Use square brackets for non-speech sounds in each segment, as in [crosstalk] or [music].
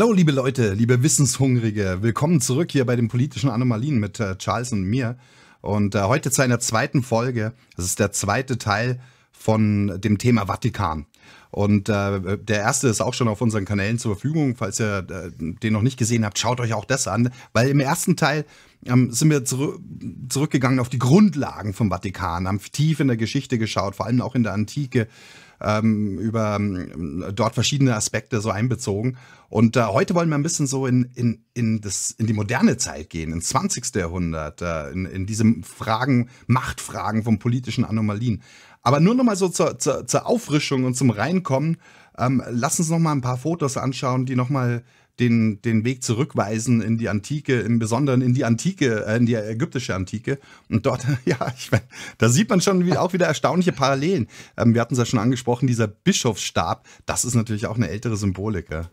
Hallo, liebe Leute, liebe Wissenshungrige. Willkommen zurück hier bei den politischen Anomalien mit äh, Charles und mir. Und äh, heute zu einer zweiten Folge. Das ist der zweite Teil von dem Thema Vatikan. Und äh, der erste ist auch schon auf unseren Kanälen zur Verfügung. Falls ihr äh, den noch nicht gesehen habt, schaut euch auch das an. Weil im ersten Teil ähm, sind wir zurück, zurückgegangen auf die Grundlagen vom Vatikan, haben tief in der Geschichte geschaut, vor allem auch in der Antike, ähm, über ähm, dort verschiedene Aspekte so einbezogen. Und äh, heute wollen wir ein bisschen so in, in, in, das, in die moderne Zeit gehen, ins 20. Jahrhundert, äh, in, in diese Fragen, Machtfragen von politischen Anomalien. Aber nur nochmal so zur, zur, zur, Auffrischung und zum Reinkommen. Ähm, lass uns nochmal ein paar Fotos anschauen, die nochmal mal den, den Weg zurückweisen in die Antike, im Besonderen in die Antike, äh, in die ägyptische Antike. Und dort, [laughs] ja, ich mein, da sieht man schon wie, auch wieder erstaunliche Parallelen. Ähm, wir hatten es ja schon angesprochen, dieser Bischofsstab, das ist natürlich auch eine ältere Symbolik. Ja.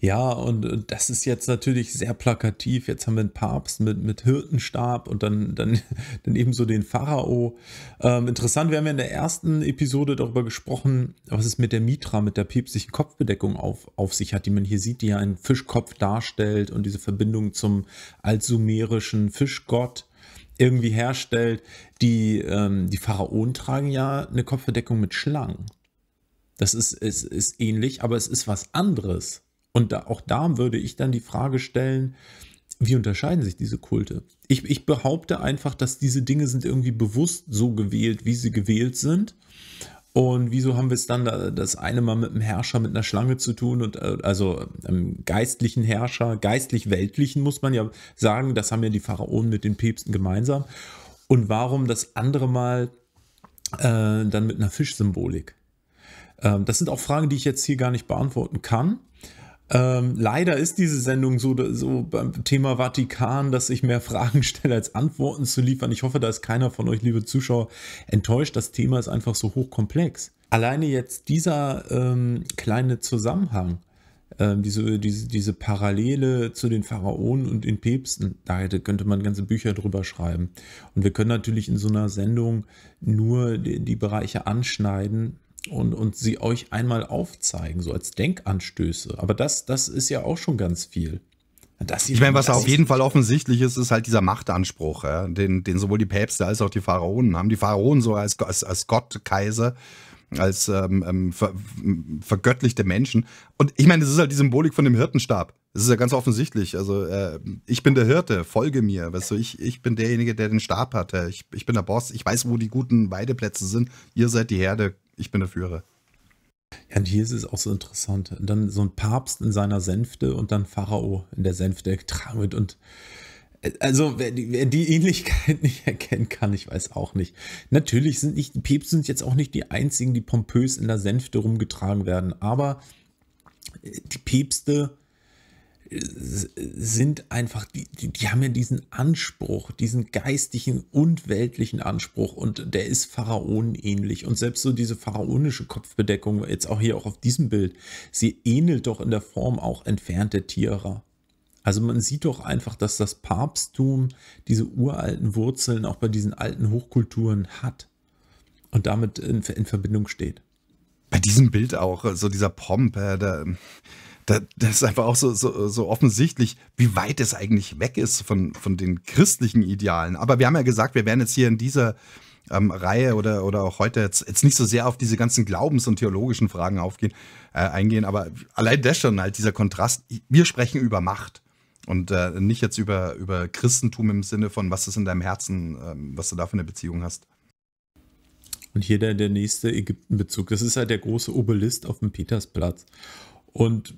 Ja, und das ist jetzt natürlich sehr plakativ. Jetzt haben wir einen Papst mit, mit Hirtenstab und dann, dann, [laughs] dann eben den Pharao. Ähm, interessant, wir haben ja in der ersten Episode darüber gesprochen, was es mit der Mitra, mit der päpstlichen Kopfbedeckung auf, auf sich hat, die man hier sieht, die ja einen Fischkopf darstellt und diese Verbindung zum altsumerischen Fischgott irgendwie herstellt. Die, ähm, die Pharaonen tragen ja eine Kopfbedeckung mit Schlangen. Das ist, ist, ist ähnlich, aber es ist was anderes. Und da, auch da würde ich dann die Frage stellen, wie unterscheiden sich diese Kulte? Ich, ich behaupte einfach, dass diese Dinge sind irgendwie bewusst so gewählt, wie sie gewählt sind. Und wieso haben wir es dann das eine Mal mit einem Herrscher mit einer Schlange zu tun und äh, also einem ähm, geistlichen Herrscher, geistlich-weltlichen muss man ja sagen, das haben ja die Pharaonen mit den Päpsten gemeinsam. Und warum das andere Mal äh, dann mit einer Fischsymbolik? Ähm, das sind auch Fragen, die ich jetzt hier gar nicht beantworten kann. Ähm, leider ist diese Sendung so, so beim Thema Vatikan, dass ich mehr Fragen [laughs] stelle als Antworten zu liefern. Ich hoffe, da ist keiner von euch, liebe Zuschauer, enttäuscht. Das Thema ist einfach so hochkomplex. Alleine jetzt dieser ähm, kleine Zusammenhang, ähm, diese, diese, diese Parallele zu den Pharaonen und den Päpsten, da könnte man ganze Bücher drüber schreiben. Und wir können natürlich in so einer Sendung nur die, die Bereiche anschneiden, und, und sie euch einmal aufzeigen, so als Denkanstöße. Aber das, das ist ja auch schon ganz viel. ich meine, was auf jeden Fall offensichtlich ist, ist halt dieser Machtanspruch, ja, den, den sowohl die Päpste als auch die Pharaonen haben. Die Pharaonen so als, als, als Gott, Kaiser, als ähm, ähm, ver, vergöttlichte Menschen. Und ich meine, das ist halt die Symbolik von dem Hirtenstab. Das ist ja ganz offensichtlich. Also, äh, ich bin der Hirte, folge mir. Weißt du, ich, ich bin derjenige, der den Stab hatte. Ich, ich bin der Boss. Ich weiß, wo die guten Weideplätze sind. Ihr seid die Herde, ich bin der Führer. Ja, und hier ist es auch so interessant. Und dann so ein Papst in seiner Sänfte und dann Pharao in der Sänfte getragen wird. und äh, also, wer die, wer die, Ähnlichkeit [laughs] nicht erkennen kann, ich weiß auch nicht. Natürlich sind nicht, Päpste sind jetzt auch nicht die einzigen, die pompös in der Sänfte rumgetragen werden, aber äh, die Päpste sind einfach, die, die, haben ja diesen Anspruch, diesen geistigen und weltlichen Anspruch und der ist pharaonenähnlich. Und selbst so diese pharaonische Kopfbedeckung, jetzt auch hier auch auf diesem Bild, sie ähnelt doch in der Form auch entfernte Tiere. Also man sieht doch einfach, dass das Papsttum diese uralten Wurzeln auch bei diesen alten Hochkulturen hat und damit in, in Verbindung steht. Bei diesem Bild auch, so dieser Pomp, äh, der das ist einfach auch so, so, so offensichtlich, wie weit es eigentlich weg ist von, von den christlichen Idealen. Aber wir haben ja gesagt, wir werden jetzt hier in dieser ähm, Reihe oder, oder auch heute jetzt, jetzt nicht so sehr auf diese ganzen Glaubens- und theologischen Fragen aufgehen, äh, eingehen, aber allein das schon halt, dieser Kontrast. Wir sprechen über Macht und äh, nicht jetzt über, über Christentum im Sinne von, was ist in deinem Herzen, ähm, was du da für eine Beziehung hast. Und hier der, der nächste Ägyptenbezug, das ist halt der große Obelisk auf dem Petersplatz. Und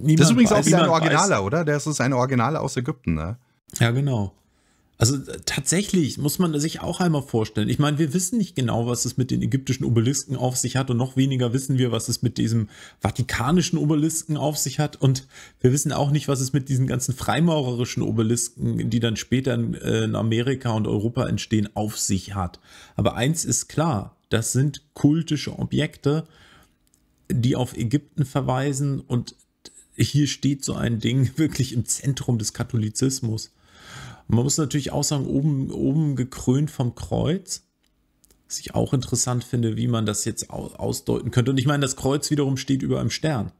Niemand das ist übrigens weiß, auch ein Originaler, oder? Das ist ein Originaler aus Ägypten, ne? Ja, genau. Also äh, tatsächlich muss man sich auch einmal vorstellen. Ich meine, wir wissen nicht genau, was es mit den ägyptischen Obelisken auf sich hat und noch weniger wissen wir, was es mit diesem vatikanischen Obelisken auf sich hat und wir wissen auch nicht, was es mit diesen ganzen freimaurerischen Obelisken, die dann später in, äh, in Amerika und Europa entstehen, auf sich hat. Aber eins ist klar, das sind kultische Objekte, die auf Ägypten verweisen und hier steht so ein Ding [laughs] wirklich im Zentrum des Katholizismus. Und man muss natürlich auch sagen, oben, oben gekrönt vom Kreuz. Was ich auch interessant finde, wie man das jetzt ausdeuten könnte. Und ich meine, das Kreuz wiederum steht über einem Stern.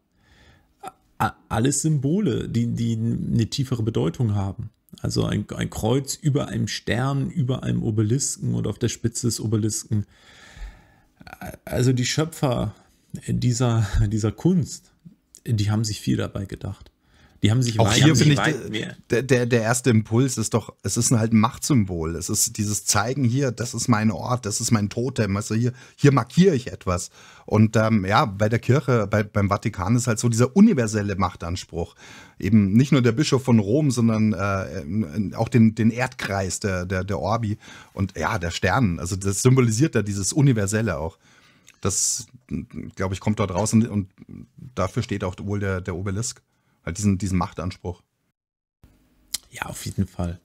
Alles Symbole, die, die eine tiefere Bedeutung haben. Also ein, ein Kreuz über einem Stern, über einem Obelisken und auf der Spitze des Obelisken. Also die Schöpfer dieser, dieser Kunst die haben sich viel dabei gedacht. Die haben sich auch weit, hier finde ich der, der, der erste Impuls ist doch, es ist halt ein Machtsymbol. Es ist dieses Zeigen hier, das ist mein Ort, das ist mein Totem. Also hier, hier markiere ich etwas. Und ähm, ja, bei der Kirche, bei, beim Vatikan ist halt so dieser universelle Machtanspruch. Eben nicht nur der Bischof von Rom, sondern äh, auch den, den Erdkreis der, der, der Orbi und ja, der Stern. Also das symbolisiert da dieses Universelle auch. Das, glaube ich, kommt dort raus und, und, dafür steht auch wohl der, der Obelisk. Halt diesen, diesen Machtanspruch. Ja, auf jeden Fall.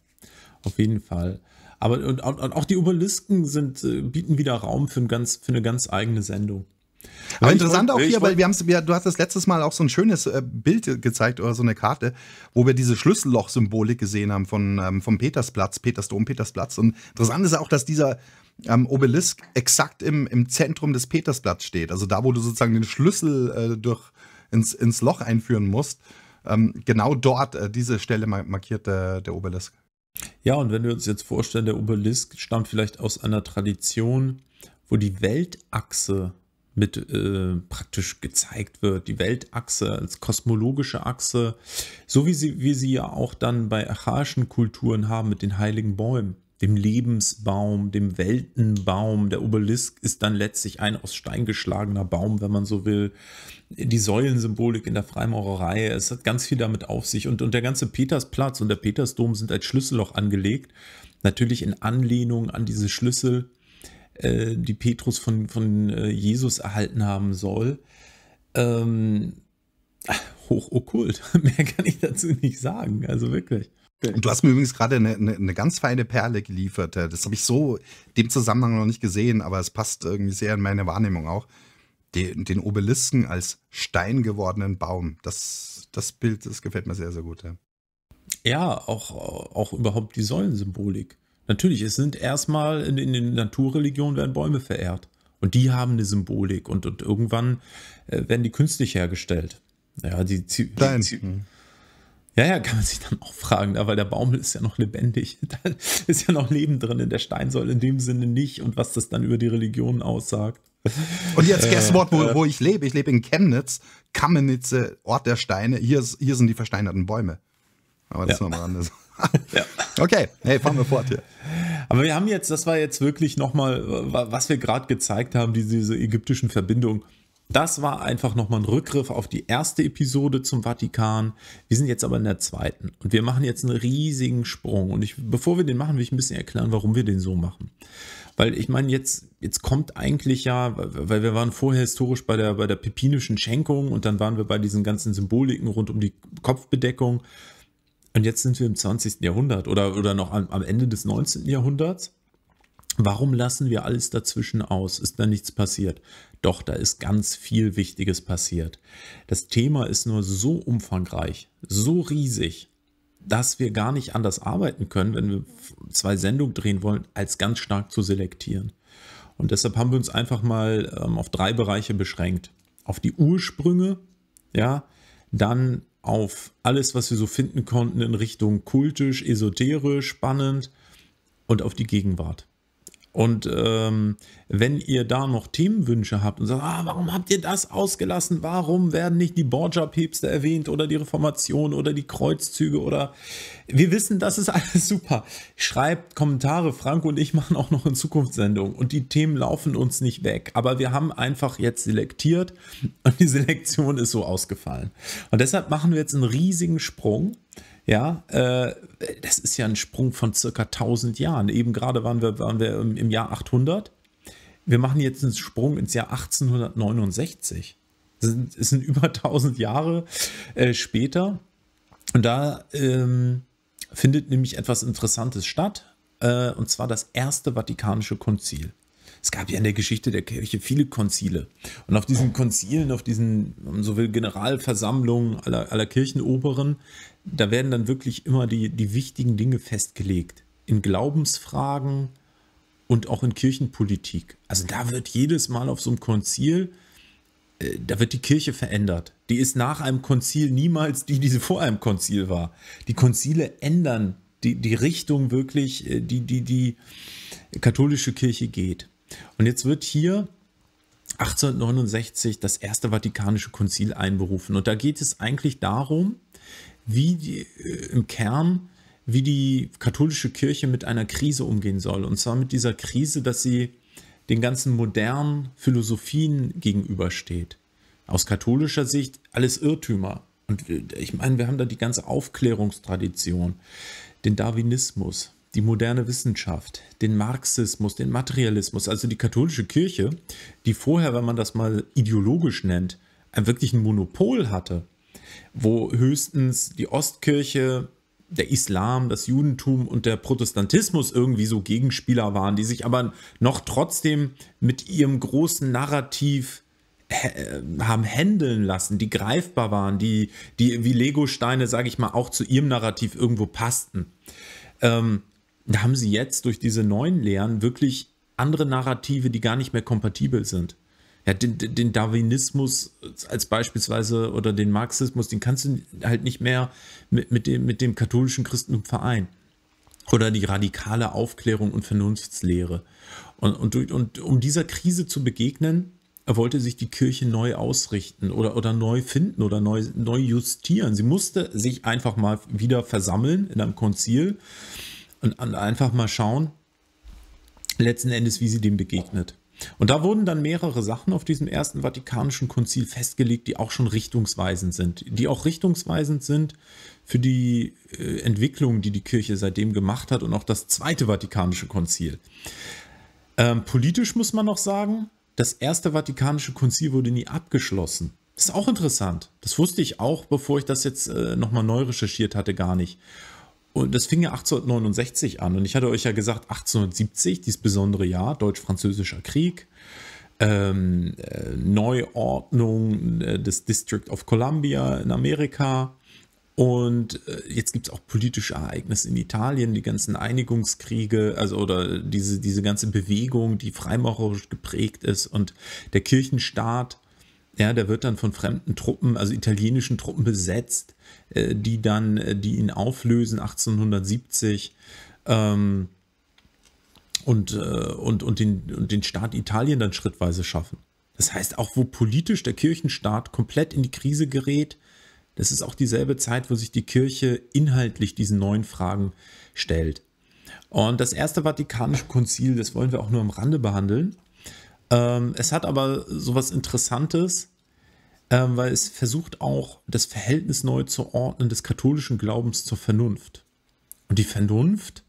Auf jeden Fall. Aber und, und auch die Obelisken sind, äh, bieten wieder Raum für, ein ganz, für eine ganz eigene Sendung. Aber ich interessant wollt, auch hier, weil wir haben wir, du hast das letztes Mal auch so ein schönes äh, Bild gezeigt oder so eine Karte, wo wir diese Schlüsselloch-Symbolik gesehen haben von, ähm, vom Petersplatz, Petersdom, Petersplatz. Und interessant ist auch, dass dieser am Obelisk exakt im, im Zentrum des Petersplatz steht. Also da, wo du sozusagen den Schlüssel äh, durch ins, ins Loch einführen musst. Ähm, genau dort, äh, diese Stelle markiert äh, der Obelisk. Ja, und wenn wir uns jetzt vorstellen, der Obelisk stammt vielleicht aus einer Tradition, wo die Weltachse mit äh, praktisch gezeigt wird. Die Weltachse als kosmologische Achse, so wie sie, wie sie ja auch dann bei archaischen Kulturen haben mit den heiligen Bäumen dem Lebensbaum, dem Weltenbaum. Der Obelisk ist dann letztlich ein aus Stein geschlagener Baum, wenn man so will. Die Säulensymbolik in der Freimaurerei, es hat ganz viel damit auf sich. Und, und der ganze Petersplatz und der Petersdom sind als Schlüsselloch angelegt. Natürlich in Anlehnung an diese Schlüssel, äh, die Petrus von, von äh, Jesus erhalten haben soll. Ähm, hochokkult, [laughs] mehr kann ich dazu nicht sagen, also wirklich. Und du hast mir übrigens gerade eine, eine, eine, ganz feine Perle geliefert. Das habe ich so dem Zusammenhang noch nicht gesehen, aber es passt irgendwie sehr in meine Wahrnehmung auch. Den, den Obelisken als Stein gewordenen Baum. Das, das Bild, das gefällt mir sehr, sehr gut. Ja, auch, auch überhaupt die Säulensymbolik. Natürlich, es sind erstmal in, in den Naturreligionen werden Bäume verehrt. Und die haben eine Symbolik und, und irgendwann äh, werden die künstlich hergestellt. Ja, die, die, die, ja, ja, kann man sich dann auch fragen, weil der Baum ist ja noch lebendig. [laughs] Da ist ja noch Leben drin in der Steinsäule, in dem Sinne nicht. Und was das dann über die Religion aussagt. Und jetzt guess what, wo, äh, äh. wo ich lebe? Ich lebe in Chemnitz, Kammenitze, Ort der Steine. Hier, hier sind die versteinerten Bäume. Aber das ja. ist nochmal anders. [laughs] ja. Okay, hey, fahren wir fort hier. Aber wir haben jetzt, das war jetzt wirklich nochmal, äh, was wir gerade gezeigt haben, diese, diese ägyptischen Verbindungen das war einfach nochmal ein Rückgriff auf die erste Episode zum Vatikan. Wir sind jetzt aber in der zweiten und wir machen jetzt einen riesigen Sprung. Und ich, bevor wir den machen, will ich ein bisschen erklären, warum wir den so machen. Weil ich meine, jetzt, jetzt kommt eigentlich ja, weil wir waren vorher historisch bei der, bei der pepinischen Schenkung und dann waren wir bei diesen ganzen Symboliken rund um die Kopfbedeckung. Und jetzt sind wir im 20. Jahrhundert oder, oder noch am, am Ende des 19. Jahrhunderts. Warum lassen wir alles dazwischen aus? Ist da nichts passiert? Doch, da ist ganz viel Wichtiges passiert. Das Thema ist nur so umfangreich, so riesig, dass wir gar nicht anders arbeiten können, wenn wir zwei Sendungen drehen wollen, als ganz stark zu selektieren. Und deshalb haben wir uns einfach mal ähm, auf drei Bereiche beschränkt. Auf die Ursprünge, ja, dann auf alles, was wir so finden konnten in Richtung kultisch, esoterisch, spannend und auf die Gegenwart. Und ähm, wenn ihr da noch Themenwünsche habt und sagt, ah, warum habt ihr das ausgelassen? Warum werden nicht die Borgia-Päpste erwähnt oder die Reformation oder die Kreuzzüge oder wir wissen, das ist [laughs] alles super. Schreibt Kommentare, Frank und ich machen auch noch in Zukunft Sendungen und die Themen laufen uns nicht weg. Aber wir haben einfach jetzt selektiert und die Selektion ist so ausgefallen. Und deshalb machen wir jetzt einen riesigen Sprung. Ja, äh, das ist ja ein Sprung von circa 1000 Jahren. Eben gerade waren wir, waren wir im, Jahr 800. Wir machen jetzt einen Sprung ins Jahr 1869. Das sind, das sind über 1000 Jahre äh, später. Und da ähm, findet nämlich etwas Interessantes statt. Äh, und zwar das erste Vatikanische Konzil. Es gab ja in der Geschichte der Kirche viele Konzile. Und auf diesen Konzilen, auf diesen, so will, Generalversammlungen aller, aller Kirchenoberen, da werden dann wirklich immer die, die wichtigen Dinge festgelegt. In Glaubensfragen und auch in Kirchenpolitik. Also da wird jedes Mal auf so einem Konzil, äh, da wird die Kirche verändert. Die ist nach einem Konzil niemals die, die sie vor einem Konzil war. Die Konzile ändern die, die Richtung wirklich, äh, die, die die katholische Kirche geht. Und jetzt wird hier 1869 das erste Vatikanische Konzil einberufen. Und da geht es eigentlich darum, wie die, äh, im Kern, wie die katholische Kirche mit einer Krise umgehen soll. Und zwar mit dieser Krise, dass sie den ganzen modernen Philosophien gegenübersteht. Aus katholischer Sicht alles Irrtümer. Und äh, ich meine, wir haben da die ganze Aufklärungstradition, den Darwinismus, die moderne Wissenschaft, den Marxismus, den Materialismus, also die katholische Kirche, die vorher, wenn man das mal ideologisch nennt, wirklich ein Monopol hatte wo höchstens die Ostkirche, der Islam, das Judentum und der Protestantismus irgendwie so Gegenspieler waren, die sich aber noch trotzdem mit ihrem großen Narrativ äh, haben händeln lassen, die greifbar waren, die, die wie Legosteine, sage ich mal, auch zu ihrem Narrativ irgendwo passten. Ähm, da haben sie jetzt durch diese neuen Lehren wirklich andere Narrative, die gar nicht mehr kompatibel sind ja, den, den, Darwinismus als beispielsweise oder den Marxismus, den kannst du halt nicht mehr mit, mit, dem, mit dem katholischen Christentum vereinen. Oder die radikale Aufklärung und Vernunftslehre. Und, und, und um dieser Krise zu begegnen, er wollte sich die Kirche neu ausrichten oder, oder neu finden oder neu, neu justieren. Sie musste sich einfach mal wieder versammeln in einem Konzil und, und einfach mal schauen, letzten Endes, wie sie dem begegnet. Und da wurden dann mehrere Sachen auf diesem ersten Vatikanischen Konzil festgelegt, die auch schon richtungsweisend sind, die auch richtungsweisend sind für die äh, Entwicklung, die die Kirche seitdem gemacht hat und auch das zweite Vatikanische Konzil. Ähm, politisch muss man noch sagen, das erste Vatikanische Konzil wurde nie abgeschlossen. Das ist auch interessant. Das wusste ich auch, bevor ich das jetzt äh, nochmal neu recherchiert hatte, gar nicht. Und das fing ja 1869 an. Und ich hatte euch ja gesagt, 1870, dieses besondere Jahr, Deutsch-Französischer Krieg, ähm, äh, Neuordnung äh, des District of Columbia in Amerika. Und äh, jetzt gibt es auch politische Ereignisse in Italien, die ganzen Einigungskriege, also oder diese, diese ganze Bewegung, die freimaurerisch geprägt ist und der Kirchenstaat, ja, der wird dann von fremden Truppen, also italienischen Truppen besetzt. Äh, die dann, äh, die ihn auflösen 1870 ähm, und, äh, und, und, den, und den Staat Italien dann schrittweise schaffen. Das heißt, auch wo politisch der Kirchenstaat komplett in die Krise gerät, das ist auch dieselbe Zeit, wo sich die Kirche inhaltlich diesen neuen Fragen stellt. Und das erste Vatikanische Konzil, das wollen wir auch nur am Rande behandeln. Ähm, es hat aber sowas Interessantes, ähm, weil es versucht auch, das Verhältnis neu zu ordnen des katholischen Glaubens zur Vernunft. Und die Vernunft,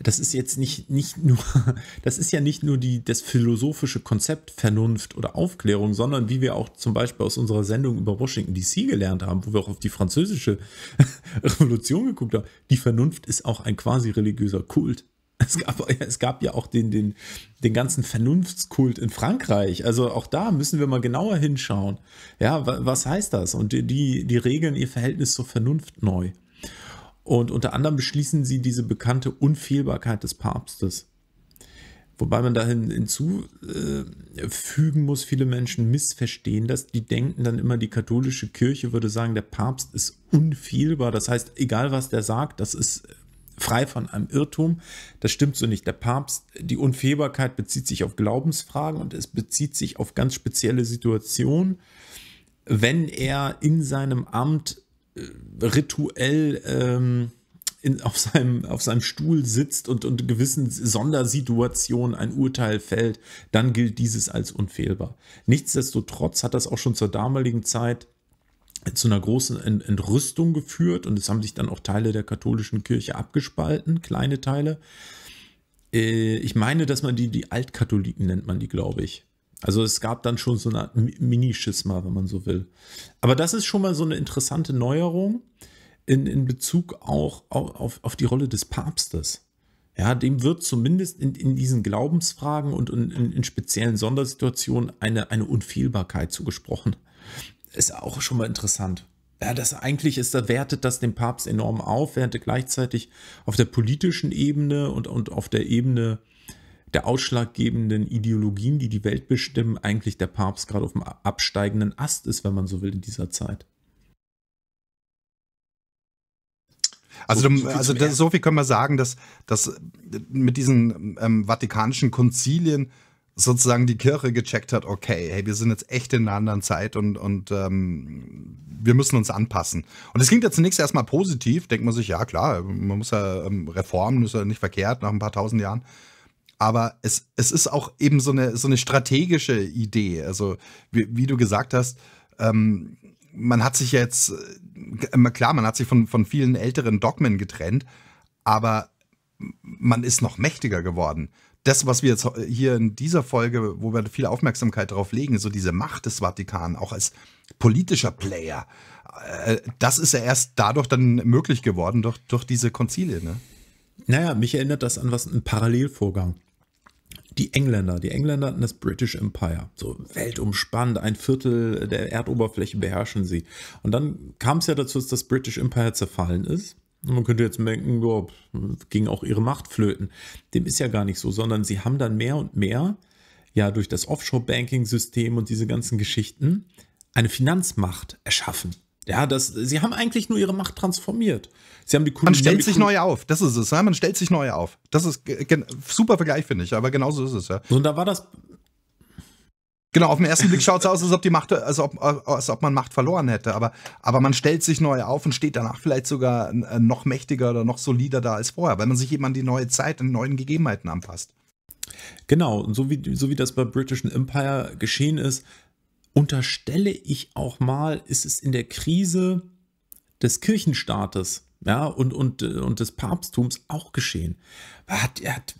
das ist jetzt nicht, nicht nur, [laughs] das ist ja nicht nur die, das philosophische Konzept Vernunft oder Aufklärung, sondern wie wir auch zum Beispiel aus unserer Sendung über Washington DC gelernt haben, wo wir auch auf die französische [laughs] Revolution geguckt haben, die Vernunft ist auch ein quasi religiöser Kult. [laughs] Es gab, es gab ja auch den, den, den ganzen Vernunftskult in Frankreich. Also auch da müssen wir mal genauer hinschauen. Ja, was heißt das? Und die, die regeln ihr Verhältnis zur Vernunft neu. Und unter anderem beschließen sie diese bekannte Unfehlbarkeit des Papstes. Wobei man dahin hinzufügen äh, muss, viele Menschen missverstehen das. Die denken dann immer, die katholische Kirche würde sagen, der Papst ist unfehlbar. Das heißt, egal was der sagt, das ist frei von einem Irrtum. Das stimmt so nicht. Der Papst, die Unfehlbarkeit bezieht sich auf Glaubensfragen und es bezieht sich auf ganz spezielle Situationen. Wenn er in seinem Amt äh, rituell ähm, in, [laughs] auf, seinem, auf seinem Stuhl sitzt und unter gewissen Sondersituationen ein Urteil fällt, dann gilt dieses als unfehlbar. Nichtsdestotrotz hat das auch schon zur damaligen Zeit zu einer großen Entrüstung geführt und es haben sich dann auch Teile der katholischen Kirche abgespalten, kleine Teile. Äh, ich meine, dass man die, die Altkatholiken nennt man die, glaube ich. Also es gab dann schon so eine Mini-Schisma, wenn man so will. Aber das ist schon mal so eine interessante Neuerung in, in Bezug auch auf, auf die Rolle des Papstes. Ja, dem wird zumindest in, in diesen Glaubensfragen und in, in, in speziellen Sondersituationen eine, eine Unfehlbarkeit zugesprochen. Ist auch schon mal interessant. Ja, das eigentlich ist, da wertet das den Papst enorm auf, während er gleichzeitig auf der politischen Ebene und, und auf der Ebene der ausschlaggebenden Ideologien, die die Welt bestimmen, eigentlich der Papst gerade auf dem absteigenden Ast ist, wenn man so will, in dieser Zeit. Also, also das, so viel können wir sagen, dass, dass mit diesen ähm, vatikanischen Konzilien sozusagen die Kirche gecheckt hat, okay, hey, wir sind jetzt echt in einer anderen Zeit und, und ähm, wir müssen uns anpassen. Und es klingt ja zunächst erstmal positiv, denkt man sich, ja klar, man muss ja ähm, reformen, ist ja nicht verkehrt nach ein paar tausend Jahren. Aber es, es ist auch eben so eine, so eine strategische Idee. Also wie, wie du gesagt hast, ähm, man hat sich jetzt, äh, klar, man hat sich von, von vielen älteren Dogmen getrennt, aber man ist noch mächtiger geworden das, was wir jetzt hier in dieser Folge, wo wir viel Aufmerksamkeit darauf legen, so diese Macht des Vatikan, auch als politischer Player, äh, das ist ja erst dadurch dann möglich geworden, durch, durch diese Konzile. Ne? Naja, mich erinnert das an was, einen Parallelvorgang. Die Engländer, die Engländer hatten das British Empire, so weltumspannend, ein Viertel der Erdoberfläche beherrschen sie. Und dann kam es ja dazu, dass das British Empire zerfallen ist man könnte jetzt denken, boah, ging auch ihre Macht flöten. Dem ist ja gar nicht so, sondern sie haben dann mehr und mehr, ja, durch das Offshore-Banking-System und diese ganzen Geschichten, eine Finanzmacht erschaffen. Ja, das, sie haben eigentlich nur ihre Macht transformiert. Sie haben die Kunden. Man stellt sich Kunden neu auf, das ist es. Ja? Man stellt sich neu auf. Das ist super Vergleich, finde ich, aber genauso ist es ja. und da war das Genau, auf den ersten Blick schaut es aus, als ob die Macht, als ob, als ob man Macht verloren hätte. Aber, aber man stellt sich neu auf und steht danach vielleicht sogar äh, noch mächtiger oder noch solider da als vorher, weil man sich eben an die neue Zeit und neuen Gegebenheiten anpasst. Genau, und so wie, so wie das bei British Empire geschehen ist, unterstelle ich auch mal, ist es in der Krise des Kirchenstaates ja, und, und, äh, und des Papsttums auch geschehen. Hat, hat,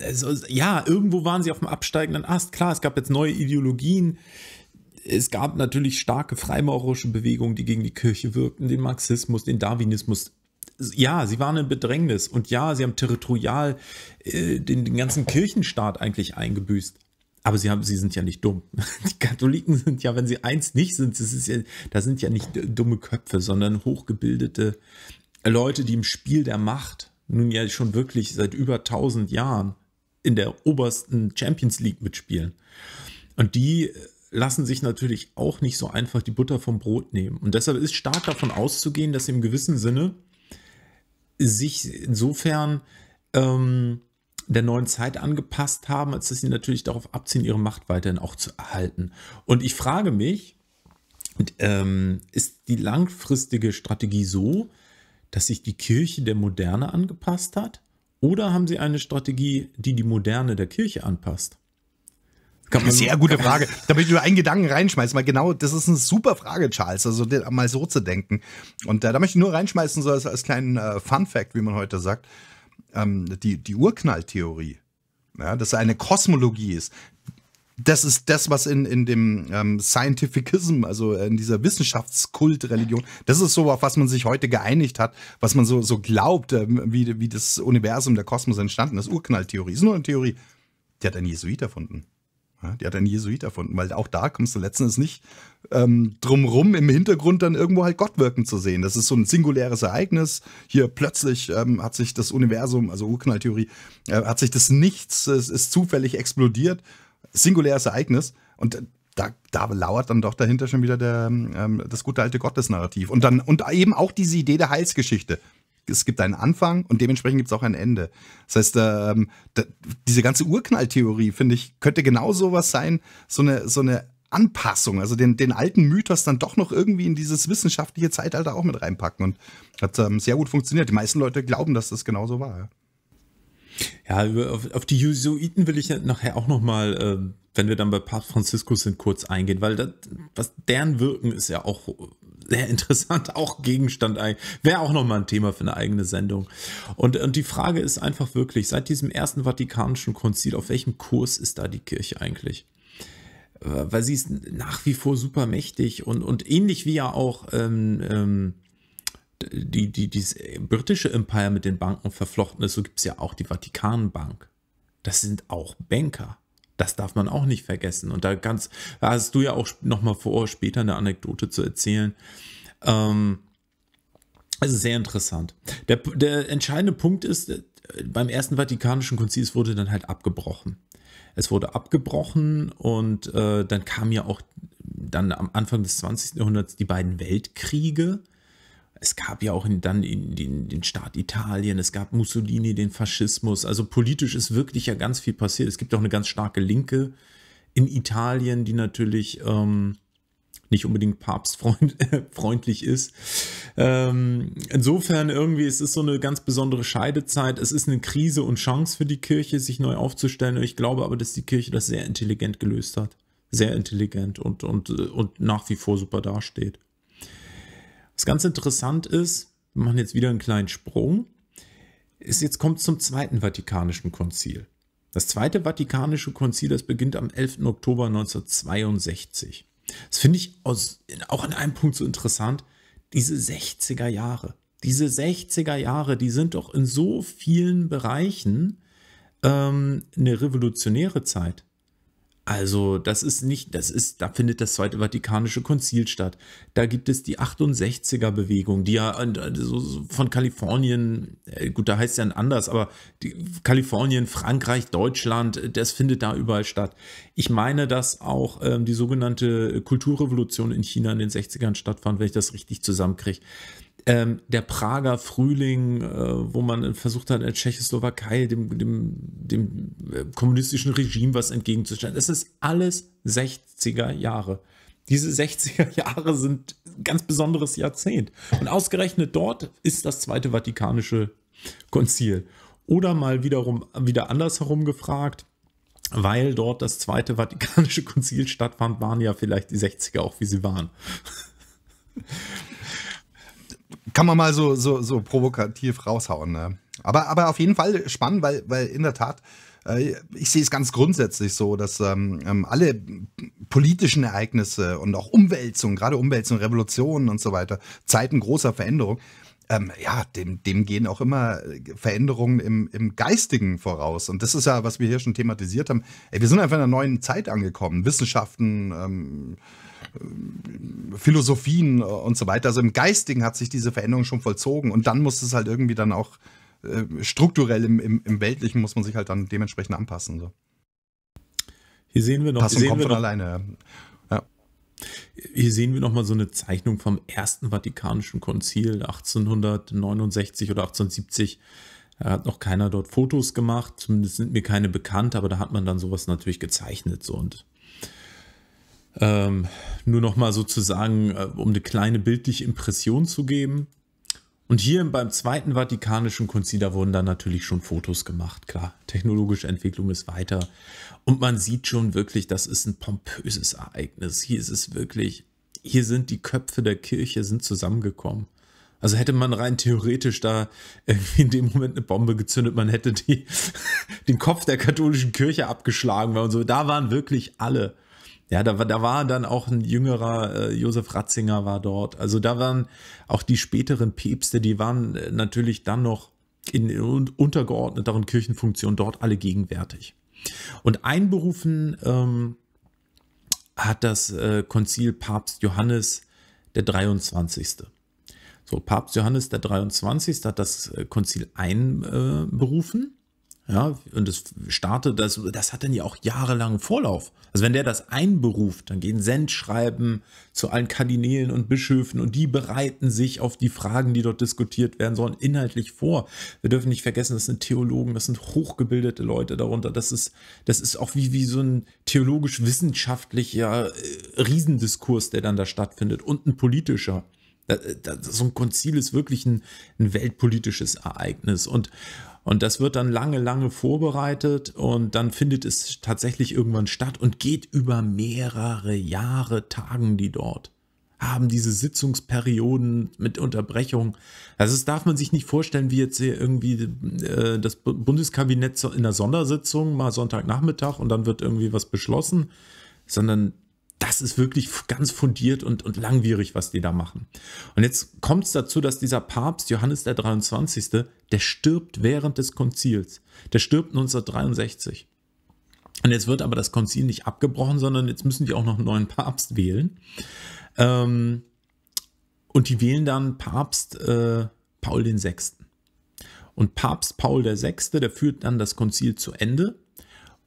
also, ja, irgendwo waren sie auf dem absteigenden Ast. Klar, es gab jetzt neue Ideologien. Es gab natürlich starke freimaurerische Bewegungen, die gegen die Kirche wirkten, den Marxismus, den Darwinismus. Ja, sie waren in Bedrängnis und ja, sie haben territorial äh, den, den ganzen Kirchenstaat eigentlich eingebüßt. Aber sie, haben, sie sind ja nicht dumm. [laughs] Die Katholiken sind ja, wenn sie eins nicht sind, das, ist ja, das sind ja nicht äh, dumme Köpfe, sondern hochgebildete Leute, die im Spiel der Macht nun ja schon wirklich seit über 1000 Jahren in der obersten Champions League mitspielen. Und die äh, lassen sich natürlich auch nicht so einfach die Butter vom Brot nehmen. Und deshalb ist stark davon auszugehen, dass sie im gewissen Sinne sich insofern ähm, der neuen Zeit angepasst haben, als dass sie natürlich darauf abziehen, ihre Macht weiterhin auch zu erhalten. Und ich frage mich, ähm, ist die langfristige Strategie so, dass sich die Kirche der Moderne angepasst hat? Oder haben sie eine Strategie, die die Moderne der Kirche anpasst? Kann man, Sehr gute Frage. da möchte ich nur einen Gedanken reinschmeißen, weil genau, das ist eine super Frage, Charles, also mal so zu denken. Und äh, da möchte ich nur reinschmeißen, so als, als kleinen äh, Fun-Fact, wie man heute sagt, ähm, die, die Urknalltheorie, ja, dass es eine Kosmologie ist, das ist das, was in, in dem ähm, Scientificism, also in dieser Wissenschaftskultreligion, das ist so, auf was man sich heute geeinigt hat, was man so, so glaubt, äh, wie, wie das Universum, der Kosmos entstanden ist. Urknalltheorie ist nur eine Theorie. Die hat ein Jesuit erfunden. Ja, die hat ein Jesuit erfunden, weil auch da kommst du letzten nicht ähm, drumrum im Hintergrund dann irgendwo halt Gott wirken zu sehen. Das ist so ein singuläres Ereignis. Hier plötzlich ähm, hat sich das Universum, also Urknalltheorie, äh, hat sich das Nichts, es ist zufällig explodiert singuläres Ereignis. Und da, da lauert dann doch dahinter schon wieder der, ähm, das gute alte Gottesnarrativ. Und dann, und eben auch diese Idee der Heilsgeschichte. Es gibt einen Anfang und dementsprechend gibt es auch ein Ende. Das heißt, ähm, da, diese ganze Urknalltheorie, finde ich, könnte genau sowas sein, so eine, so eine Anpassung, also den, den alten Mythos dann doch noch irgendwie in dieses wissenschaftliche Zeitalter auch mit reinpacken. Und hat ähm, sehr gut funktioniert. Die meisten Leute glauben, dass das genauso war. Ja. Ja, auf, auf die Jesuiten will ich nachher auch nochmal, äh, wenn wir dann bei Papst Franziskus sind, kurz eingehen, weil das, was deren Wirken ist ja auch sehr [laughs] interessant, auch Gegenstand. Wäre auch nochmal ein Thema für eine eigene Sendung. Und, und die Frage ist einfach wirklich, seit diesem ersten Vatikanischen Konzil, auf welchem Kurs ist da die Kirche eigentlich? Äh, weil sie ist nach wie vor super mächtig und, und ähnlich wie ja auch ähm, ähm, die, die, dieses britische Empire mit den Banken verflochten ist, so gibt es ja auch die Vatikanbank. Das sind auch Banker. Das darf man auch nicht vergessen. Und da ganz, da hast du ja auch nochmal vor, später eine Anekdote zu erzählen. Ähm, also sehr interessant. Der, der entscheidende Punkt ist, äh, beim ersten Vatikanischen Konzil wurde dann halt abgebrochen. Es wurde abgebrochen und äh, dann kam ja auch dann am Anfang des 20. Jahrhunderts die beiden Weltkriege. Es gab ja auch in, dann in, in, den Staat Italien, es gab Mussolini, den Faschismus. Also politisch ist wirklich ja ganz viel passiert. Es gibt auch eine ganz starke Linke in Italien, die natürlich ähm, nicht unbedingt papstfreundlich [laughs] ist. Ähm, insofern irgendwie, es ist so eine ganz besondere Scheidezeit. Es ist eine Krise und Chance für die Kirche, sich neu aufzustellen. Ich glaube aber, dass die Kirche das sehr intelligent gelöst hat. Sehr intelligent und, und, und nach wie vor super dasteht. Das ganz interessant ist, wir machen jetzt wieder einen kleinen Sprung, ist jetzt kommt zum Zweiten Vatikanischen Konzil. Das Zweite Vatikanische Konzil, das beginnt am 11. Oktober 1962. Das finde ich aus, auch an einem Punkt so interessant, diese 60er Jahre. Diese 60er Jahre, die sind doch in so vielen Bereichen ähm, eine revolutionäre Zeit. Also, das ist nicht, das ist, da findet das Zweite Vatikanische Konzil statt. Da gibt es die 68er-Bewegung, die ja äh, von Kalifornien, äh, gut, da heißt es ja anders, aber die, Kalifornien, Frankreich, Deutschland, äh, das findet da überall statt. Ich meine, dass auch ähm, die sogenannte Kulturrevolution in China in den 60ern stattfand, wenn ich das richtig zusammenkriege ähm, der Prager Frühling, äh, wo man versucht hat, in der Tschechoslowakei dem, dem, dem äh, kommunistischen Regime was entgegenzustellen. Das ist alles 60er Jahre. Diese 60er [laughs] Jahre sind ein ganz besonderes Jahrzehnt. Und ausgerechnet dort ist das Zweite Vatikanische Konzil. Oder mal wiederum wieder andersherum gefragt, weil dort das Zweite Vatikanische Konzil stattfand, waren ja vielleicht die 60er auch, wie sie waren kann man mal so, so, so provokativ raushauen. Ne? Aber, aber auf jeden Fall spannend, weil, weil in der Tat, äh, ich sehe es ganz grundsätzlich so, dass ähm, ähm alle politischen Ereignisse und auch Umwälzungen, gerade Umwälzungen, Revolutionen und so weiter, Zeiten großer Veränderung, ähm, ja, dem, dem gehen auch immer äh, Veränderungen im, im Geistigen voraus. Und das ist ja, was wir hier schon thematisiert haben. Ey, wir sind einfach in einer neuen Zeit angekommen. Wissenschaften, ähm, äh, Philosophien äh, und so weiter. Also im Geistigen hat sich diese Veränderung schon vollzogen und dann muss es halt irgendwie dann auch äh, strukturell im, im, im, Weltlichen muss man sich halt dann dementsprechend anpassen. So. Hier sehen wir noch. Passung kommt von noch, alleine. Hier sehen wir nochmal so eine Zeichnung vom Ersten Vatikanischen Konzil 1869 oder 1870. Da hat noch keiner dort Fotos gemacht, zumindest sind mir keine bekannt, aber da hat man dann sowas natürlich gezeichnet. So und ähm, nur nochmal sozusagen, äh, um eine kleine bildliche Impression zu geben. Und hier beim Zweiten Vatikanischen Konzil, da wurden dann natürlich schon Fotos gemacht. Klar, technologische Entwicklung ist weiter. Und man sieht schon wirklich, das ist ein pompöses Ereignis. Hier ist es wirklich, hier sind die Köpfe der Kirche sind zusammengekommen. Also hätte man rein theoretisch da irgendwie in dem Moment eine Bombe gezündet, man hätte die, [laughs] den Kopf der katholischen Kirche abgeschlagen und so. Da waren wirklich alle. Ja, da war, da war dann auch ein jüngerer äh, Josef Ratzinger war dort. Also da waren auch die späteren Päpste, die waren äh, natürlich dann noch in untergeordneteren Kirchenfunktionen dort alle gegenwärtig. Und einberufen ähm, hat das äh, Konzil Papst Johannes der 23. So, Papst Johannes der 23. hat das äh, Konzil einberufen ja, und das startet, das, das hat dann ja auch jahrelangen Vorlauf. Also wenn der das einberuft, dann gehen Sendschreiben zu allen Kardinälen und Bischöfen und die bereiten sich auf die Fragen, die dort diskutiert werden sollen, inhaltlich vor. Wir dürfen nicht vergessen, das sind Theologen, das sind hochgebildete Leute darunter. Das ist, das ist auch wie, wie so ein theologisch-wissenschaftlicher äh, Riesendiskurs, der dann da stattfindet und ein politischer. Äh, so ein Konzil ist wirklich ein, ein weltpolitisches Ereignis und und das wird dann lange, lange vorbereitet und dann findet es tatsächlich irgendwann statt und geht über mehrere Jahre tagen die dort. Haben diese Sitzungsperioden mit Unterbrechung. Also das darf man sich nicht vorstellen, wie jetzt hier irgendwie äh, das Bundeskabinett in der Sondersitzung mal Sonntagnachmittag und dann wird irgendwie was beschlossen, sondern das ist wirklich ganz fundiert und, und langwierig, was die da machen. Und jetzt kommt es dazu, dass dieser Papst Johannes der 23., der stirbt während des Konzils. Der stirbt 1963. Und jetzt wird aber das Konzil nicht abgebrochen, sondern jetzt müssen die auch noch einen neuen Papst wählen. Ähm, und die wählen dann Papst äh, Paul VI. Und Papst Paul VI., der führt dann das Konzil zu Ende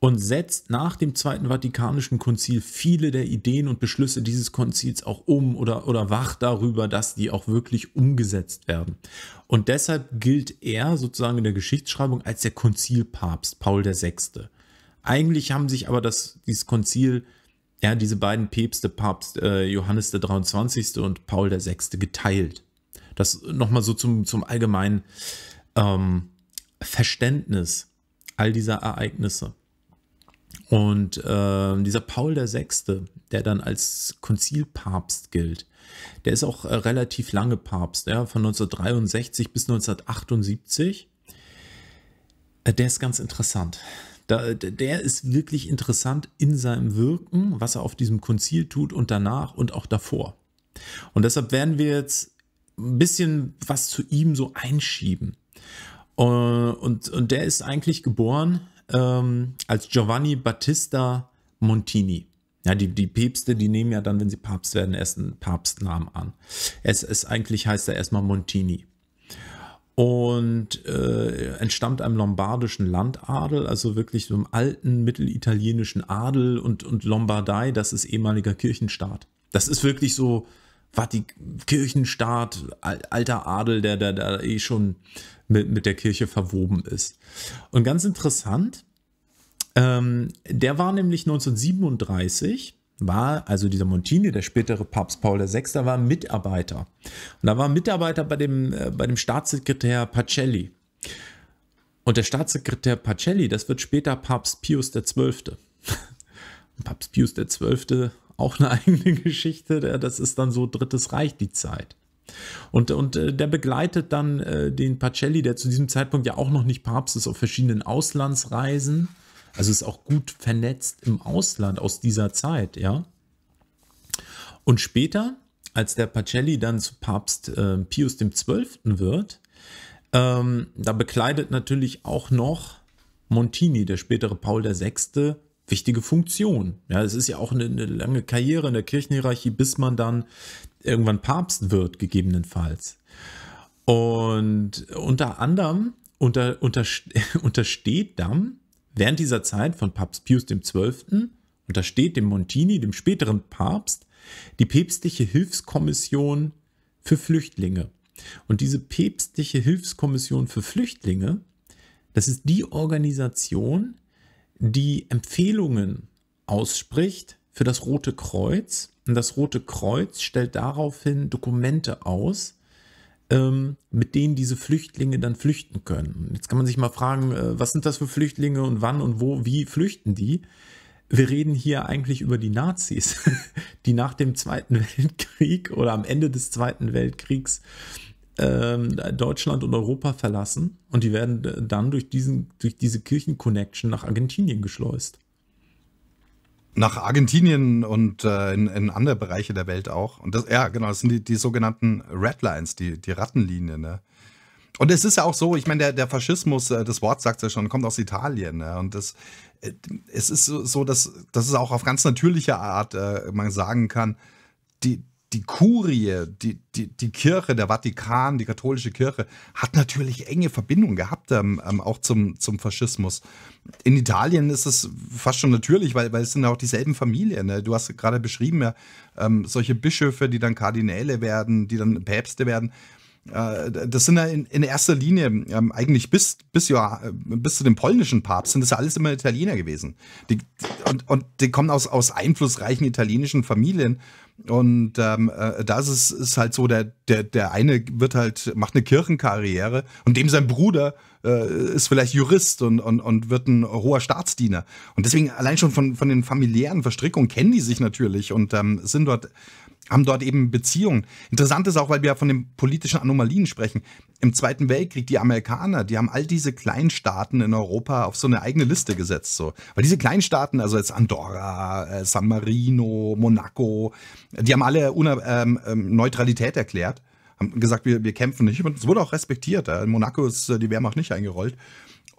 und setzt nach dem Zweiten Vatikanischen Konzil viele der Ideen und Beschlüsse dieses Konzils auch um oder, oder wacht darüber, dass die auch wirklich umgesetzt werden. Und deshalb gilt er sozusagen in der Geschichtsschreibung als der Konzilpapst Paul VI. Eigentlich haben sich aber das, dieses Konzil, ja, diese beiden Päpste, Papst äh, Johannes der 23. und Paul VI. geteilt. Das nochmal so zum, zum allgemeinen ähm, Verständnis all dieser Ereignisse. Und äh, dieser Paul VI., der dann als Konzilpapst gilt, der ist auch äh, relativ lange Papst, ja, von 1963 bis 1978. Äh, der ist ganz interessant. Da, der ist wirklich interessant in seinem Wirken, was er auf diesem Konzil tut und danach und auch davor. Und deshalb werden wir jetzt ein bisschen was zu ihm so einschieben. Äh, und, und der ist eigentlich geboren ähm, als Giovanni Battista Montini. Ja, die, die Päpste, die nehmen ja dann, wenn sie Papst werden, erst einen Papstnamen an. Es ist eigentlich heißt er erstmal Montini. Und äh, entstammt einem lombardischen Landadel, also wirklich so einem alten mittelitalienischen Adel und, und Lombardei, das ist ehemaliger Kirchenstaat. Das ist wirklich so, war die Kirchenstaat, alter Adel, der da eh schon mit, mit der Kirche verwoben ist. Und ganz interessant, ähm, der war nämlich 1937 war, also dieser Montini, der spätere Papst Paul VI., war Mitarbeiter. Und da war Mitarbeiter bei dem, äh, bei dem Staatssekretär Pacelli. Und der Staatssekretär Pacelli, das wird später Papst Pius XII. [laughs] Papst Pius XII, auch eine [laughs] eigene Geschichte, das ist dann so Drittes Reich die Zeit. Und, und äh, der begleitet dann äh, den Pacelli, der zu diesem Zeitpunkt ja auch noch nicht Papst ist, auf verschiedenen Auslandsreisen. Also ist auch gut vernetzt im Ausland aus dieser Zeit, ja. Und später, als der Pacelli dann zu Papst äh, Pius XII. wird, ähm, da bekleidet natürlich auch noch Montini, der spätere Paul VI., wichtige Funktion. Ja, es ist ja auch eine, eine lange Karriere in der Kirchenhierarchie, bis man dann irgendwann Papst wird, gegebenenfalls. Und unter anderem unter, unter, [laughs] untersteht dann während dieser Zeit von Papst Pius XII. untersteht dem Montini, dem späteren Papst, die päpstliche Hilfskommission für Flüchtlinge. Und diese päpstliche Hilfskommission für Flüchtlinge, das ist die Organisation, die Empfehlungen ausspricht für das Rote Kreuz. Und das Rote Kreuz stellt daraufhin Dokumente aus, ähm, mit denen diese Flüchtlinge dann flüchten können. Jetzt kann man sich mal fragen, äh, was sind das für Flüchtlinge und wann und wo, wie flüchten die? Wir reden hier eigentlich über die Nazis, [laughs] die nach dem Zweiten Weltkrieg oder am Ende des Zweiten Weltkriegs ähm, Deutschland und Europa verlassen und die werden äh, dann durch, diesen, durch diese Kirchenconnection nach Argentinien geschleust nach Argentinien und äh, in, in, andere Bereiche der Welt auch. Und das, ja, genau, das sind die, die sogenannten Red Lines, die, die Rattenlinien. Ne? Und es ist ja auch so, ich meine, der, der Faschismus, äh, das Wort sagt es ja schon, kommt aus Italien. Ne? Und das, äh, es ist so, dass, dass es auch auf ganz natürliche Art äh, man sagen kann, die, die Kurie, die, die, die Kirche, der Vatikan, die katholische Kirche, hat natürlich enge Verbindungen gehabt, ähm, ähm auch zum, zum Faschismus. In Italien ist es fast schon natürlich, weil, weil es sind ja auch dieselben Familien. Ne? Du hast gerade beschrieben, ja, ähm, solche Bischöfe, die dann Kardinäle werden, die dann Päpste werden. Äh, das sind ja in, erster Linie ähm, eigentlich bis, bis, ja, äh, bis zu dem polnischen Papst sind das ja alles immer Italiener gewesen. Die, und, und die kommen aus, aus einflussreichen italienischen Familien und ähm, äh, das ist, ist halt so, der, der, der eine wird halt, macht eine Kirchenkarriere und dem sein Bruder äh, ist vielleicht Jurist und, und, und wird ein hoher Staatsdiener. Und deswegen allein schon von, von den familiären Verstrickungen kennen die sich natürlich und ähm, sind dort haben dort eben Beziehungen. Interessant ist auch, weil wir ja von den politischen Anomalien sprechen. Im Zweiten Weltkrieg, die Amerikaner, die haben all diese Kleinstaaten in Europa auf so eine eigene Liste gesetzt. So. Weil diese Kleinstaaten, also jetzt Andorra, äh, San Marino, Monaco, die haben alle Una ähm, ähm, Neutralität erklärt. Haben gesagt, wir, wir kämpfen nicht. es wurde auch respektiert. In Monaco ist äh, die Wehrmacht nicht eingerollt.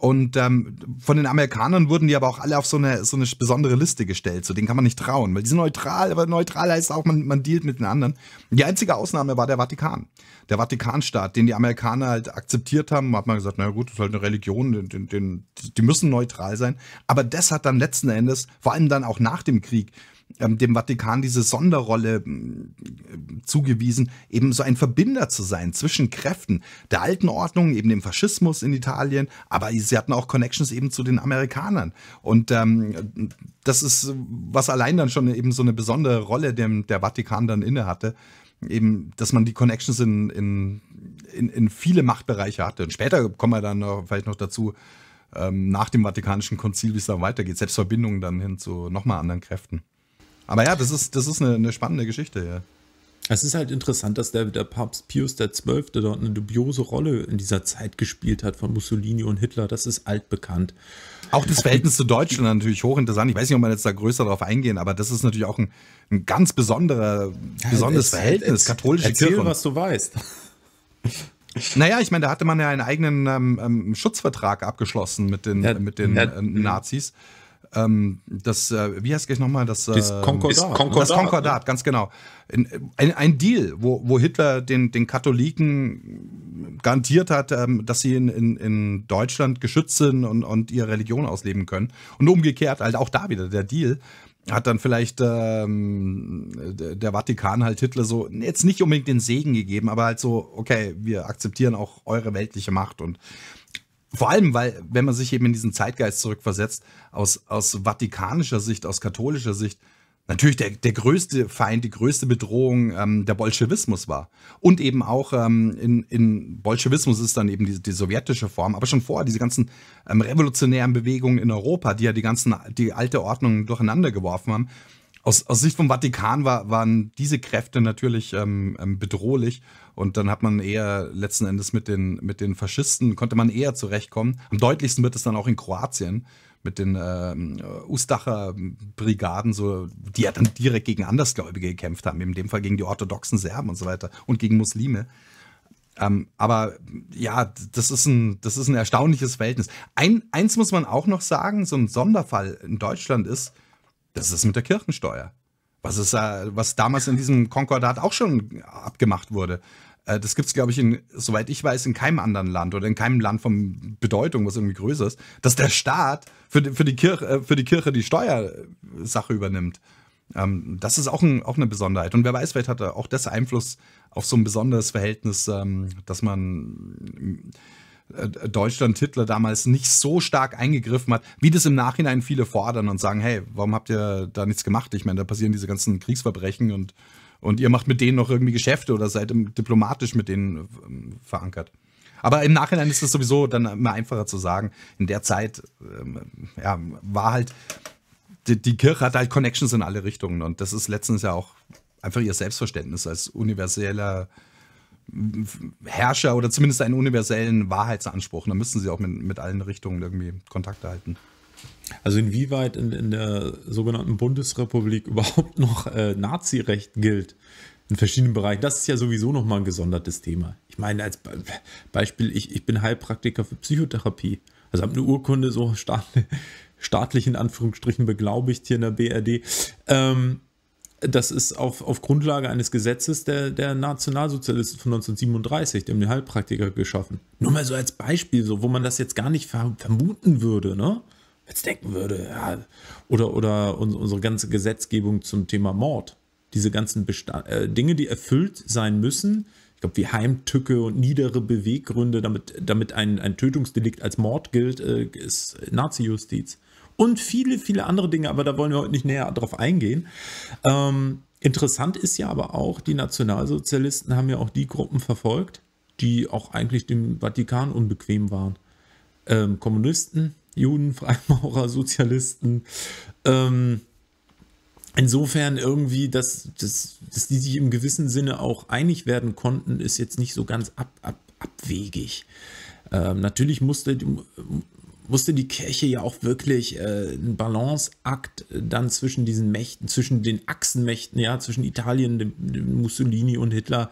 Und ähm, von den Amerikanern wurden die aber auch alle auf so eine, so eine besondere Liste gestellt. So denen kann man nicht trauen, weil die sind neutral, aber neutral heißt auch, man, man dealt mit den anderen. Die einzige Ausnahme war der Vatikan. Der Vatikanstaat, den die Amerikaner halt akzeptiert haben, hat man gesagt, na gut, das ist halt eine Religion, den, den, den, die müssen neutral sein. Aber das hat dann letzten Endes, vor allem dann auch nach dem Krieg, ähm, dem Vatikan diese Sonderrolle hm, äh, zugewiesen, eben so ein Verbinder zu sein zwischen Kräften der alten Ordnung, eben dem Faschismus in Italien, aber sie hatten auch Connections eben zu den Amerikanern. Und ähm, das ist, was allein dann schon eben so eine besondere Rolle dem, der Vatikan dann inne hatte eben, dass man die Connections in, in, in, in, viele Machtbereiche hatte. Und später kommen wir dann noch, vielleicht noch dazu, ähm, nach dem Vatikanischen Konzil, wie es dann weitergeht, selbst Verbindungen dann hin zu nochmal anderen Kräften. Aber ja, das ist, das ist eine, eine spannende Geschichte, ja. Es ist halt interessant, dass der, der Papst Pius XII. dort eine dubiose Rolle in dieser Zeit gespielt hat von Mussolini und Hitler. Das ist altbekannt. Auch das Verhältnis zu Deutschland natürlich hochinteressant. Ich weiß nicht, ob man jetzt da größer darauf eingehen, aber das ist natürlich auch ein, ein ganz besonderer, besonderes ja, Verhältnis. Erzähl, katholische erzähl, Kirche. was du weißt. [laughs] Naja, ich meine, da hatte man ja einen eigenen ähm, ähm, Schutzvertrag abgeschlossen mit den, ja, mit den ja, äh, Nazis ähm, das, äh, wie heißt es nochmal? Das, äh, das Konkordat. Ähm, Konkordat. Das Konkordat, ganz genau. Ein, ein, Deal, wo, wo Hitler den, den Katholiken garantiert hat, ähm, dass sie in, in, in Deutschland geschützt sind und, und ihre Religion ausleben können. Und umgekehrt, halt auch da wieder der Deal, hat dann vielleicht ähm, der Vatikan halt Hitler so jetzt nicht unbedingt den Segen gegeben, aber halt so, okay, wir akzeptieren auch eure weltliche Macht und vor allem, weil, wenn man sich eben in diesen Zeitgeist zurückversetzt, aus, aus vatikanischer Sicht, aus katholischer Sicht, natürlich der, der größte Feind, die größte Bedrohung ähm, der Bolschewismus war. Und eben auch ähm, in, in Bolschewismus ist dann eben die, die sowjetische Form, aber schon vorher diese ganzen ähm, revolutionären Bewegungen in Europa, die ja die ganzen, die alte Ordnung durcheinander geworfen haben. Aus, aus Sicht vom Vatikan war, waren diese Kräfte natürlich ähm, ähm bedrohlich und dann hat man eher letzten Endes mit den, mit den Faschisten, konnte man eher zurechtkommen. Am deutlichsten wird es dann auch in Kroatien mit den ähm, Ustacher Brigaden, so, die ja dann direkt gegen Andersgläubige gekämpft haben, in dem Fall gegen die orthodoxen Serben und so weiter und gegen Muslime. Ähm, aber ja, das ist ein, das ist ein erstaunliches Verhältnis. Ein, eins muss man auch noch sagen, so ein Sonderfall in Deutschland ist, das ist mit der Kirchensteuer. Was, ist, äh, was damals in diesem Konkordat auch schon abgemacht wurde. Äh, das gibt es, glaube ich, in, soweit ich weiß, in keinem anderen Land oder in keinem Land von Bedeutung, was irgendwie größer ist, dass der Staat für die, für die, Kirche, äh, für die Kirche die Steuersache übernimmt. Ähm, das ist auch, ein, auch, eine Besonderheit. Und wer weiß, vielleicht hat auch das Einfluss auf so ein besonderes Verhältnis, ähm, dass man äh, Deutschland Hitler damals nicht so stark eingegriffen hat, wie das im Nachhinein viele fordern und sagen, hey, warum habt ihr da nichts gemacht? Ich meine, da passieren diese ganzen Kriegsverbrechen und und ihr macht mit denen noch irgendwie Geschäfte oder seid diplomatisch mit denen ähm, verankert. Aber im Nachhinein ist es sowieso dann immer einfacher zu sagen. In der Zeit ähm, ja, war halt, die, die, Kirche hat halt Connections in alle Richtungen. Und das ist letztens ja auch einfach ihr Selbstverständnis als universeller mm, Herrscher oder zumindest einen universellen Wahrheitsanspruch. da müssen sie auch mit, mit allen Richtungen irgendwie Kontakt halten. Also inwieweit in, in der sogenannten Bundesrepublik [laughs] überhaupt noch äh, Nazirecht gilt in verschiedenen Bereichen, das ist ja sowieso nochmal ein gesondertes Thema. Ich meine, als Be Beispiel, ich, ich bin Heilpraktiker für Psychotherapie. Also habe eine Urkunde so staat, [laughs] staatlich in Anführungsstrichen beglaubigt hier in der BRD. Ähm, das ist auf, auf Grundlage eines Gesetzes der, der Nationalsozialisten von 1937, die haben den Heilpraktiker geschaffen. Nur mal so als Beispiel, so, wo man das jetzt gar nicht vermuten würde. Ne? jetzt denken würde, ja, oder, oder unsere ganze Gesetzgebung zum Thema Mord, diese ganzen Besta äh, Dinge, die erfüllt sein müssen, ich glaube, wie Heimtücke und niedere Beweggründe, damit, damit ein, ein Tötungsdelikt als Mord gilt, äh, ist Nazi-Justiz. Und viele, viele andere Dinge, aber da wollen wir heute nicht näher drauf eingehen. Ähm, interessant ist ja aber auch, die Nationalsozialisten haben ja auch die Gruppen verfolgt, die auch eigentlich dem Vatikan unbequem waren. Ähm, Kommunisten, Juden, Freimaurer, Sozialisten. Ähm, insofern irgendwie, dass, dass, dass die sich im gewissen Sinne auch einig werden konnten, ist jetzt nicht so ganz ab, ab, abwegig. Ähm, natürlich musste, musste die Kirche ja auch wirklich äh, einen Balanceakt äh, dann zwischen diesen Mächten, zwischen den Achsenmächten, ja, zwischen Italien, dem, dem Mussolini und Hitler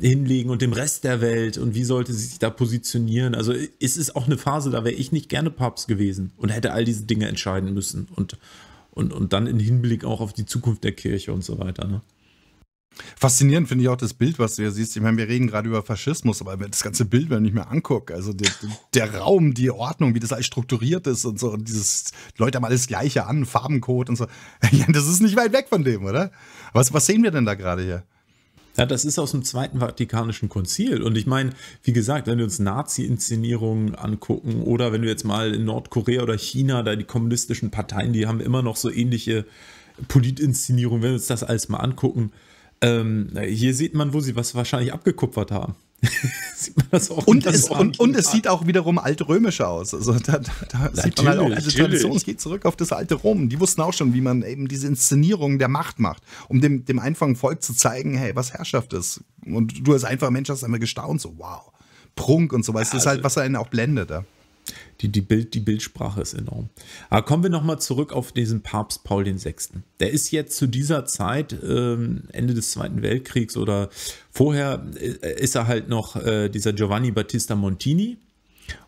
äh, hinlegen und dem Rest der Welt und wie sollte sie sich da positionieren. Also es ist auch eine Phase, da wäre ich nicht gerne Papst gewesen und hätte all diese Dinge entscheiden müssen und, und, und dann im Hinblick auch auf die Zukunft der Kirche und so weiter. Ne? Faszinierend finde ich auch das Bild, was du hier siehst. Ich meine, wir reden gerade über Faschismus, aber wenn das ganze Bild, wenn ich mir angucke, also der, der, Raum, die Ordnung, wie das alles strukturiert ist und so, und dieses, Leute haben alles Gleiche an, Farbencode und so. [laughs] Ja, das ist nicht weit weg von dem, oder? Was, was sehen wir denn da gerade hier? Ja, das ist aus dem Zweiten Vatikanischen Konzil. Und ich meine, wie gesagt, wenn wir uns Nazi-Inszenierungen angucken oder wenn wir jetzt mal in Nordkorea oder China, da die kommunistischen Parteien, die haben immer noch so ähnliche Politinszenierungen, wenn wir uns das alles mal angucken, ähm, hier sieht man, wo sie was wahrscheinlich abgekupfert haben. [laughs] und, es, und, und, es, sieht auch wiederum altrömisch aus. Also da, da, da sieht man halt auch diese Tradition. Es geht zurück auf das alte Rom. Die wussten auch schon, wie man eben diese Inszenierung der Macht macht, um dem, dem einfachen Volk zu zeigen, hey, was Herrschaft ist. Und du als einfacher Mensch hast einmal gestaunt, so wow, Prunk und so was. Ja, das ist halt, also was einen auch blendet. Ja. Die, die, Bild, die Bildsprache ist enorm. Aber ah, kommen wir nochmal zurück auf diesen Papst Paul VI. Der ist jetzt zu dieser Zeit, ähm, Ende des Zweiten Weltkriegs oder vorher, äh, ist er halt noch äh, dieser Giovanni Battista Montini.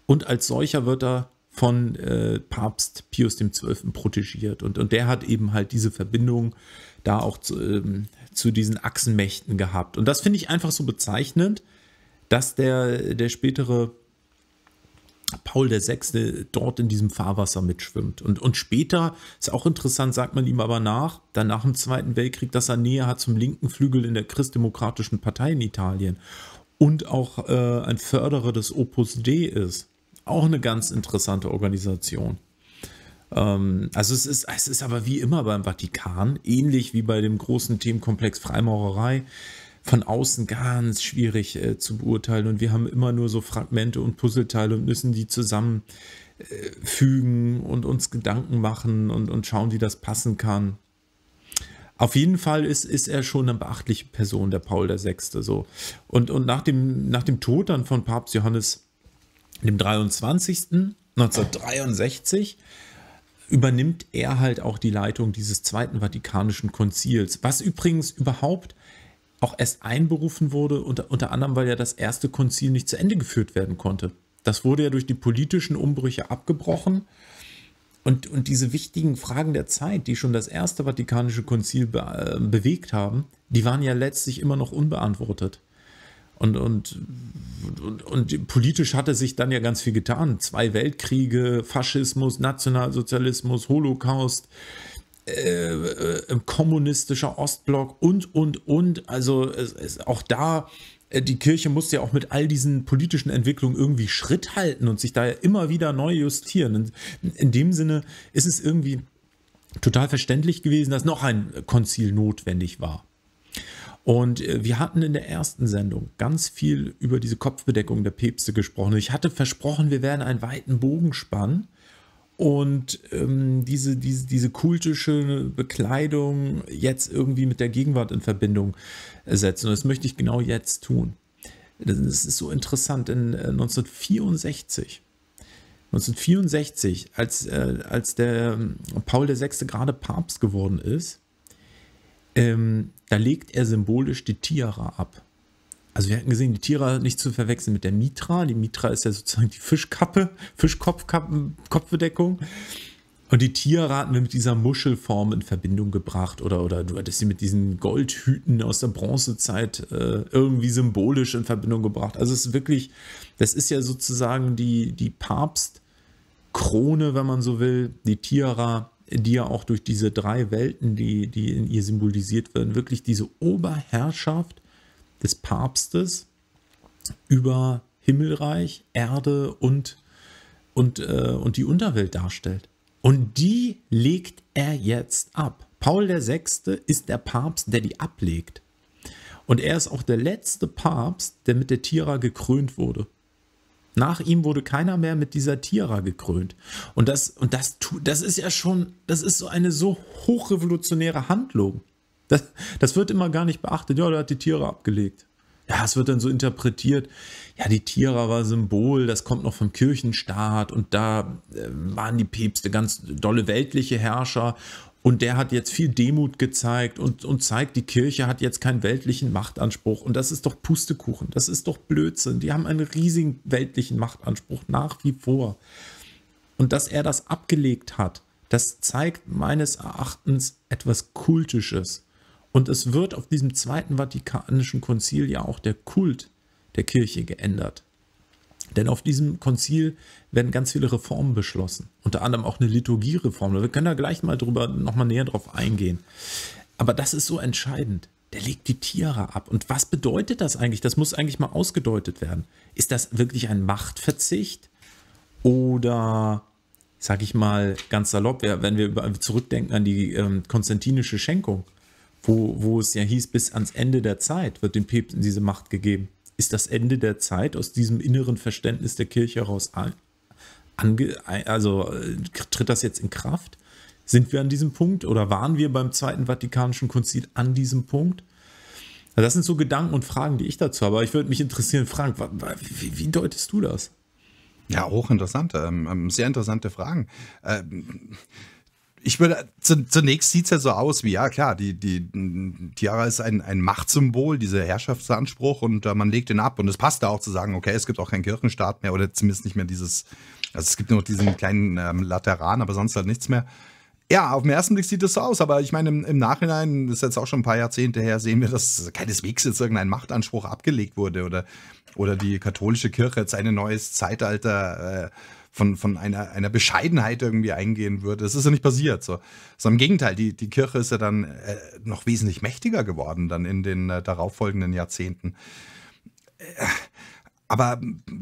Und als solcher wird er von äh, Papst Pius XII. protegiert. Und, und der hat eben halt diese Verbindung da auch zu, ähm, zu diesen Achsenmächten gehabt. Und das finde ich einfach so bezeichnend, dass der, der spätere Paul VI. dort in diesem Fahrwasser mitschwimmt. Und, und später, ist auch interessant, sagt man ihm aber nach, dann nach dem Zweiten Weltkrieg, dass er Nähe hat zum linken Flügel in der christdemokratischen Partei in Italien und auch äh, ein Förderer des Opus D ist. Auch eine ganz interessante Organisation. Ähm, also es ist, es ist aber wie immer beim Vatikan, ähnlich wie bei dem großen Themenkomplex Freimaurerei, von außen ganz schwierig äh, zu beurteilen und wir haben immer nur so Fragmente und Puzzleteile und müssen die zusammenfügen äh, und uns Gedanken machen und, und schauen, wie das passen kann. Auf jeden Fall ist, ist er schon eine beachtliche Person, der Paul VI. So. Und, und nach, dem, nach dem Tod dann von Papst Johannes dem 23. 1963 übernimmt er halt auch die Leitung dieses Zweiten Vatikanischen Konzils, was übrigens überhaupt auch erst einberufen wurde, unter, unter anderem, weil ja das erste Konzil nicht zu Ende geführt werden konnte. Das wurde ja durch die politischen Umbrüche abgebrochen. Und, und diese wichtigen Fragen der Zeit, die schon das erste Vatikanische Konzil be äh, bewegt haben, die waren ja letztlich immer noch unbeantwortet. Und, und, und, und, politisch hatte sich dann ja ganz viel getan. Zwei Weltkriege, Faschismus, Nationalsozialismus, Holocaust, äh, äh, kommunistischer Ostblock und, und, und. Also auch da, äh, die Kirche muss ja auch mit all diesen politischen Entwicklungen irgendwie Schritt halten und sich da immer wieder neu justieren. In, in dem Sinne ist es irgendwie total verständlich gewesen, dass noch ein Konzil notwendig war. Und äh, wir hatten in der ersten Sendung ganz viel über diese Kopfbedeckung der Päpste gesprochen. Ich hatte versprochen, wir werden einen weiten Bogen spannen. Und ähm, diese, diese, diese kultische Bekleidung jetzt irgendwie mit der Gegenwart in Verbindung setzen. Und das möchte ich genau jetzt tun. Das ist so interessant. In 1964 äh, 1964, als, äh, als der ähm, Paul VI. gerade Papst geworden ist, ähm, da legt er symbolisch die Tiara ab. Also wir hatten gesehen, die Tiere nicht zu verwechseln mit der Mitra. Die Mitra ist ja sozusagen die Fischkappe, Fischkopfbedeckung. Und die Tiere hatten wir mit dieser Muschelform in Verbindung gebracht oder, oder du hattest sie mit diesen Goldhüten aus der Bronzezeit äh, irgendwie symbolisch in Verbindung gebracht. Also es ist wirklich, das ist ja sozusagen die, die Papstkrone, wenn man so will, die Tiara, die ja auch durch diese drei Welten, die, die in ihr symbolisiert werden, wirklich diese Oberherrschaft des Papstes über Himmelreich, Erde und, und, äh, und die Unterwelt darstellt. Und die legt er jetzt ab. Paul VI. ist der Papst, der die ablegt. Und er ist auch der letzte Papst, der mit der Tira gekrönt wurde. Nach ihm wurde keiner mehr mit dieser Tira gekrönt. Und das, und das, das ist ja schon, das ist so eine so hochrevolutionäre Handlung. Das, das wird immer gar nicht beachtet. Ja, der hat die Tiere abgelegt. Ja, es wird dann so interpretiert, ja, die Tiere war Symbol, das kommt noch vom Kirchenstaat und da äh, waren die Päpste ganz dolle weltliche Herrscher und der hat jetzt viel Demut gezeigt und, und zeigt, die Kirche hat jetzt keinen weltlichen Machtanspruch und das ist doch Pustekuchen, das ist doch Blödsinn. Die haben einen riesigen weltlichen Machtanspruch nach wie vor. Und dass er das abgelegt hat, das zeigt meines Erachtens etwas Kultisches. Und es wird auf diesem Zweiten Vatikanischen Konzil ja auch der Kult der Kirche geändert. Denn auf diesem Konzil werden ganz viele Reformen beschlossen, unter anderem auch eine Liturgiereform. Wir können da gleich mal drüber nochmal näher drauf eingehen. Aber das ist so entscheidend. Der legt die Tiere ab. Und was bedeutet das eigentlich? Das muss eigentlich mal ausgedeutet werden. Ist das wirklich ein Machtverzicht? Oder, sage ich mal, ganz salopp, wenn wir zurückdenken an die ähm, konstantinische Schenkung, wo, wo es ja hieß, bis ans Ende der Zeit wird dem Päpsten diese Macht gegeben. Ist das Ende der Zeit aus diesem inneren Verständnis der Kirche heraus ange, also äh, tritt das jetzt in Kraft? Sind wir an diesem Punkt oder waren wir beim Zweiten Vatikanischen Konzil an diesem Punkt? Also das sind so Gedanken und Fragen, die ich dazu habe. Aber ich würde mich interessieren, Frank, wie, wie deutest du das? Ja, hochinteressante, ähm, ähm sehr interessante Fragen. Ähm, ich würde, zunächst sieht es ja so aus wie, ja klar, die, die, die Tiara ist ein, ein Machtsymbol, dieser Herrschaftsanspruch und äh, man legt ihn ab und es passt da auch zu sagen, okay, es gibt auch keinen Kirchenstaat mehr oder zumindest nicht mehr dieses, also es gibt nur diesen kleinen ähm, Lateran, aber sonst halt nichts mehr. Ja, auf den ersten Blick sieht das so aus, aber ich meine, im, im, Nachhinein, das ist jetzt auch schon ein paar Jahrzehnte her, sehen wir, dass keineswegs jetzt irgendein Machtanspruch abgelegt wurde oder oder die katholische Kirche jetzt ein neues Zeitalter äh, von, von einer, einer Bescheidenheit irgendwie eingehen würde. Das ist ja nicht passiert. So. so im Gegenteil, die, die Kirche ist ja dann äh, noch wesentlich mächtiger geworden dann in den äh, darauffolgenden Jahrzehnten. Äh, aber äh,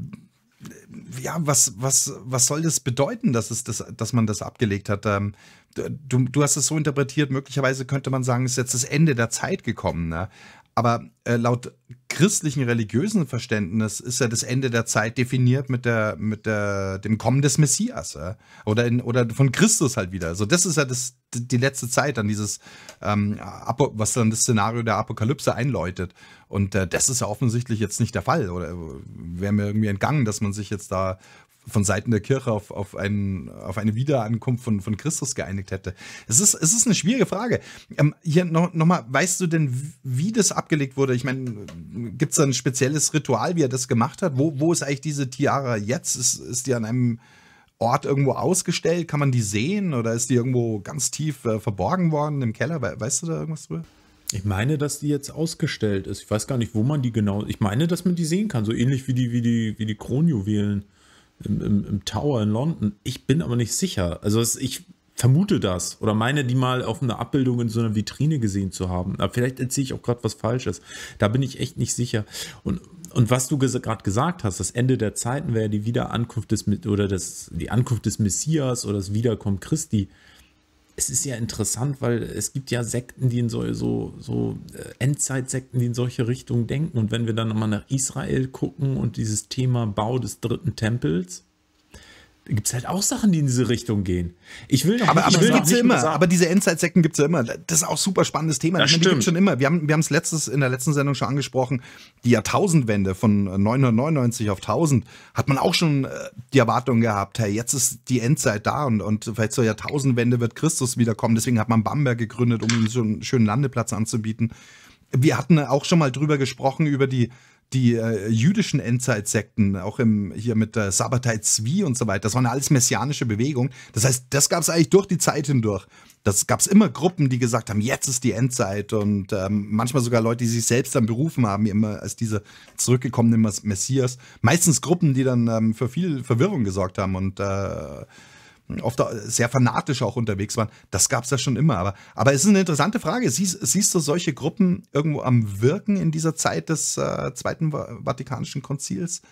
ja, was, was, was soll das bedeuten, dass, es das, dass man das abgelegt hat? Ähm, du, du hast es so interpretiert, möglicherweise könnte man sagen, es ist jetzt das Ende der Zeit gekommen. Ne? Aber äh, laut christlichen religiösen Verständnis ist ja das Ende der Zeit definiert mit der mit der dem Kommen des Messias ja? oder in, oder von Christus halt wieder. Also das ist ja das die letzte Zeit dann dieses ähm, was dann das Szenario der Apokalypse einläutet und äh, das ist ja offensichtlich jetzt nicht der Fall oder äh, wäre mir irgendwie entgangen, dass man sich jetzt da von Seiten der Kirche auf, auf, einen, auf eine Wiederankunft von, von Christus geeinigt hätte. Es ist, es ist eine schwierige Frage. Ähm, hier noch, noch weißt du denn, wie das abgelegt wurde? Ich meine, gibt es da ein spezielles Ritual, wie er das gemacht hat? Wo, wo ist eigentlich diese Tiara jetzt? Ist, ist die an einem Ort irgendwo ausgestellt? Kann man die sehen oder ist die irgendwo ganz tief äh, verborgen worden im Keller? weißt du da irgendwas drüber? Ich meine, dass die jetzt ausgestellt ist. Ich weiß gar nicht, wo man die genau. Ich meine, dass man die sehen kann, so ähnlich wie die, wie die, wie die Kronjuwelen im, im, im Tower in London. Ich bin aber nicht sicher. Also es, ich vermute das oder meine, die mal auf einer Abbildung in so einer Vitrine gesehen zu haben. Aber vielleicht erzähle ich auch gerade was Falsches. Da bin ich echt nicht sicher. Und, und was du ges gerade gesagt hast, das Ende der Zeiten wäre die Wiederankunft des oder das, die Ankunft des Messias oder das Wiederkommen Christi es ist ja interessant, weil es gibt ja Sekten, die in so, so, so äh, Endzeitsekten, die in solche Richtungen denken. Und wenn wir dann nochmal nach Israel gucken und dieses Thema Bau des dritten Tempels, gibt es halt auch Sachen, die in diese Richtung gehen. Ich will noch aber, nicht, aber will gibt's immer. Aber diese Endzeitsäcken gibt es ja immer. Das ist auch ein super spannendes Thema. Das ich meine, stimmt. schon immer. Wir haben wir es letztes in der letzten Sendung schon angesprochen. Die Jahrtausendwende von 999 äh, auf 1000 hat man auch schon äh, die Erwartung gehabt. Hey, jetzt ist die Endzeit da und und vielleicht zur Jahrtausendwende wird Christus wiederkommen. Deswegen hat man Bamberg gegründet, um ihm so einen schönen Landeplatz anzubieten. Wir hatten auch schon mal drüber gesprochen über die die äh, jüdischen Endzeitsekten, auch im, hier mit äh, Sabbatai Zvi und so weiter, das waren alles messianische Bewegungen. Das heißt, das gab es eigentlich durch die Zeit hindurch. Das gab es immer Gruppen, die gesagt haben, jetzt ist die Endzeit und ähm, manchmal sogar Leute, die sich selbst dann berufen haben, immer als diese zurückgekommenen Messias. Meistens Gruppen, die dann ähm, für viel Verwirrung gesorgt haben und äh, oft sehr fanatisch auch unterwegs waren. Das gab es ja schon immer. Aber, aber es ist eine interessante Frage. Siehst, siehst du solche Gruppen irgendwo am Wirken in dieser Zeit des äh, Zweiten Vatikanischen Konzils?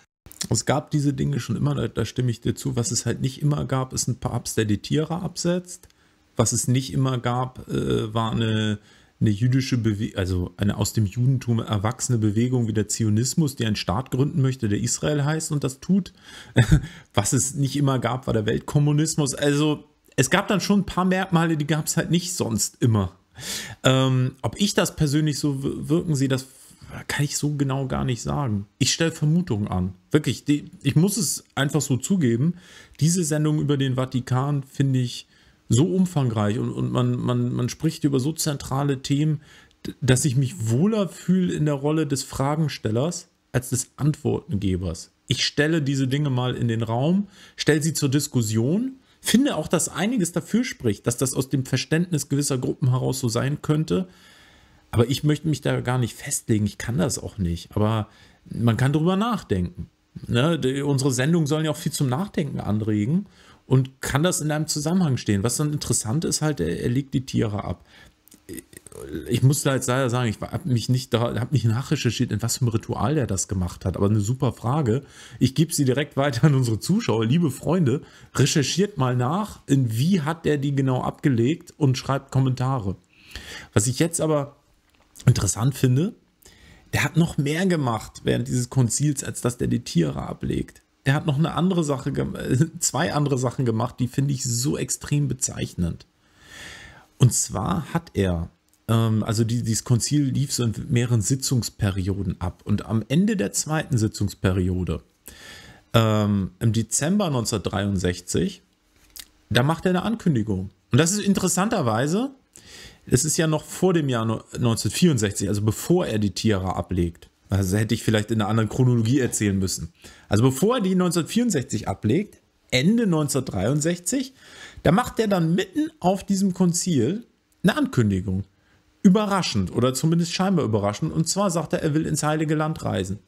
Es gab diese Dinge schon immer, da, da, stimme ich dir zu. Was es halt nicht immer gab, ist ein Papst, der die Tiere absetzt. Was es nicht immer gab, äh, war eine eine jüdische Bewegung, also eine aus dem Judentum erwachsene Bewegung wie der Zionismus, die einen Staat gründen möchte, der Israel heißt und das tut. [laughs] Was es nicht immer gab, war der Weltkommunismus. Also es gab dann schon ein paar Merkmale, die gab es halt nicht sonst immer. Ähm, ob ich das persönlich so wirken sehe, das kann ich so genau gar nicht sagen. Ich stelle Vermutungen an. Wirklich, die, ich muss es einfach so zugeben. Diese Sendung über den Vatikan finde ich so umfangreich und, und man, man, man spricht über so zentrale Themen, dass ich mich wohler fühle in der Rolle des Fragenstellers als des Antwortengebers. Ich stelle diese Dinge mal in den Raum, stelle sie zur Diskussion, finde auch, dass einiges dafür spricht, dass das aus dem Verständnis gewisser Gruppen heraus so sein könnte. Aber ich möchte mich da gar nicht festlegen, ich kann das auch nicht. Aber man kann darüber nachdenken. Ne? Die, unsere Sendungen sollen ja auch viel zum Nachdenken anregen und kann das in einem Zusammenhang stehen. Was dann interessant ist, halt, er, er legt die Tiere ab. Ich muss da jetzt leider sagen, ich habe mich nicht, habe nicht nachrecherchiert, in was für einem Ritual der das gemacht hat. Aber eine super Frage. Ich gebe sie direkt weiter an unsere Zuschauer. Liebe Freunde, recherchiert mal nach, in wie hat der die genau abgelegt und schreibt Kommentare. Was ich jetzt aber interessant finde, der hat noch mehr gemacht während dieses Konzils, als dass der die Tiere ablegt der hat noch eine andere Sache, [laughs] zwei andere Sachen gemacht, die finde ich so extrem bezeichnend. Und zwar hat er, ähm, also die, dieses Konzil lief so in mehreren Sitzungsperioden ab. Und am Ende der zweiten Sitzungsperiode, ähm, im Dezember 1963, da macht er eine Ankündigung. Und das ist interessanterweise, es ist ja noch vor dem Jahr 1964, also bevor er die Tiere ablegt. Also hätte ich vielleicht in einer anderen Chronologie erzählen müssen. Also bevor er die 1964 ablegt, Ende 1963, da macht er dann mitten auf diesem Konzil eine Ankündigung. Überraschend oder zumindest scheinbar überraschend. Und zwar sagt er, er will ins Heilige Land reisen.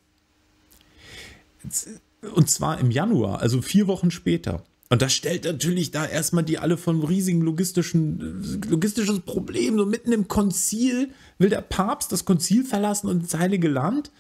Und zwar im Januar, also vier Wochen später. Und das stellt natürlich da erstmal die alle von riesigen logistischen, äh, logistisches Problem. So mitten im Konzil will der Papst das Konzil verlassen und ins Heilige Land.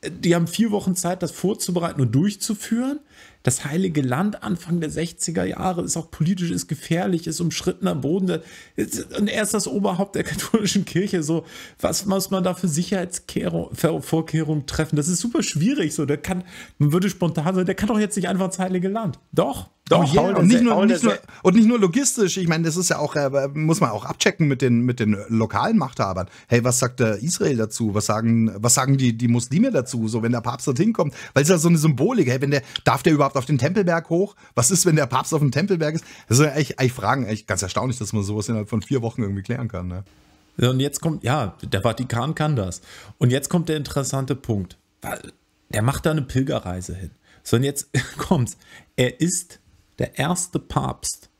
Äh, die haben vier Wochen Zeit, das vorzubereiten und durchzuführen das heilige Land Anfang der 60er Jahre ist auch politisch, ist gefährlich, ist umschritten am Boden. Und er ist das Oberhaupt der [laughs] katholischen Kirche. So, was muss man da für Sicherheitsvorkehrungen treffen? Das ist super schwierig. So, der kann, man würde spontan sagen, der kann doch jetzt nicht einfach ins heilige Land. Doch, doch, oh yeah. und, nicht nur, nicht nur, und, nicht nur, logistisch, ich meine, das ist ja auch, äh, muss man auch abchecken mit den, mit den lokalen Machthabern. Hey, was sagt äh, Israel dazu? Was sagen, was sagen die, die Muslime dazu, so wenn der Papst dort hinkommt? Weil es ja so eine Symbolik, hey, wenn der, darf der überhaupt habt auf den Tempelberg hoch. Was ist, wenn der Papst auf dem Tempelberg ist? Das sind eigentlich, eigentlich Fragen, echt ganz erstaunlich, dass man sowas innerhalb von vier Wochen irgendwie klären kann. Ne? Und jetzt kommt, ja, der Vatikan kann das. Und jetzt kommt der interessante Punkt. Der macht da eine Pilgerreise hin. So, und jetzt [laughs] kommt's. Er ist der erste Papst,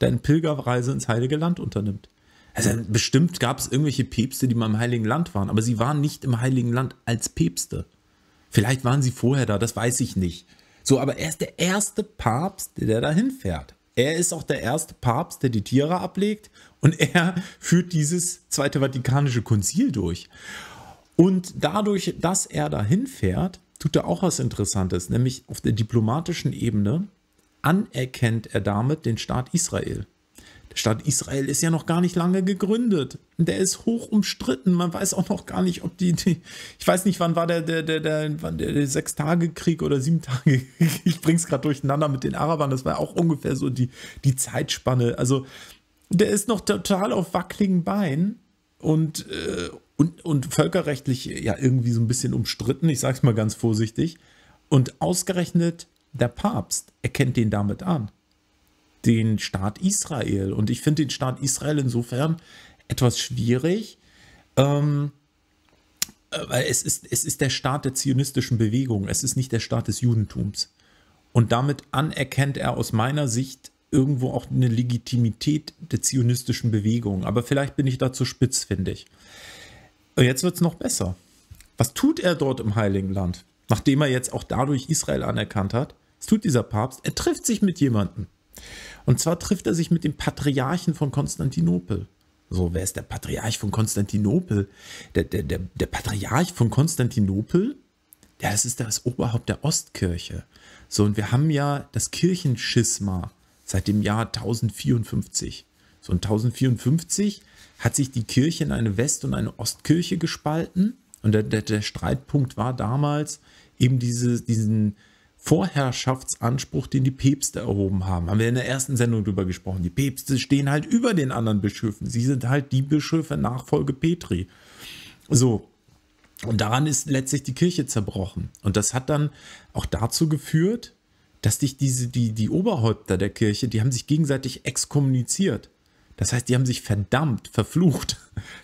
der eine Pilgerreise ins Heilige Land unternimmt. Also bestimmt gab es irgendwelche Päpste, die mal im Heiligen Land waren, aber sie waren nicht im Heiligen Land als Päpste. Vielleicht waren sie vorher da, das weiß ich nicht. So, aber er ist der erste Papst, der da hinfährt. Er ist auch der erste Papst, der die Tiere ablegt und [laughs] er führt dieses Zweite Vatikanische Konzil durch. Und dadurch, dass er da hinfährt, tut er auch was Interessantes, nämlich auf der diplomatischen Ebene anerkennt er damit den Staat Israel. Der Staat Israel ist ja noch gar nicht lange gegründet. Der ist hoch umstritten. Man weiß auch noch gar nicht, ob die, die ich weiß nicht, wann war der, der, der, der, der sechs tage oder Sieben-Tage. [laughs] Ich es gerade durcheinander mit den Arabern. Das war auch ungefähr so die, die Zeitspanne. Also, der ist noch total auf wackeligen Beinen und, äh, und, und völkerrechtlich ja irgendwie so ein bisschen umstritten. Ich sage es mal ganz vorsichtig. Und ausgerechnet der Papst erkennt den damit an den Staat Israel. Und ich finde den Staat Israel insofern etwas schwierig, ähm, äh, weil es ist, es ist der Staat der zionistischen Bewegung, es ist nicht der Staat des Judentums. Und damit anerkennt er aus meiner Sicht irgendwo auch eine Legitimität der zionistischen Bewegung. Aber vielleicht bin ich da zu spitz, finde ich. Und jetzt wird es noch besser. Was tut er dort im Heiligen Land, nachdem er jetzt auch dadurch Israel anerkannt hat? Was tut dieser Papst? Er trifft sich mit jemandem. Und zwar trifft er sich mit dem Patriarchen von Konstantinopel. So, wer ist der Patriarch von Konstantinopel? Der, der, der, der Patriarch von Konstantinopel? Ja, das ist das Oberhaupt der Ostkirche. So, und wir haben ja das Kirchenschisma seit dem Jahr 1054. So, und 1054 hat sich die Kirche in eine West- und eine Ostkirche gespalten. Und der, der, der Streitpunkt war damals eben diese, diesen Vorherrschaftsanspruch, den die Päpste erhoben haben. Haben wir in der ersten Sendung drüber gesprochen. Die Päpste stehen halt über den anderen Bischöfen. Sie sind halt die Bischöfe Nachfolge Petri. So. Und daran ist letztlich die Kirche zerbrochen. Und das hat dann auch dazu geführt, dass dich diese, die, die Oberhäupter der Kirche, die haben sich gegenseitig exkommuniziert. Das heißt, die haben sich verdammt, verflucht.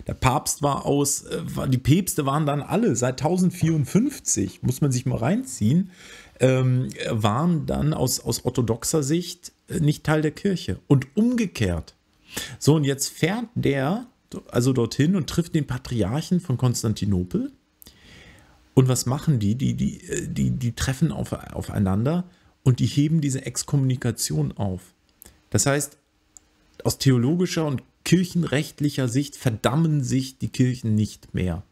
Der Papst war aus, äh, die Päpste waren dann alle seit 1054, muss man sich mal reinziehen ähm, waren dann aus, aus orthodoxer Sicht äh, nicht Teil der Kirche. Und umgekehrt. So, und jetzt fährt der also dorthin und trifft den Patriarchen von Konstantinopel. Und was machen die? Die, die, äh, die, die treffen auf, aufeinander und die heben diese Exkommunikation auf. Das heißt, aus theologischer und kirchenrechtlicher Sicht verdammen sich die Kirchen nicht mehr.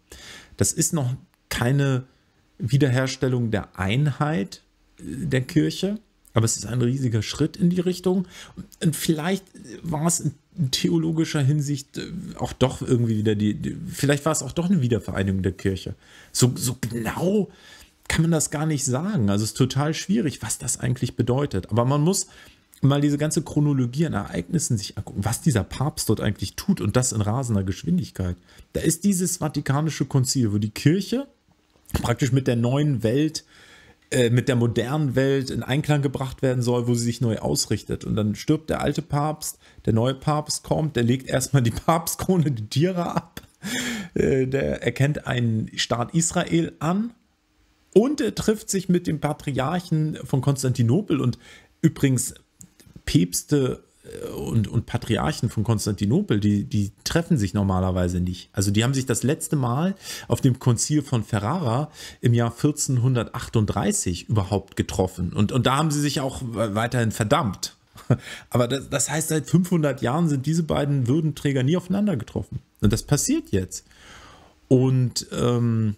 Das ist noch keine Wiederherstellung der Einheit äh, der Kirche. Aber es ist ein riesiger Schritt in die Richtung. Und vielleicht äh, war es in theologischer Hinsicht äh, auch doch irgendwie wieder die, die vielleicht war es auch doch eine Wiedervereinigung der Kirche. So, so genau kann man das gar nicht sagen. Also es ist total schwierig, was das eigentlich bedeutet. Aber man muss mal diese ganze Chronologie an Ereignissen sich angucken, was dieser Papst dort eigentlich tut und das in rasender Geschwindigkeit. Da ist dieses Vatikanische Konzil, wo die Kirche praktisch mit der neuen Welt, äh, mit der modernen Welt in Einklang gebracht werden soll, wo sie sich neu ausrichtet. Und dann stirbt der alte Papst, der neue Papst kommt, der legt erstmal die [laughs] Papstkrone die Tiere ab, äh, der erkennt einen Staat Israel an und er trifft sich mit dem Patriarchen von Konstantinopel und übrigens Päpste und, und Patriarchen von Konstantinopel, die, die treffen sich normalerweise nicht. Also die haben sich das letzte Mal auf dem Konzil von Ferrara im Jahr 1438 überhaupt getroffen. Und, und da haben sie sich auch weiterhin verdammt. [laughs] Aber das, das heißt, seit 500 Jahren sind diese beiden Würdenträger nie aufeinander getroffen. Und das passiert jetzt. Und, ähm,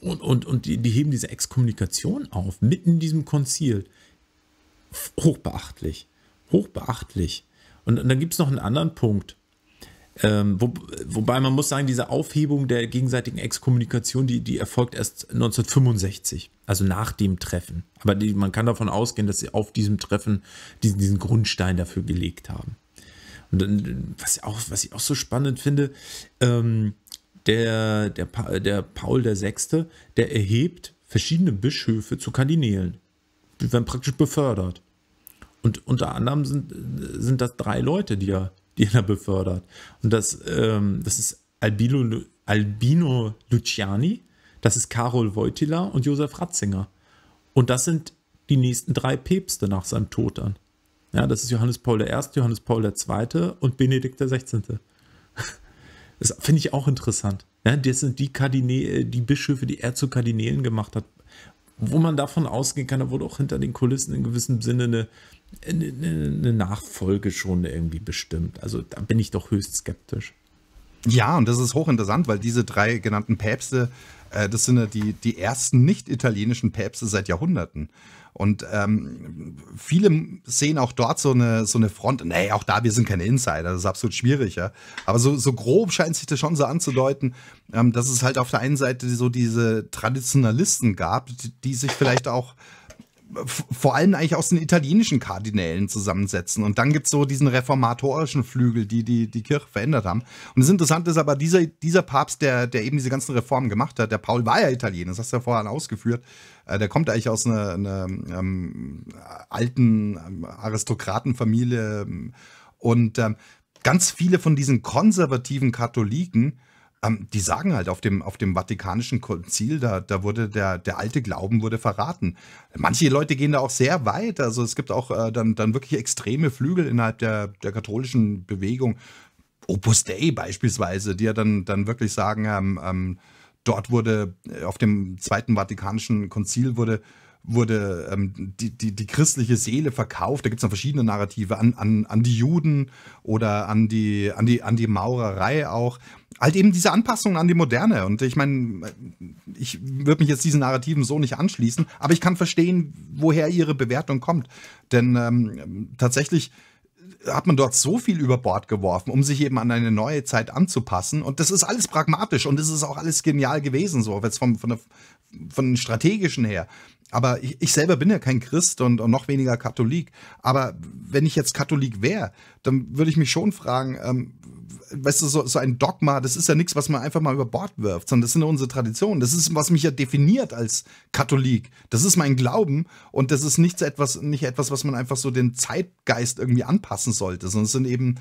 und, und, und die, die heben diese Exkommunikation auf, mitten in diesem Konzil. Hochbeachtlich hochbeachtlich. Und, und dann gibt es noch einen anderen Punkt. Ähm, wo, wobei man muss sagen, diese Aufhebung der gegenseitigen Exkommunikation, die, die erfolgt erst 1965, also nach dem Treffen. Aber die, man kann davon ausgehen, dass sie auf diesem Treffen diesen, diesen Grundstein dafür gelegt haben. Und dann, was, auch, was ich auch so spannend finde, ähm, der, der, der Paul der der erhebt verschiedene Bischöfe zu Kardinälen. Die werden praktisch befördert. Und unter anderem sind, sind das drei Leute, die er, die er befördert. Und das, ähm, das ist Albino, Albino Luciani, das ist Karol Wojtyla und Josef Ratzinger. Und das sind die nächsten drei Päpste nach seinem Tod dann. Ja, das ist Johannes Paul I., Johannes Paul II. und Benedikt XVI. [laughs] Das finde ich auch interessant. Ja, das sind die Kardinä die Bischöfe, die er zu Kardinälen gemacht hat wo man davon ausgehen kann, da wurde auch hinter den Kulissen in gewissem Sinne eine, eine, eine Nachfolge schon irgendwie bestimmt. Also da bin ich doch höchst skeptisch. Ja, und das ist hochinteressant, weil diese drei genannten Päpste, äh, das sind ja die, die ersten nicht-italienischen Päpste seit Jahrhunderten. Und ähm, viele sehen auch dort so eine, so eine Front. Nee, auch da, wir sind keine Insider, das ist absolut schwierig, ja. Aber so, so grob scheint sich das schon so anzudeuten, ähm, dass es halt auf der einen Seite so diese Traditionalisten gab, die, die sich vielleicht auch vor allem eigentlich aus den italienischen Kardinälen zusammensetzen. Und dann gibt es so diesen reformatorischen Flügel, die, die die Kirche verändert haben. Und das Interessante ist aber, dieser, dieser Papst, der, der eben diese ganzen Reformen gemacht hat, der Paul war ja Italiener, das hast du ja vorhin ausgeführt, äh, der kommt eigentlich aus einer, einer ähm, alten ähm, Aristokratenfamilie. Und ähm, ganz viele von diesen konservativen Katholiken ähm, die sagen halt, auf dem, auf dem Vatikanischen Konzil, da, da wurde der, der alte Glauben wurde verraten. Manche Leute gehen da auch sehr weit. Also es gibt auch äh, dann, dann wirklich extreme Flügel innerhalb der, der katholischen Bewegung. Opus Dei beispielsweise, die ja dann, dann wirklich sagen, ähm, ähm, dort wurde äh, auf dem Zweiten Vatikanischen Konzil wurde wurde ähm, die, die, die christliche Seele verkauft. Da gibt es dann verschiedene Narrative an, an, an die Juden oder an die, an, die, an die Maurerei auch. Halt eben diese Anpassungen an die Moderne. Und ich meine, ich würde mich jetzt diesen Narrativen so nicht anschließen, aber ich kann verstehen, woher ihre Bewertung kommt. Denn ähm, tatsächlich hat man dort so viel über Bord geworfen, um sich eben an eine neue Zeit anzupassen. Und das ist alles pragmatisch und es ist auch alles genial gewesen, so jetzt vom, von, der, von strategischen her. Aber ich, ich, selber bin ja kein Christ und, und, noch weniger Katholik. Aber wenn ich jetzt Katholik wäre, dann würde ich mich schon fragen, ähm, weißt du, so, so, ein Dogma, das ist ja nichts, was man einfach mal über Bord wirft, sondern das sind ja unsere Traditionen. Das ist, was mich ja definiert als Katholik. Das ist mein Glauben und das ist nichts etwas, nicht etwas, was man einfach so den Zeitgeist irgendwie anpassen sollte, sondern es sind eben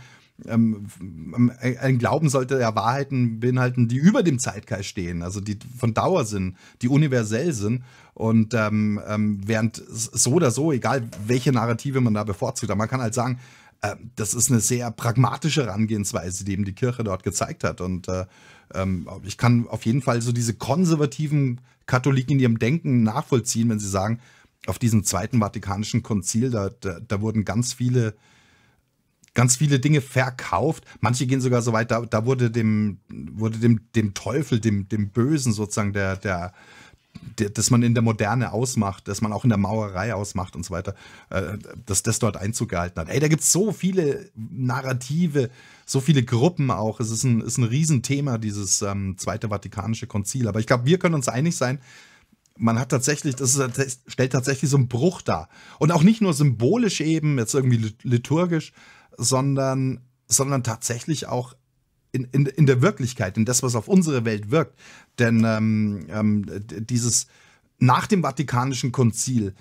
ähm, ähm ein Glauben sollte ja Wahrheiten beinhalten, die über dem Zeitgeist stehen, also die von Dauer sind, die universell sind. Und ähm, ähm, während so oder so, egal welche Narrative man da bevorzugt, aber man kann halt sagen, äh, das ist eine sehr pragmatische Herangehensweise, die eben die Kirche dort gezeigt hat. Und äh, ähm, ich kann auf jeden Fall so diese konservativen Katholiken in ihrem Denken nachvollziehen, wenn sie sagen, auf diesem Zweiten Vatikanischen Konzil, da, da, da wurden ganz viele ganz viele Dinge verkauft. Manche gehen sogar so weit, da, da wurde dem, wurde dem, dem Teufel, dem, dem Bösen sozusagen der, der, das man in der Moderne ausmacht, dass man auch in der Mauerei ausmacht und so weiter, äh, dass das dort Einzug gehalten hat. Ey, da gibt es so viele Narrative, so viele Gruppen auch. Es ist ein, ist ein Riesenthema, dieses ähm, Zweite Vatikanische Konzil. Aber ich glaube, wir können uns einig sein, man hat tatsächlich, das ist, stellt tatsächlich so einen Bruch dar. Und auch nicht nur symbolisch eben, jetzt irgendwie liturgisch, sondern, sondern tatsächlich auch in, in, in der Wirklichkeit, in das, was auf unsere Welt wirkt. Denn ähm, ähm, dieses nach dem Vatikanischen Konzil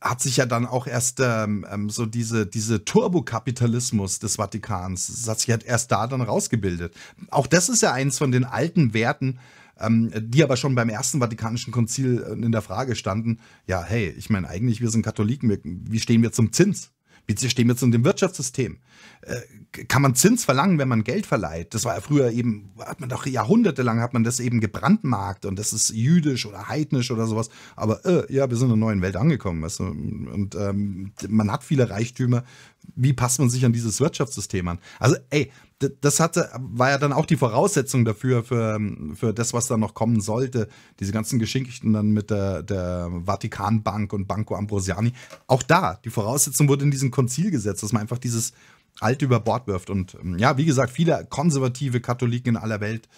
hat sich ja dann auch erst ähm, ähm, so diese, diese Turbokapitalismus des Vatikans, das hat sich halt erst da dann rausgebildet. Auch das ist ja eins von den alten Werten, ähm, die aber schon beim ersten Vatikanischen Konzil äh, in der Frage standen, ja, hey, ich meine eigentlich, wir sind Katholiken, wie stehen wir zum Zins? Wie stehen wir zu dem Wirtschaftssystem? Äh, kann man Zins verlangen, wenn man Geld verleiht. Das war ja früher eben, hat man doch jahrhundertelang hat man das eben gebrandmarkt und das ist jüdisch oder heidnisch oder sowas. Aber äh, ja, wir sind in einer neuen Welt angekommen. Weißt du? Und ähm, man hat viele Reichtümer. Wie passt man sich an dieses Wirtschaftssystem an? Also, ey, das hatte, war ja dann auch die Voraussetzung dafür, für, für das, was da noch kommen sollte. Diese ganzen Geschichten dann mit der, der Vatikanbank und Banco Ambrosiani. Auch da, die Voraussetzung wurde in diesem Konzil gesetzt, dass man einfach dieses, alt über Bord wirft. Und ähm, ja, wie gesagt, viele konservative Katholiken in aller Welt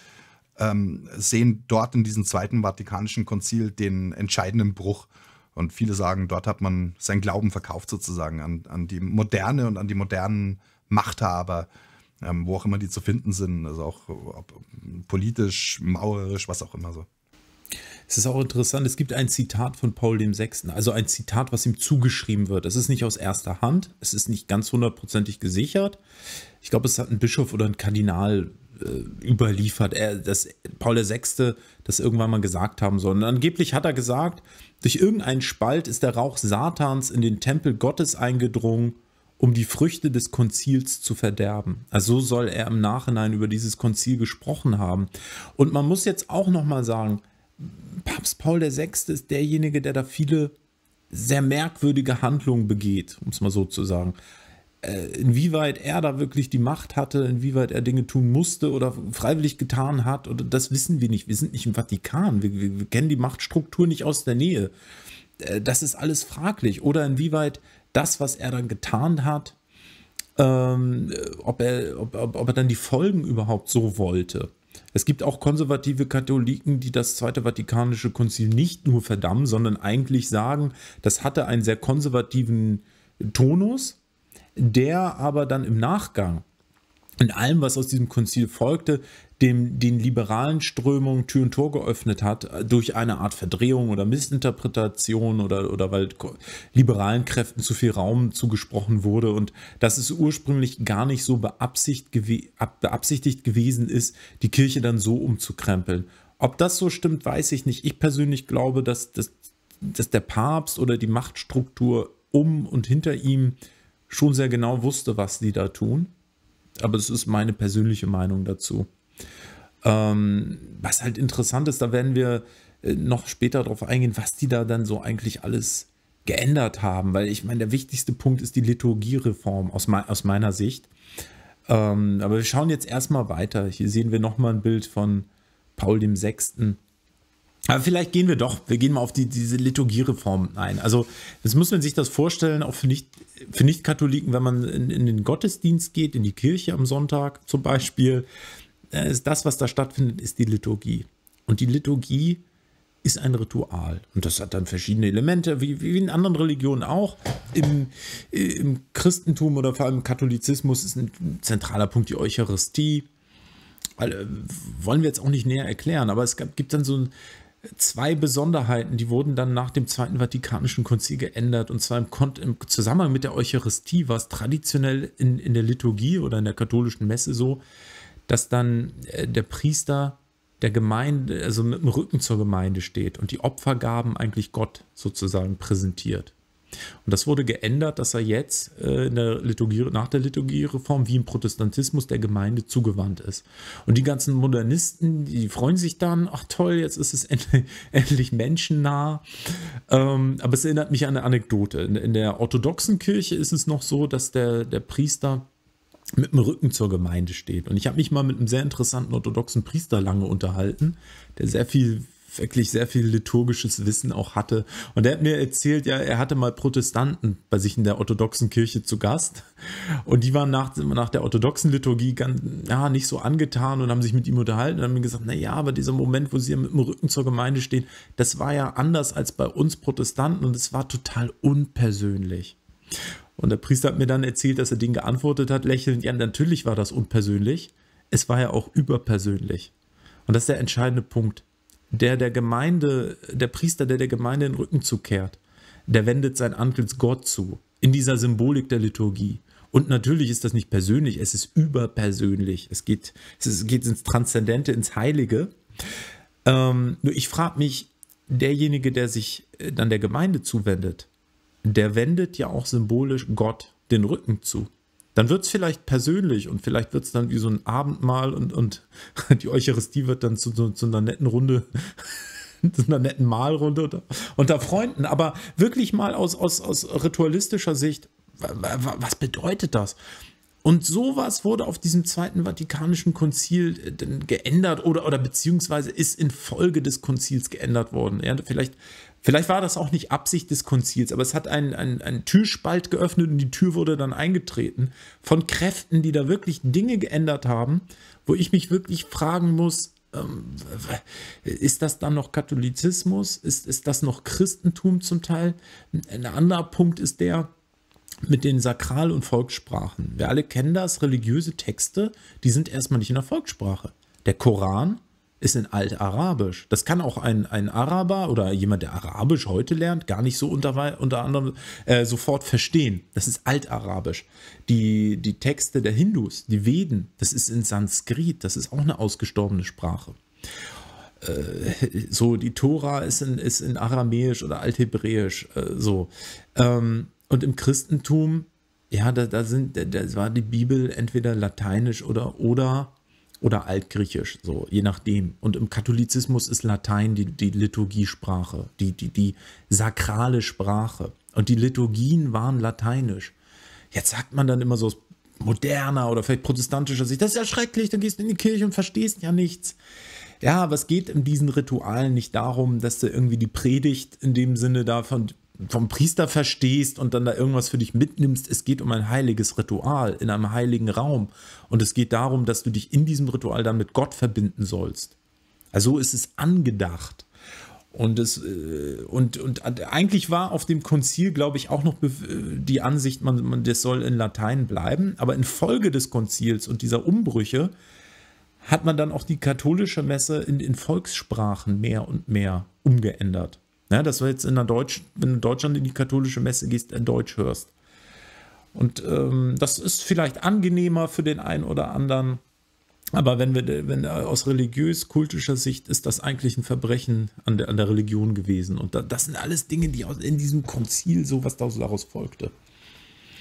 ähm, sehen dort in diesem Zweiten Vatikanischen Konzil den entscheidenden Bruch. Und viele sagen, dort hat man seinen Glauben verkauft sozusagen an, an die Moderne und an die modernen Machthaber, ähm, wo auch immer die zu finden sind. Also auch ob, politisch, maurerisch, was auch immer so. Es ist auch interessant, es gibt ein Zitat von Paul dem Sechsten, also ein Zitat, was ihm zugeschrieben wird. Es ist nicht aus erster Hand, es ist nicht ganz hundertprozentig gesichert. Ich glaube, es hat ein Bischof oder ein Kardinal äh, überliefert, er, dass Paul VI. das irgendwann mal gesagt haben soll. Und angeblich hat er gesagt, durch irgendeinen Spalt ist der Rauch Satans in den Tempel Gottes eingedrungen, um die Früchte des Konzils zu verderben. Also so soll er im Nachhinein über dieses Konzil gesprochen haben. Und man muss jetzt auch nochmal sagen, Papst Paul VI. ist derjenige, der da viele sehr merkwürdige Handlungen begeht, um es mal so zu sagen. Äh, inwieweit er da wirklich die Macht hatte, inwieweit er Dinge tun musste oder freiwillig getan hat, oder das wissen wir nicht. Wir sind nicht im Vatikan, wir, wir, wir kennen die Machtstruktur nicht aus der Nähe. Äh, das ist alles fraglich. Oder inwieweit das, was er dann getan hat, ähm, ob, er, ob, ob, ob er dann die Folgen überhaupt so wollte. Es gibt auch konservative Katholiken, die das Zweite Vatikanische Konzil nicht nur verdammen, sondern eigentlich sagen, das hatte einen sehr konservativen Tonus, der aber dann im Nachgang in allem, was aus diesem Konzil folgte, dem, den liberalen Strömungen Tür und Tor geöffnet hat, durch eine Art Verdrehung oder Missinterpretation oder, oder weil liberalen Kräften zu viel Raum zugesprochen wurde und dass es ursprünglich gar nicht so beabsicht beabsichtigt gewesen ist, die Kirche dann so umzukrempeln. Ob das so stimmt, weiß ich nicht. Ich persönlich glaube, dass, dass, dass der Papst oder die Machtstruktur um und hinter ihm schon sehr genau wusste, was die da tun. Aber es ist meine persönliche Meinung dazu. Ähm, was halt interessant ist, da werden wir äh, noch später darauf eingehen, was die da dann so eigentlich alles geändert haben, weil ich meine, der wichtigste Punkt ist die Liturgiereform aus, me aus meiner Sicht. Ähm, aber wir schauen jetzt erstmal weiter. Hier sehen wir nochmal ein Bild von Paul dem Sechsten. Aber vielleicht gehen wir doch, wir gehen mal auf die, diese Liturgiereform ein. Also, das muss man sich das vorstellen, auch für, nicht, für Nicht-Katholiken, wenn man in, in den Gottesdienst geht, in die Kirche am Sonntag zum Beispiel äh, ist das, was da stattfindet, ist die Liturgie. Und die Liturgie ist ein Ritual. Und das hat dann verschiedene Elemente, wie, wie in anderen Religionen auch. Im, äh, Im, Christentum oder vor allem im Katholizismus ist ein zentraler Punkt die Eucharistie. Also, wollen wir jetzt auch nicht näher erklären, aber es gab, gibt dann so zwei Besonderheiten, die wurden dann nach dem Zweiten Vatikanischen Konzil geändert. Und zwar im, im Zusammenhang mit der Eucharistie war es traditionell in, in der Liturgie oder in der katholischen Messe so, dass dann äh, der Priester der Gemeinde, also mit dem Rücken zur Gemeinde steht und die Opfergaben eigentlich Gott sozusagen präsentiert. Und das wurde geändert, dass er jetzt äh, der Liturgie, nach der Liturgiereform wie im Protestantismus der Gemeinde zugewandt ist. Und die ganzen Modernisten, die freuen sich dann, ach toll, jetzt ist es [laughs] endlich, endlich menschennah. Ähm, aber es erinnert mich an eine Anekdote. In, in, der orthodoxen Kirche ist es noch so, dass der, der Priester mit dem Rücken zur Gemeinde steht. Und ich habe mich mal mit einem sehr interessanten orthodoxen Priester lange unterhalten, der sehr viel wirklich sehr viel liturgisches Wissen auch hatte. Und er hat mir erzählt, ja, er hatte mal Protestanten bei sich in der orthodoxen Kirche zu Gast. Und die waren nach, nach der orthodoxen Liturgie ganz, ja, nicht so angetan und haben sich mit ihm unterhalten und haben mir gesagt, naja, aber dieser Moment, wo sie mit dem Rücken zur Gemeinde stehen, das war ja anders als bei uns Protestanten und es war total unpersönlich. Und der Priester hat mir dann erzählt, dass er denen geantwortet hat, lächelnd, ja, natürlich war das unpersönlich. Es war ja auch überpersönlich. Und das ist der entscheidende Punkt. Der der Gemeinde, der Priester, der der Gemeinde den Rücken zukehrt, der wendet sein Antlitz Gott zu. In dieser Symbolik der Liturgie. Und natürlich ist das nicht persönlich, es ist überpersönlich. Es geht, es ist, geht ins Transzendente, ins Heilige. Ähm, nur ich frage mich, derjenige, der sich äh, dann der Gemeinde zuwendet, der wendet ja auch symbolisch Gott den Rücken zu. Dann wird es vielleicht persönlich und vielleicht wird es dann wie so ein Abendmahl und, und [laughs] die Eucharistie wird dann zu, zu, zu einer netten Runde, [laughs] zu einer netten Mahlrunde unter, unter Freunden. Aber wirklich mal aus, aus, aus ritualistischer Sicht, was bedeutet das? Und sowas wurde auf diesem Zweiten Vatikanischen Konzil äh, geändert oder, oder beziehungsweise ist infolge des Konzils geändert worden. Ja, vielleicht Vielleicht war das auch nicht Absicht des Konzils, aber es hat einen, einen, einen Türspalt geöffnet und die Tür wurde dann eingetreten von Kräften, die da wirklich Dinge geändert haben, wo ich mich wirklich fragen muss, ähm, ist das dann noch Katholizismus? Ist, ist das noch Christentum zum Teil? Ein anderer Punkt ist der mit den Sakral- und Volkssprachen. Wir alle kennen das, religiöse Texte, die sind erstmal nicht in der Volkssprache. Der Koran ist in Altarabisch. Das kann auch ein, ein Araber oder jemand, der Arabisch heute lernt, gar nicht so unter, unter anderem äh, sofort verstehen. Das ist Altarabisch. Die, die Texte der Hindus, die Veden, das ist in Sanskrit, das ist auch eine ausgestorbene Sprache äh, so die Tora ist in, ist in Aramäisch oder Althebräisch äh, so. Ähm, und im Christentum, ja, da, da sind, da, war die Bibel entweder lateinisch oder oder oder Altgriechisch, so je nachdem. Und im Katholizismus ist Latein die, die Liturgiesprache, die, die, die sakrale Sprache. Und die Liturgien waren lateinisch. Jetzt sagt man dann immer so aus moderner oder vielleicht protestantischer Sicht, das ist ja schrecklich, dann gehst du in die Kirche und verstehst ja nichts. Ja, aber es geht in diesen Ritualen nicht darum, dass du irgendwie die Predigt in dem Sinne davon vom Priester verstehst und dann da irgendwas für dich mitnimmst. Es geht um ein heiliges Ritual in einem heiligen Raum. Und es geht darum, dass du dich in diesem Ritual dann mit Gott verbinden sollst. Also ist es angedacht. Und, es, äh, und, und eigentlich war auf dem Konzil, glaube ich, auch noch die Ansicht, man, man, das soll in Latein bleiben. Aber infolge des Konzils und dieser Umbrüche hat man dann auch die katholische Messe in, in Volkssprachen mehr und mehr umgeändert. Ja, ne, dass du jetzt in der Deutsch, wenn du in Deutschland in die katholische Messe gehst, in Deutsch hörst. Und ähm, das ist vielleicht angenehmer für den einen oder anderen. Aber wenn wir, wenn aus religiös-kultischer Sicht ist das eigentlich ein Verbrechen an der, an der Religion gewesen. Und da, das sind alles Dinge, die aus, in diesem Konzil so was daraus folgte.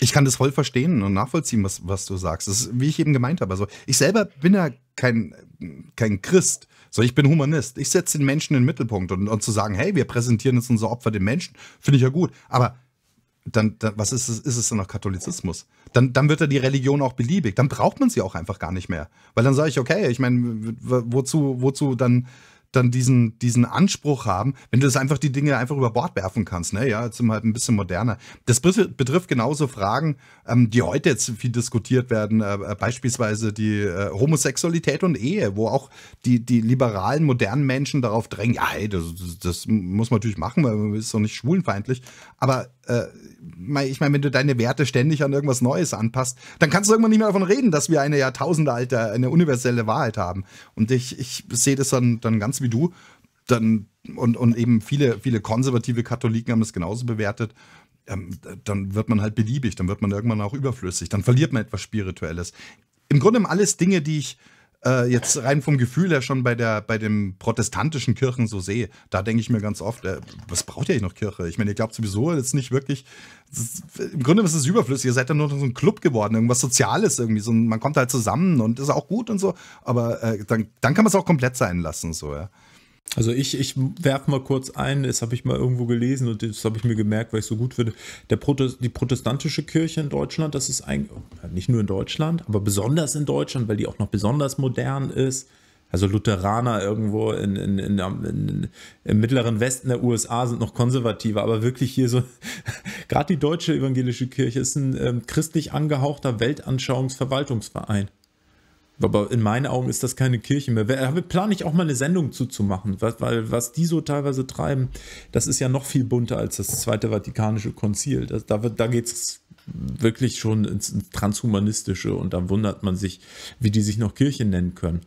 Ich kann das voll verstehen und nachvollziehen, was, was du sagst. Das ist, wie ich eben gemeint habe. Also ich selber bin ja kein, kein Christ. So, ich bin Humanist. Ich setze den Menschen in den Mittelpunkt. Und, und zu sagen, hey, wir präsentieren jetzt unser Opfer den Menschen, finde ich ja gut. Aber dann, dann, was ist es, ist es dann noch Katholizismus? Dann, dann wird ja die Religion auch beliebig. Dann braucht man sie auch einfach gar nicht mehr. Weil dann sage ich, okay, ich meine, wozu, wozu dann dann diesen, diesen Anspruch haben, wenn du das einfach die Dinge einfach über Bord werfen kannst, ne? Ja, jetzt sind wir halt ein bisschen moderner. Das betrifft genauso Fragen, ähm, die heute jetzt viel diskutiert werden, äh, äh, beispielsweise die äh, Homosexualität und Ehe, wo auch die, die liberalen, modernen Menschen darauf drängen, ja, hey, das, das muss man natürlich machen, weil man ist doch nicht schwulenfeindlich. Aber äh, ich meine, wenn du deine Werte ständig an irgendwas Neues anpasst, dann kannst du irgendwann nicht mehr davon reden, dass wir eine jahrtausendealte, eine universelle Wahrheit haben. Und ich, ich sehe das dann, dann ganz wie du. Dann, und, und eben viele, viele konservative Katholiken haben das genauso bewertet. Ähm, dann wird man halt beliebig, dann wird man irgendwann auch überflüssig, dann verliert man etwas Spirituelles. Im Grunde alles Dinge, die ich, äh, jetzt rein vom Gefühl her schon bei der bei dem protestantischen Kirchen so sehe, da denke ich mir ganz oft, äh, was braucht ihr eigentlich noch Kirche? Ich meine, ihr glaubt sowieso jetzt nicht wirklich. Ist, Im Grunde ist es überflüssig. Ihr seid ja nur noch so ein Club geworden, irgendwas Soziales irgendwie. So, man kommt halt zusammen und ist auch gut und so. Aber äh, dann, dann kann man es auch komplett sein lassen so. Ja. Also ich, ich werfe mal kurz ein, das habe ich mal irgendwo gelesen und das habe ich mir gemerkt, weil ich so gut finde. Der Protest, die protestantische Kirche in Deutschland, das ist eigentlich nicht nur in Deutschland, aber besonders in Deutschland, weil die auch noch besonders modern ist. Also Lutheraner irgendwo in, in, in, in im mittleren Westen der USA sind noch konservativer, aber wirklich hier so, [laughs] gerade die deutsche evangelische Kirche ist ein ähm, christlich angehauchter Weltanschauungsverwaltungsverein. Aber in meinen Augen ist das keine Kirche mehr. Da plane ich auch mal eine Sendung zuzumachen, weil, was die so teilweise treiben, das ist ja noch viel bunter als das Zweite Vatikanische Konzil. Das, da da geht es wirklich schon ins, ins Transhumanistische und dann wundert man sich, wie die sich noch Kirche nennen können.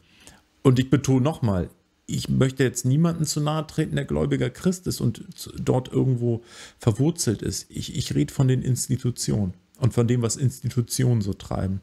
Und ich betone nochmal, ich möchte jetzt niemanden zu nahe treten, der gläubiger Christ ist und dort irgendwo verwurzelt ist. Ich, ich rede von den Institutionen und von dem, was Institutionen so treiben.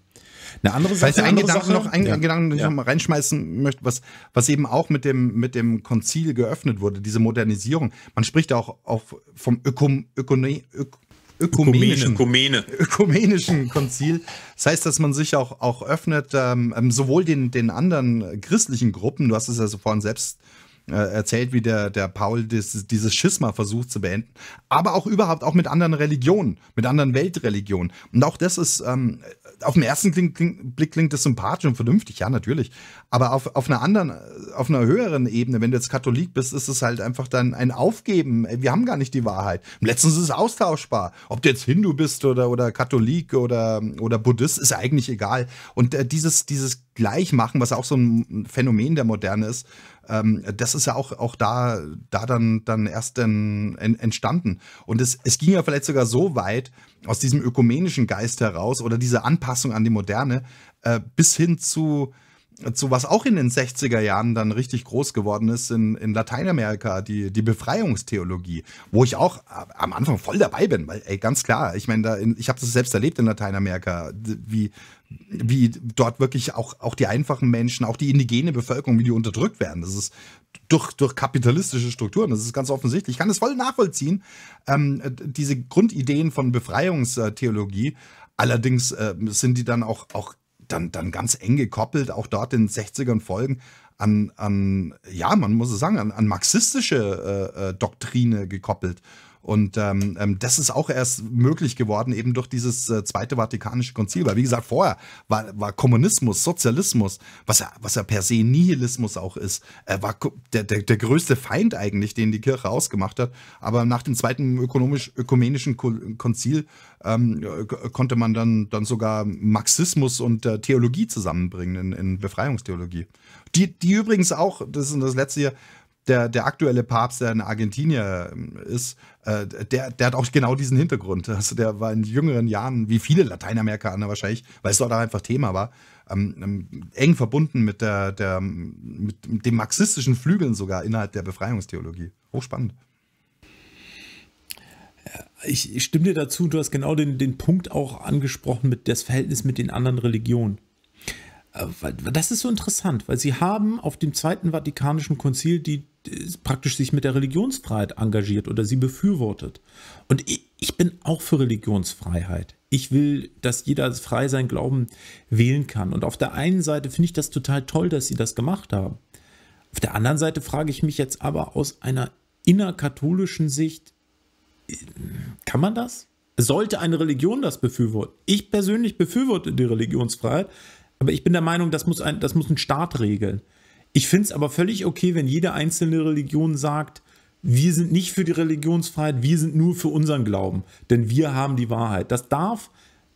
Eine andere Sache. Weißt du, einen Gedanken Sache? noch, einen ja. Gedanken, den ich ja. noch mal reinschmeißen möchte, was, was eben auch mit dem, mit dem Konzil geöffnet wurde, diese Modernisierung. Man spricht auch auf, vom Ökum, Ökone, Ök, ökumenischen, Ökumene. ökumenischen Konzil. Das heißt, dass man sich auch, auch öffnet, ähm, ähm, sowohl den, den anderen christlichen Gruppen, du hast es ja so vorhin selbst äh, erzählt, wie der, der Paul dieses, dieses Schisma versucht zu beenden, aber auch überhaupt auch mit anderen Religionen, mit anderen Weltreligionen. Und auch das ist ähm, auf den ersten Blick klingt, klingt, klingt das sympathisch und vernünftig, ja, natürlich. Aber auf, auf einer anderen, auf einer höheren Ebene, wenn du jetzt Katholik bist, ist es halt einfach dann ein Aufgeben. Wir haben gar nicht die Wahrheit. Letztens ist es austauschbar. Ob du jetzt Hindu bist oder, oder Katholik oder, oder Buddhist, ist eigentlich egal. Und äh, dieses, dieses Gleichmachen, was auch so ein Phänomen der Moderne ist, ähm, das ist ja auch, auch da, da dann, dann erst in, in, entstanden. Und es, es ging ja vielleicht sogar so weit aus diesem ökumenischen Geist heraus oder diese Anpassung an die Moderne äh, bis hin zu zu was auch in den 60er Jahren dann richtig groß geworden ist in, in Lateinamerika, die, die Befreiungstheologie, wo ich auch am Anfang voll dabei bin, weil ey, ganz klar, ich meine, ich habe das selbst erlebt in Lateinamerika, wie, wie dort wirklich auch, auch die einfachen Menschen, auch die indigene Bevölkerung, wie die unterdrückt werden. Das ist durch, durch kapitalistische Strukturen, das ist ganz offensichtlich. Ich kann es voll nachvollziehen, ähm, diese Grundideen von Befreiungstheologie. Allerdings äh, sind die dann auch, auch dann, dann ganz eng gekoppelt, auch dort in den 60ern Folgen, an, an ja, man muss es sagen, an, an marxistische äh, äh Doktrine gekoppelt. Und ähm, ähm, das ist auch erst möglich geworden, eben durch dieses äh, Zweite Vatikanische Konzil. Weil, wie gesagt, vorher war, war Kommunismus, Sozialismus, was ja, was ja per se Nihilismus auch ist, äh, war der, der, der größte Feind eigentlich, den die Kirche ausgemacht hat. Aber nach dem Zweiten ökonomisch, Ökumenischen Konzil ähm, konnte man dann, dann sogar Marxismus und äh, Theologie zusammenbringen in, in Befreiungstheologie. Die, die übrigens auch, das ist das letzte hier, der, der aktuelle Papst, der in Argentinien äh, ist, äh, der, der hat auch genau diesen Hintergrund. Also der war in jüngeren Jahren, wie viele Lateinamerikaner wahrscheinlich, weil es dort auch einfach Thema war, ähm, ähm eng verbunden mit, der, der, mit den marxistischen Flügeln sogar innerhalb der Befreiungstheologie. Hochspannend. Ich, ich stimme dir dazu, du hast genau den, den Punkt auch angesprochen mit das Verhältnis mit den anderen Religionen. Äh, das ist so interessant, weil sie haben auf dem Zweiten Vatikanischen Konzil die praktisch sich mit der Religionsfreiheit engagiert oder sie befürwortet. Und ich, ich bin auch für Religionsfreiheit. Ich will, dass jeder frei sein Glauben wählen kann. Und auf der einen Seite finde ich das total toll, dass sie das gemacht haben. Auf der anderen Seite frage ich mich jetzt aber aus einer innerkatholischen Sicht, äh, kann man das? Sollte eine Religion das befürworten? Ich persönlich befürworte die Religionsfreiheit, aber ich bin der Meinung, das muss ein, das muss ein Staat regeln. Ich finde es aber völlig okay, wenn jede einzelne Religion sagt, wir sind nicht für die Religionsfreiheit, wir sind nur für unseren Glauben, denn wir haben die Wahrheit. Das darf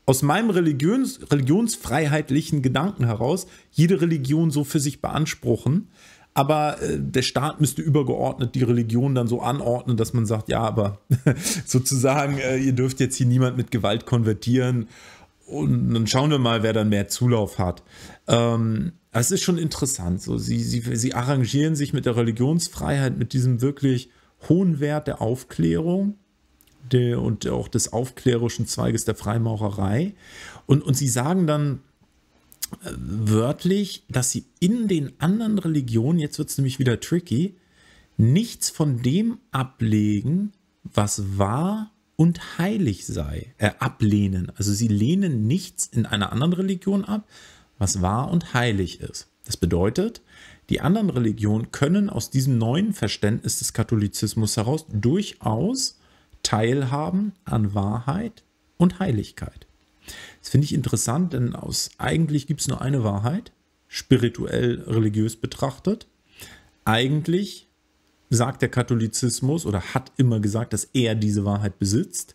aus meinem Religions, religionsfreiheitlichen Gedanken heraus jede Religion so für sich beanspruchen. Aber äh, der Staat müsste übergeordnet die Religion dann so anordnen, dass man sagt, ja, aber [laughs] sozusagen, äh, ihr dürft jetzt hier niemand mit Gewalt konvertieren und dann schauen wir mal, wer dann mehr Zulauf hat. Ähm, es ist schon interessant. So, sie, sie, sie arrangieren sich mit der Religionsfreiheit, mit diesem wirklich hohen Wert der Aufklärung der, und auch des aufklärerischen Zweiges der Freimaurerei. Und, und sie sagen dann äh, wörtlich, dass sie in den anderen Religionen, jetzt wird es nämlich wieder tricky, nichts von dem ablegen, was war und heilig sei, äh, ablehnen. Also sie lehnen nichts in einer anderen Religion ab, was wahr und heilig ist. Das bedeutet, die anderen Religionen können aus diesem neuen Verständnis des Katholizismus heraus durchaus teilhaben an Wahrheit und Heiligkeit. Das finde ich interessant, denn aus eigentlich gibt es nur eine Wahrheit, spirituell religiös betrachtet. Eigentlich sagt der Katholizismus oder hat immer gesagt, dass er diese Wahrheit besitzt.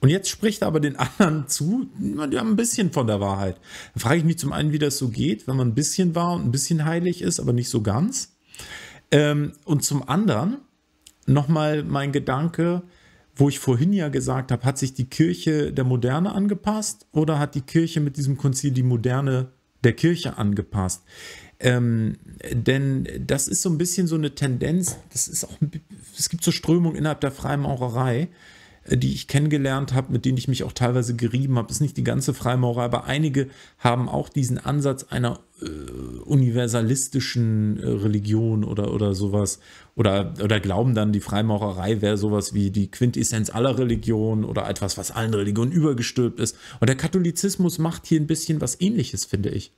Und jetzt spricht er aber den [laughs] anderen zu, die haben ein bisschen von der Wahrheit. Da frage ich mich zum einen, wie das so geht, wenn man ein bisschen wahr und ein bisschen heilig ist, aber nicht so ganz. Ähm, und zum anderen nochmal mein Gedanke, wo ich vorhin ja gesagt habe, hat sich die Kirche der Moderne angepasst oder hat die Kirche mit diesem Konzil die Moderne der Kirche angepasst? Ähm, denn das ist so ein bisschen so eine Tendenz, das ist auch, es gibt so Strömungen innerhalb der Freimaurerei, äh, die ich kennengelernt habe, mit denen ich mich auch teilweise gerieben habe. Das ist nicht die ganze Freimaurerei, aber einige haben auch diesen Ansatz einer äh, universalistischen äh, Religion oder, oder sowas. Oder, oder glauben dann, die Freimaurerei wäre sowas wie die Quintessenz aller Religionen oder etwas, was allen Religionen übergestülpt ist. Und der Katholizismus macht hier ein bisschen was ähnliches, finde ich.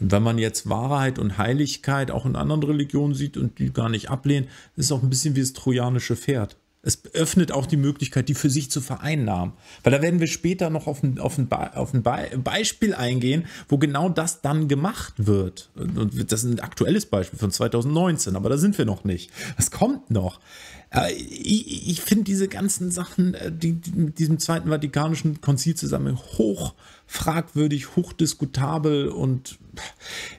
Wenn man jetzt Wahrheit und Heiligkeit auch in anderen Religionen sieht und die gar nicht ablehnt, ist es auch ein bisschen wie das trojanische Pferd. Es öffnet auch die Möglichkeit, die für sich zu vereinnahmen. Weil da werden wir später noch auf ein, auf ein, Be auf ein Be Beispiel eingehen, wo genau das dann gemacht wird. Und das ist ein aktuelles Beispiel von 2019, aber da sind wir noch nicht. Das kommt noch. Ich, äh, ich finde diese ganzen Sachen, äh, die, die, mit diesem Zweiten Vatikanischen Konzil zusammen hoch fragwürdig, hoch diskutabel und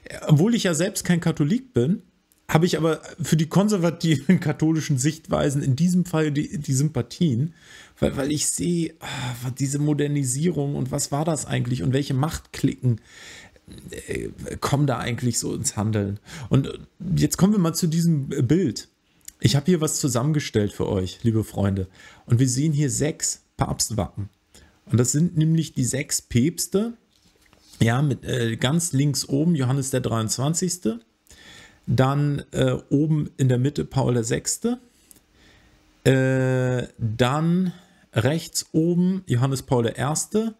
äh, obwohl ich ja selbst kein Katholik bin, habe ich aber für die konservativen [laughs] katholischen Sichtweisen in diesem Fall die, die Sympathien, weil, weil ich sehe, ah, diese Modernisierung und was war das eigentlich und welche Machtklicken äh, kommen da eigentlich so ins Handeln. Und jetzt kommen wir mal zu diesem Bild. Ich habe hier was zusammengestellt für euch, liebe Freunde. Und wir sehen hier sechs Papstwappen. Und das sind nämlich die sechs Päpste. Ja, mit äh, ganz links oben Johannes der 23 dann äh, oben in der Mitte Paul VI., äh, dann rechts oben Johannes Paul I.,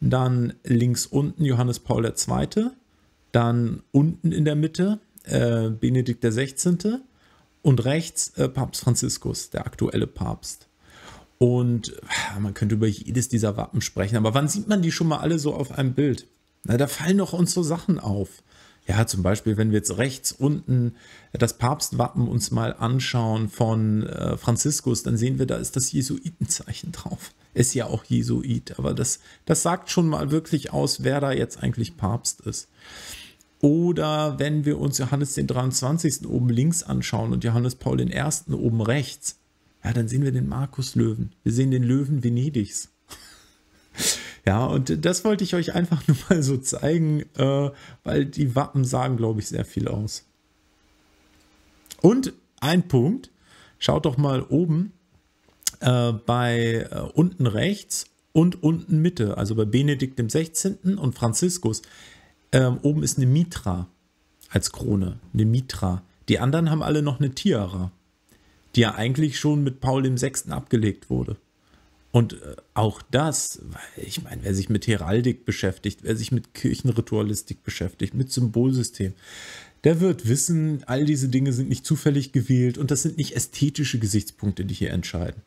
dann links unten Johannes Paul II., dann unten in der Mitte äh, Benedikt XVI. und rechts äh, Papst Franziskus, der aktuelle Papst. Und ah, man könnte über jedes dieser Wappen sprechen, aber wann sieht man die schon mal alle so auf einem Bild? Na, da fallen doch uns so Sachen auf. Ja, zum Beispiel, wenn wir jetzt rechts unten das Papstwappen uns mal anschauen von äh, Franziskus, dann sehen wir, da ist das Jesuitenzeichen drauf. Ist ja auch Jesuit, aber das, das sagt schon mal wirklich aus, wer da jetzt eigentlich Papst ist. Oder wenn wir uns Johannes den 23. oben links anschauen und Johannes Paul den 1. oben rechts, ja, dann sehen wir den Markus Löwen. Wir sehen den Löwen Venedigs. Ja, und das wollte ich euch einfach nur mal so zeigen, äh, weil die Wappen sagen, glaube ich, sehr viel aus. Und ein Punkt, schaut doch mal oben äh, bei äh, unten rechts und unten Mitte, also bei Benedikt dem 16. und Franziskus. Ähm, oben ist eine Mitra als Krone, eine Mitra. Die anderen haben alle noch eine Tiara, die ja eigentlich schon mit Paul dem 6. abgelegt wurde. Und äh, auch das, weil ich meine, wer sich mit Heraldik beschäftigt, wer sich mit Kirchenritualistik beschäftigt, mit Symbolsystem, der wird wissen, all diese Dinge sind nicht zufällig gewählt und das sind nicht ästhetische Gesichtspunkte, die hier entscheiden.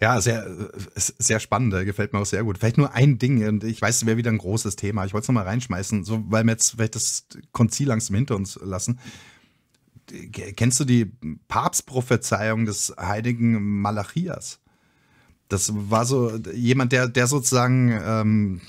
Ja, sehr, äh, sehr spannend, äh, gefällt mir auch sehr gut. Vielleicht nur ein Ding, und ich weiß, es wäre wieder ein großes Thema. Ich wollte es nochmal reinschmeißen, so, weil wir jetzt vielleicht das Konzil langsam hinter uns lassen. Äh, kennst du die Papstprophezeiung des heiligen Malachias? Das war so jemand, der, der sozusagen, ähm,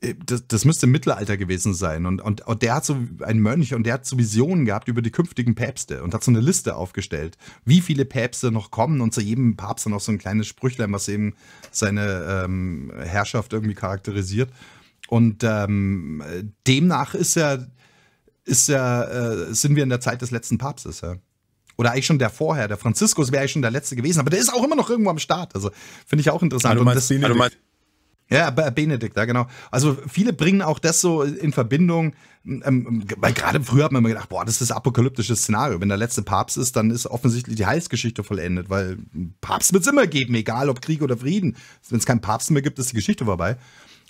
äh, das, das, müsste im Mittelalter gewesen sein. Und, und, und der hat so ein Mönch und der hat so Visionen gehabt über die künftigen Päpste und hat so eine Liste aufgestellt, wie viele Päpste noch kommen und zu jedem Papst dann auch so ein kleines Sprüchlein, was eben seine ähm, Herrschaft irgendwie charakterisiert. Und ähm, demnach ist ja ist ja, äh, sind wir in der Zeit des letzten Papstes, ja. Oder eigentlich schon der vorher, der Franziskus wäre eigentlich schon der letzte gewesen, aber der ist auch immer noch irgendwo am Start. Also finde ich auch interessant. Also, du meinst, Und das, also, meinst, ja, Benedikt, ja genau. Also viele bringen auch das so in Verbindung, ähm, weil gerade früher hat man immer gedacht, boah, das ist das apokalyptische Szenario. Wenn der letzte Papst ist, dann ist offensichtlich die Heilsgeschichte vollendet, weil Papst wird es immer geben, egal ob Krieg oder Frieden. Wenn es keinen Papst mehr gibt, ist die Geschichte vorbei.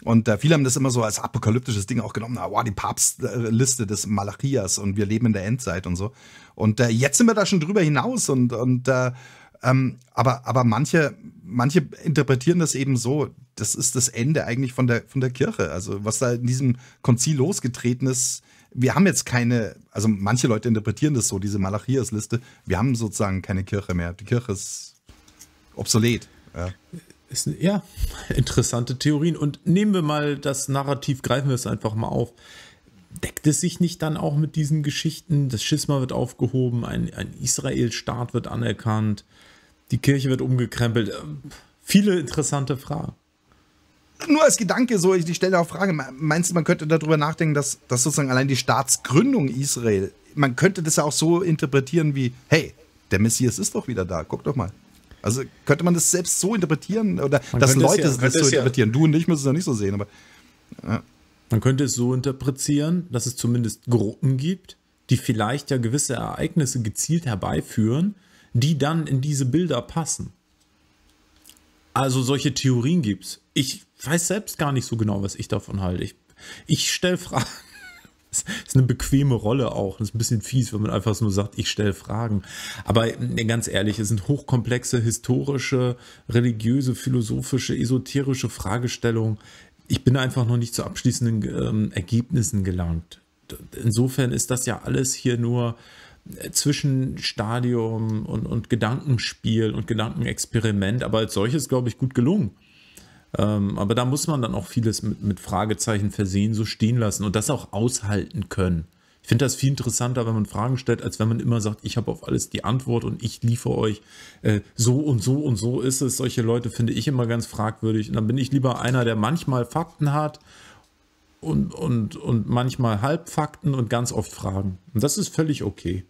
Und äh, viele haben das immer so als apokalyptisches Ding auch genommen. Na, wow, die Papstliste des Malachias und wir leben in der Endzeit und so. Und äh, jetzt sind wir da schon drüber hinaus und, und äh, ähm, aber, aber manche, manche interpretieren das eben so, das ist das Ende eigentlich von der, von der Kirche. Also was da in diesem Konzil losgetreten ist, wir haben jetzt keine, also manche Leute interpretieren das so, diese Malachias-Liste, wir haben sozusagen keine Kirche mehr. Die Kirche ist obsolet. Ja. Ist, ja, interessante Theorien. Und nehmen wir mal das Narrativ, greifen wir es einfach mal auf. Deckt es sich nicht dann auch mit diesen Geschichten? Das Schisma wird aufgehoben, ein, ein Israel-Staat wird anerkannt, die Kirche wird umgekrempelt. Ähm, viele interessante Fragen. Nur als Gedanke, so, ich, stelle auch Frage, meinst du, man könnte darüber nachdenken, dass, dass sozusagen allein die Staatsgründung Israel, man könnte das ja auch so interpretieren wie, hey, der Messias ist doch wieder da, guck doch mal. Also könnte man das selbst so interpretieren oder man dass Leute das, ja, das so das interpretieren. Ja. Du und ich müssen es ja nicht so sehen, aber. Ja. Man könnte es so interpretieren, dass es zumindest Gruppen gibt, die vielleicht ja gewisse Ereignisse gezielt herbeiführen, die dann in diese Bilder passen. Also solche Theorien gibt es. Ich weiß selbst gar nicht so genau, was ich davon halte. Ich, ich stelle Fragen. Das ist eine bequeme Rolle auch. Das ist ein bisschen fies, wenn man einfach nur sagt, ich stelle Fragen. Aber äh, ganz ehrlich, es sind hochkomplexe historische, religiöse, philosophische, esoterische Fragestellungen. Ich bin einfach noch nicht zu abschließenden ähm, Ergebnissen gelangt. Insofern ist das ja alles hier nur äh, Zwischenstadium und, und Gedankenspiel und Gedankenexperiment, aber als solches, glaube ich, gut gelungen. Ähm, aber da muss man dann auch vieles mit, mit, Fragezeichen versehen so stehen lassen und das auch aushalten können. Ich finde das viel interessanter, wenn man Fragen stellt, als wenn man immer sagt, ich habe auf alles die Antwort und ich liefere euch äh, so und so und so ist es. Solche Leute finde ich immer ganz fragwürdig. Und dann bin ich lieber einer, der manchmal Fakten hat und, und, und manchmal Halbfakten und ganz oft Fragen. Und das ist völlig okay.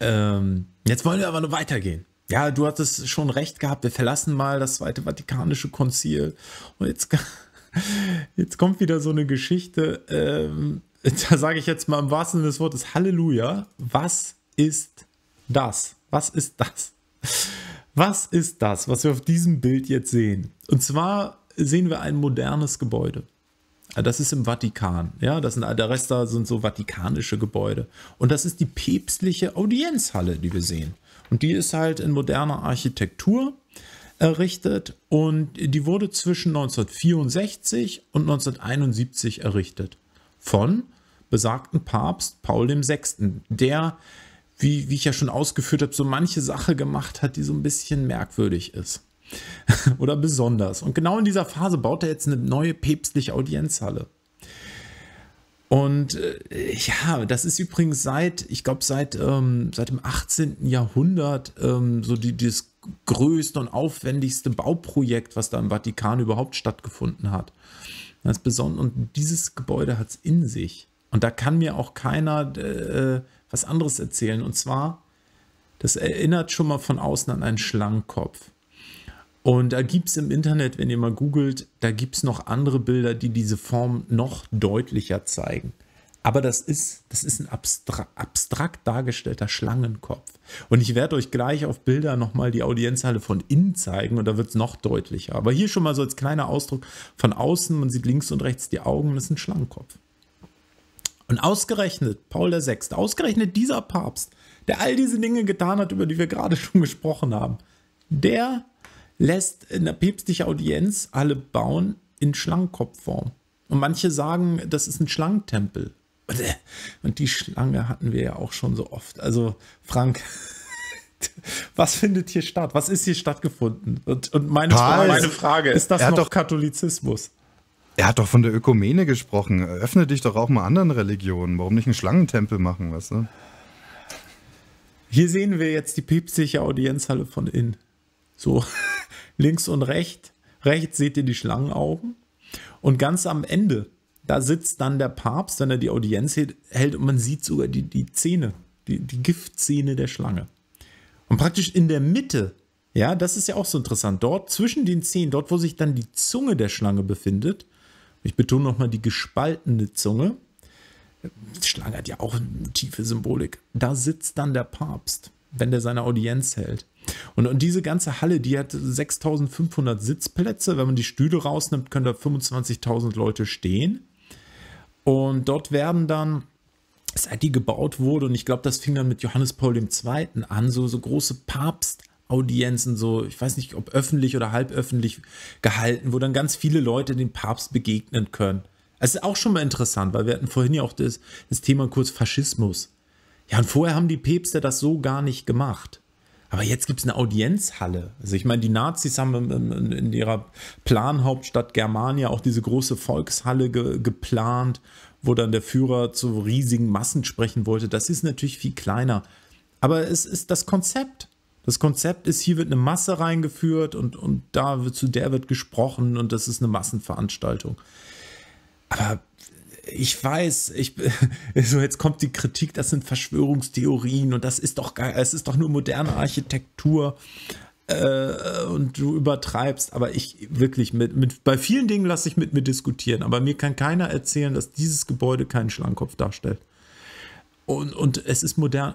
Ähm, jetzt wollen wir aber nur weitergehen. Ja, du hattest schon recht gehabt. Wir verlassen mal das Zweite Vatikanische Konzil. Und jetzt, [laughs] jetzt kommt wieder so eine Geschichte. Ähm, [laughs] da sage ich jetzt mal im wahrsten Sinne des Wortes Halleluja. Was ist das? Was ist das? Was ist das, was wir auf diesem Bild jetzt sehen? Und zwar sehen wir ein modernes Gebäude. Das ist im Vatikan. Ja, das sind, der Rest da sind so vatikanische Gebäude. Und das ist die päpstliche Audienzhalle, die wir sehen. Und die ist halt in moderner Architektur errichtet und die wurde zwischen 1964 und 1971 errichtet von besagten Papst Paul VI., der, wie, wie ich ja schon ausgeführt habe, so manche Sache gemacht hat, die so ein bisschen merkwürdig ist. [laughs] Oder besonders. Und genau in dieser Phase baut er jetzt eine neue päpstliche Audienzhalle. Und äh, ja, das ist übrigens seit, ich glaube, seit, ähm, seit dem 18. Jahrhundert ähm, so die, das größte und aufwendigste Bauprojekt, was da im Vatikan überhaupt stattgefunden hat. Das ist und dieses Gebäude hat es in sich. Und da kann mir auch keiner äh, was anderes erzählen. Und zwar, das erinnert schon mal von außen an einen Schlangenkopf. Und da gibt es im Internet, wenn ihr mal googelt, da gibt es noch andere Bilder, die diese Form noch deutlicher zeigen. Aber das ist, das ist ein abstra abstrakt dargestellter Schlangenkopf. Und ich werde euch gleich auf Bilder nochmal die Audienzhalle von innen zeigen und da wird es noch deutlicher. Aber hier schon mal so als kleiner Ausdruck von außen, man sieht links und rechts die Augen, das ist ein Schlangenkopf. Und ausgerechnet Paul VI., ausgerechnet dieser Papst, der all diese Dinge getan hat, über die wir gerade schon gesprochen haben, der lässt eine päpstliche Audienz alle bauen in Schlangenkopfform. Und manche sagen, das ist ein Schlangentempel. Und äh, die Schlange hatten wir ja auch schon so oft. Also, Frank, [laughs] was findet hier statt? Was ist hier stattgefunden? Und, und meine, Frage, meine, Frage, ist das noch doch, Katholizismus? Er hat doch von der Ökumene gesprochen. Öffne dich doch auch mal anderen Religionen. Warum nicht einen Schlangentempel machen, weißt du? Hier sehen wir jetzt die päpstliche Audienzhalle von innen. So links und rechts. Rechts seht ihr die Schlangenaugen. Und ganz am Ende, da sitzt dann der Papst, wenn er die Audienz hält und man sieht sogar die, die Zähne, die, die Giftzähne der Schlange. Und praktisch in der Mitte, ja, das ist ja auch so interessant, dort zwischen den Zähnen, dort wo sich dann die Zunge der Schlange befindet, ich betone nochmal die gespaltene Zunge, die Schlange hat ja auch eine tiefe Symbolik, da sitzt dann der Papst, wenn der seine Audienz hält. Und, und diese ganze Halle, die hat 6500 Sitzplätze. Wenn man die Stühle rausnimmt, können da 25.000 Leute stehen. Und dort werden dann, seit die gebaut wurde, und ich glaube, das fing dann mit Johannes Paul II. an, so, so große Papst- Audienzen, so, ich weiß nicht, ob öffentlich oder halböffentlich gehalten, wo dann ganz viele Leute dem Papst begegnen können. Es ist auch schon mal interessant, weil wir hatten vorhin ja auch das, das Thema kurz Faschismus. Ja, und vorher haben die Päpste das so gar nicht gemacht. Aber jetzt gibt es eine Audienzhalle. Also ich meine, die Nazis haben in, in ihrer Planhauptstadt Germania auch diese große Volkshalle ge, geplant, wo dann der Führer zu riesigen Massen sprechen wollte. Das ist natürlich viel kleiner. Aber es ist das Konzept. Das Konzept ist, hier wird eine Masse reingeführt und, und da wird, zu der wird gesprochen und das ist eine Massenveranstaltung. Aber ich weiß, ich, [laughs] so jetzt kommt die Kritik, das sind Verschwörungstheorien und das ist doch, es ist doch nur moderne Architektur äh, und du übertreibst, aber ich wirklich, mit, mit bei vielen Dingen lasse ich mit mir diskutieren, aber mir kann keiner erzählen, dass dieses Gebäude keinen Schlangenkopf darstellt. Und, und es ist modern.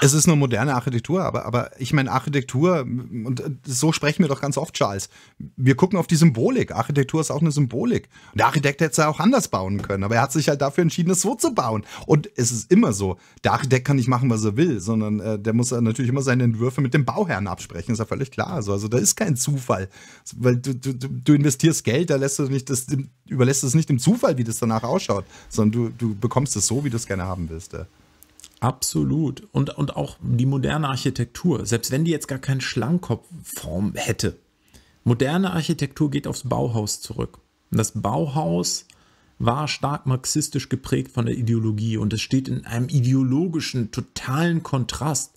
Es ist nur moderne Architektur, aber, aber ich meine, Architektur, und äh, so sprechen wir doch ganz oft, Charles. Wir gucken auf die Symbolik. Architektur ist auch eine Symbolik. der Architekt hätte es ja auch anders bauen können, aber er hat sich halt dafür entschieden, es so zu bauen. Und es ist immer so. Der Architekt kann nicht machen, was er will, sondern äh, der muss natürlich immer seine Entwürfe mit dem Bauherrn absprechen. Ist ja völlig klar. Also, also da ist kein Zufall. Weil du, du, du investierst Geld, da lässt du nicht das, überlässt es nicht dem Zufall, wie das danach ausschaut, sondern du, du bekommst es so, wie du es gerne haben willst. Ja. Absolut. Und, und auch die moderne Architektur, selbst wenn die jetzt gar keine Schlangenkopfform hätte. Moderne Architektur geht aufs Bauhaus zurück. das Bauhaus war stark marxistisch geprägt von der Ideologie und es steht in einem ideologischen, totalen Kontrast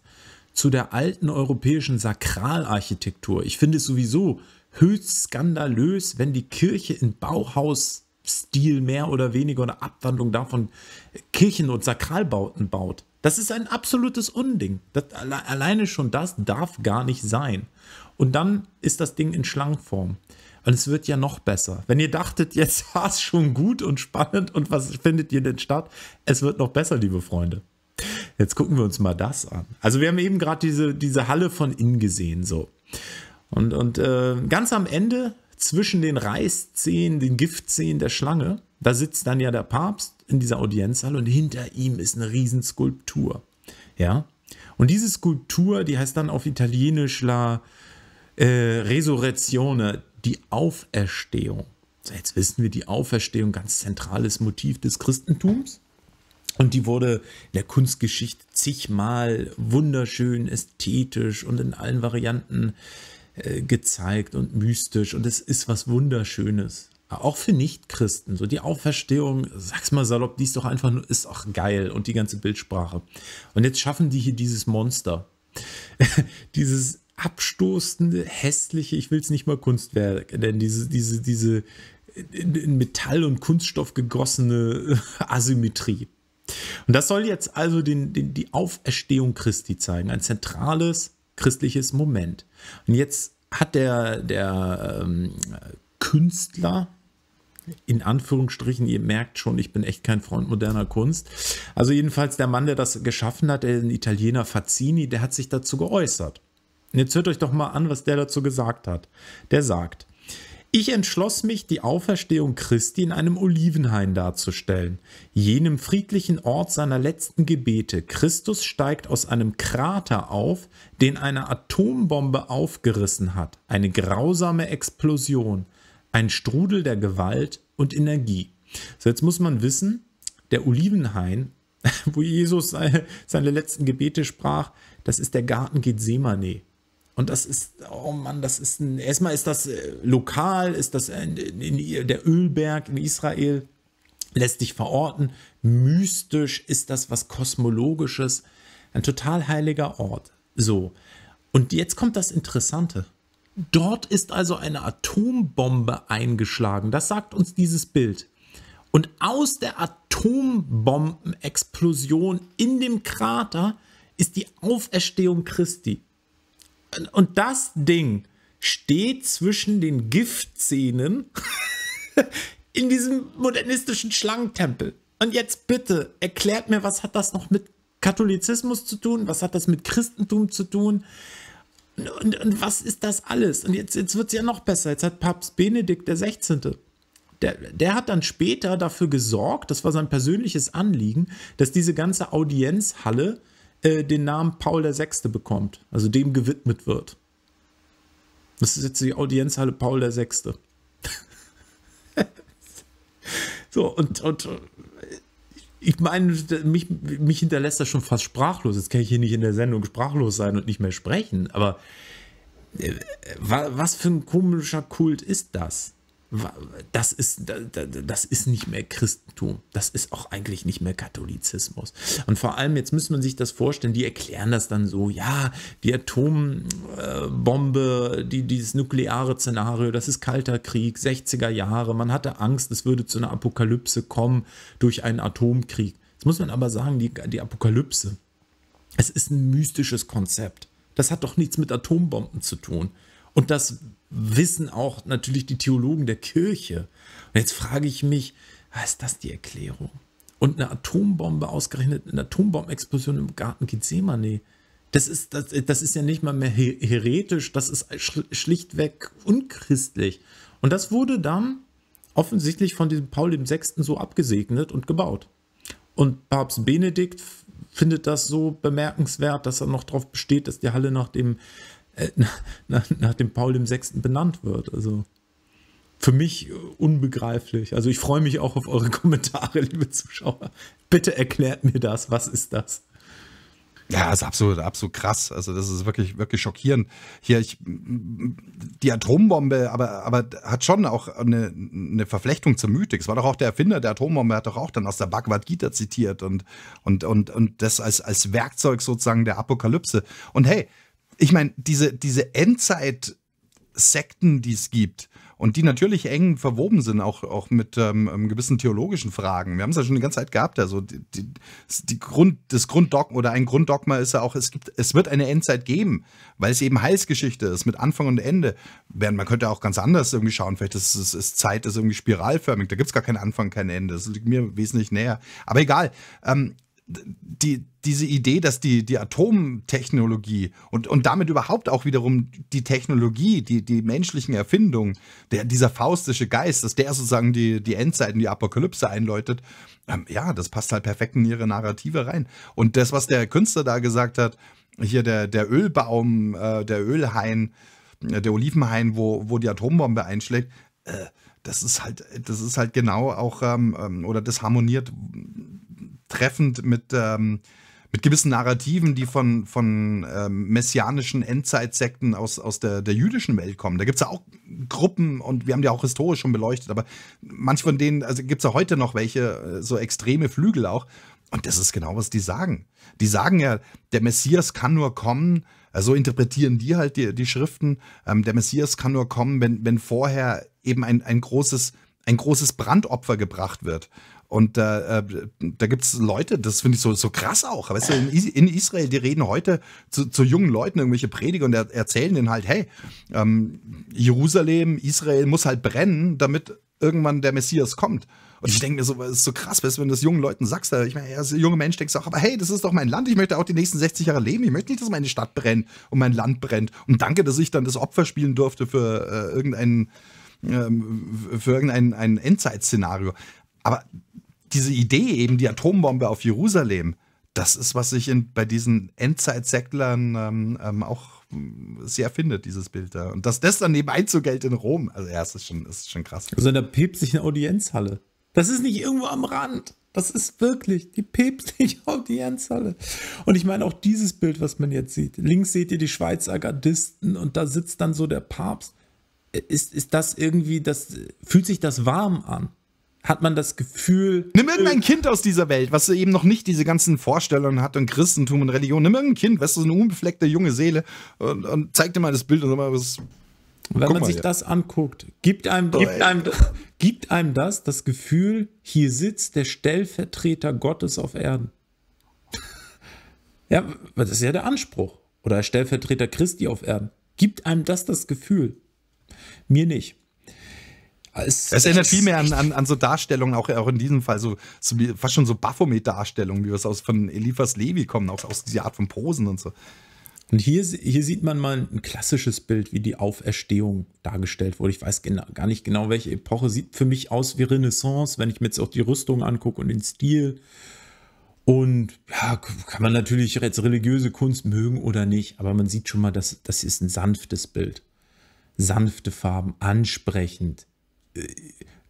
zu der alten europäischen Sakralarchitektur. Ich finde es sowieso höchst skandalös, wenn die Kirche in Bauhausstil mehr oder weniger oder Abwandlung davon Kirchen und Sakralbauten baut. Das ist ein absolutes Unding. Das, alleine schon das darf gar nicht sein. Und dann ist das Ding in Schlangenform. Und es wird ja noch besser. Wenn ihr dachtet, [laughs] jetzt war es schon gut und spannend und was findet ihr denn statt? Es wird noch besser, liebe Freunde. Jetzt gucken wir uns mal das an. Also wir haben eben gerade diese, diese Halle von innen gesehen. So. Und, und äh, ganz am Ende zwischen den Reißzähnen, den Giftzähnen der Schlange, da sitzt dann ja der Papst in dieser Audienzsaal und hinter ihm ist eine Riesenskulptur. Ja? Und diese Skulptur, die heißt dann auf Italienisch La äh, Resurrezione, die Auferstehung. So, jetzt wissen wir, die Auferstehung, ganz zentrales Motiv des Christentums. Und die wurde in der Kunstgeschichte zigmal wunderschön, ästhetisch und in allen Varianten äh, gezeigt und mystisch. Und es ist was Wunderschönes auch für Nichtchristen. So die Auferstehung, sag's mal salopp, die ist doch einfach nur, ist auch geil und die ganze Bildsprache. Und jetzt schaffen die hier dieses Monster. [laughs] dieses abstoßende, hässliche, ich will es nicht mal Kunstwerk, denn diese, diese, diese in Metall und Kunststoff gegossene [laughs] Asymmetrie. Und das soll jetzt also den, den, die Auferstehung Christi zeigen, ein zentrales christliches Moment. Und jetzt hat der, der ähm, Künstler, in Anführungsstrichen, ihr merkt schon, ich bin echt kein Freund moderner Kunst. Also jedenfalls der Mann, der das geschaffen hat, der Italiener Fazzini, der hat sich dazu geäußert. Und jetzt hört euch doch mal an, was der dazu gesagt hat. Der sagt, ich entschloss mich, die Auferstehung Christi in einem Olivenhain darzustellen, jenem friedlichen Ort seiner letzten Gebete. Christus steigt aus einem Krater auf, den eine Atombombe aufgerissen hat, eine grausame Explosion. Ein Strudel der Gewalt und Energie. So, jetzt muss man wissen, der Olivenhain, [laughs] wo Jesus seine letzten Gebete sprach, das ist der Garten Gethsemane. Und das ist, oh Mann, das ist ein, erstmal ist das äh, lokal, ist das in, in, der Ölberg in Israel, lässt sich verorten. Mystisch ist das was Kosmologisches. Ein total heiliger Ort. So. Und jetzt kommt das Interessante. Dort ist also eine Atombombe eingeschlagen. Das sagt uns dieses Bild. Und aus der Atombombenexplosion in dem Krater ist die Auferstehung Christi. Und das Ding steht zwischen den Giftszenen [laughs] in diesem modernistischen Schlangentempel. Und jetzt bitte erklärt mir, was hat das noch mit Katholizismus zu tun? Was hat das mit Christentum zu tun? Und, und was ist das alles? Und jetzt, jetzt wird es ja noch besser. Jetzt hat Papst Benedikt der 16. Der, der, hat dann später dafür gesorgt, das war sein persönliches Anliegen, dass diese ganze Audienzhalle äh, den Namen Paul VI. bekommt, also dem gewidmet wird. Das ist jetzt die Audienzhalle Paul VI. [laughs] so, und, und ich meine, mich, mich hinterlässt das schon fast sprachlos. Jetzt kann ich hier nicht in der Sendung sprachlos sein und nicht mehr sprechen. Aber äh, was für ein komischer Kult ist das? das ist, das ist nicht mehr Christentum. Das ist auch eigentlich nicht mehr Katholizismus. Und vor allem, jetzt muss man sich das vorstellen, die erklären das dann so, ja, die Atombombe, die, dieses nukleare Szenario, das ist Kalter Krieg, 60er Jahre, man hatte Angst, es würde zu einer Apokalypse kommen durch einen Atomkrieg. Jetzt muss man aber sagen, die, die Apokalypse, es ist ein mystisches Konzept. Das hat doch nichts mit Atombomben zu tun. Und das wissen auch natürlich die Theologen der Kirche. Und jetzt frage ich mich, ist das die Erklärung? Und eine Atombombe ausgerechnet, eine Atombombenexplosion im Garten Gethsemane. Das ist, das, das ist ja nicht mal mehr heretisch, das ist schlichtweg unchristlich. Und das wurde dann offensichtlich von diesem Paul VI. so abgesegnet und gebaut. Und Papst Benedikt findet das so bemerkenswert, dass er noch darauf besteht, dass die Halle nach dem äh, [laughs] nach, nach dem Paul dem Sechsten benannt wird. Also für mich unbegreiflich. Also ich freue mich auch auf eure [laughs] Kommentare, liebe Zuschauer. Bitte erklärt mir das. Was ist das? Ja, das ist absolut, absolut krass. Also das ist wirklich, wirklich schockierend. Hier, ich, die Atombombe, aber, aber hat schon auch eine, eine Verflechtung zur Mythik. Es war doch auch der Erfinder der Atombombe, hat doch auch dann aus der Bhagavad Gita zitiert und, und, und, und das als, als Werkzeug sozusagen der Apokalypse. Und hey, ich meine, diese, diese Endzeit-Sekten, die es gibt, und die natürlich eng verwoben sind, auch, auch mit ähm, ähm gewissen theologischen Fragen. Wir haben es ja schon die ganze Zeit gehabt, also die, die, die Grund, das Grunddogma oder ein Grunddogma ist ja auch, es gibt, es wird eine Endzeit geben, weil es eben Heilsgeschichte ist mit Anfang und Ende. Während man könnte auch ganz anders irgendwie schauen, vielleicht ist, ist, ist Zeit ist irgendwie spiralförmig, da gibt es gar keinen Anfang, kein Ende. Das liegt mir wesentlich näher. Aber egal. Ähm, die, diese Idee, dass die, die Atomtechnologie und, und damit überhaupt auch wiederum die Technologie, die, die menschlichen Erfindungen, der, dieser faustische Geist, dass der sozusagen die, die Endzeiten, die Apokalypse einläutet, ähm, ja, das passt halt perfekt in ihre Narrative rein. Und das, was der Künstler da gesagt hat, hier der, der Ölbaum, äh, der Ölhain, äh, der Olivenhain, wo, wo die Atombombe einschlägt, äh, das ist halt, das ist halt genau auch, ähm, ähm oder das harmoniert treffend mit, ähm, mit gewissen Narrativen, die von, von ähm, messianischen Endzeitsekten aus, aus der, der jüdischen Welt kommen. Da gibt es ja auch Gruppen und wir haben die auch historisch schon beleuchtet, aber manche von denen, also gibt es ja heute noch welche, äh, so extreme Flügel auch. Und das ist genau, was die sagen. Die sagen ja, der Messias kann nur kommen, äh, so interpretieren die halt die, die Schriften, ähm, der Messias kann nur kommen, wenn, wenn vorher eben ein, ein großes ein großes Brandopfer gebracht wird. Und äh, da gibt es Leute, das finde ich so, so krass auch. Weißt du, in, Israel, die reden heute zu, zu jungen Leuten irgendwelche Prediger und erzählen denen halt, hey, ähm, Jerusalem, Israel muss halt brennen, damit irgendwann der Messias kommt. Und ich denke mir so, das ist so krass, weißt, du, wenn du das jungen Leuten sagst, ich meine, als junger Mensch denkst du auch, aber hey, das ist doch mein Land, ich möchte auch die nächsten 60 Jahre leben, ich möchte nicht, dass meine Stadt brennt und mein Land brennt. Und danke, dass ich dann das Opfer spielen durfte für äh, irgendein, äh, irgendein ein endzeit Aber diese Idee, eben die Atombombe auf Jerusalem, das ist, was sich in, bei diesen Endzeitsecklern ähm, ähm, auch hm, sehr findet, dieses Bild da. Und dass das dann nebenbei zu Geld in Rom, also ja, es ist schon, ist schon krass. Also in der päpstlichen Audienzhalle. Das ist nicht irgendwo am Rand. Das ist wirklich die päpstliche [laughs] Audienzhalle. Und ich meine auch dieses Bild, was man jetzt sieht. Links seht ihr die Schweizer Gardisten und da sitzt dann so der Papst. Ist, ist das irgendwie, das fühlt sich das warm an? hat man das Gefühl. Nimm irgendein äh, Kind aus dieser Welt, was eben noch nicht diese ganzen Vorstellungen hat und Christentum und Religion. Nimm irgendein Kind, weißt du, so eine unbefleckte junge Seele und, und zeig dir mal das Bild und sag mal, was. Wenn man sich ja. das anguckt, gibt einem, gibt, einem, gibt einem das das Gefühl, hier sitzt der Stellvertreter Gottes auf Erden. ja, das ist ja der Anspruch. Oder Stellvertreter Christi auf Erden. Gibt einem das das Gefühl? Mir nicht. Es, ah, es erinnert viel mehr an, an, an, so Darstellungen, auch, auch in diesem Fall, so, so fast schon so Baphomet-Darstellungen, wie wir es aus von Eliphas Levi kommen, auch aus dieser Art von Posen und so. Und hier, hier sieht man mal ein klassisches Bild, wie die Auferstehung dargestellt wurde. Ich weiß genau, gar nicht genau, welche Epoche. Sieht für mich aus wie Renaissance, wenn ich mir jetzt auch die Rüstung angucke und den Stil. Und ja, kann man natürlich jetzt religiöse Kunst mögen oder nicht, aber man sieht schon mal, dass das ist ein sanftes Bild. Sanfte Farben, ansprechend. Äh,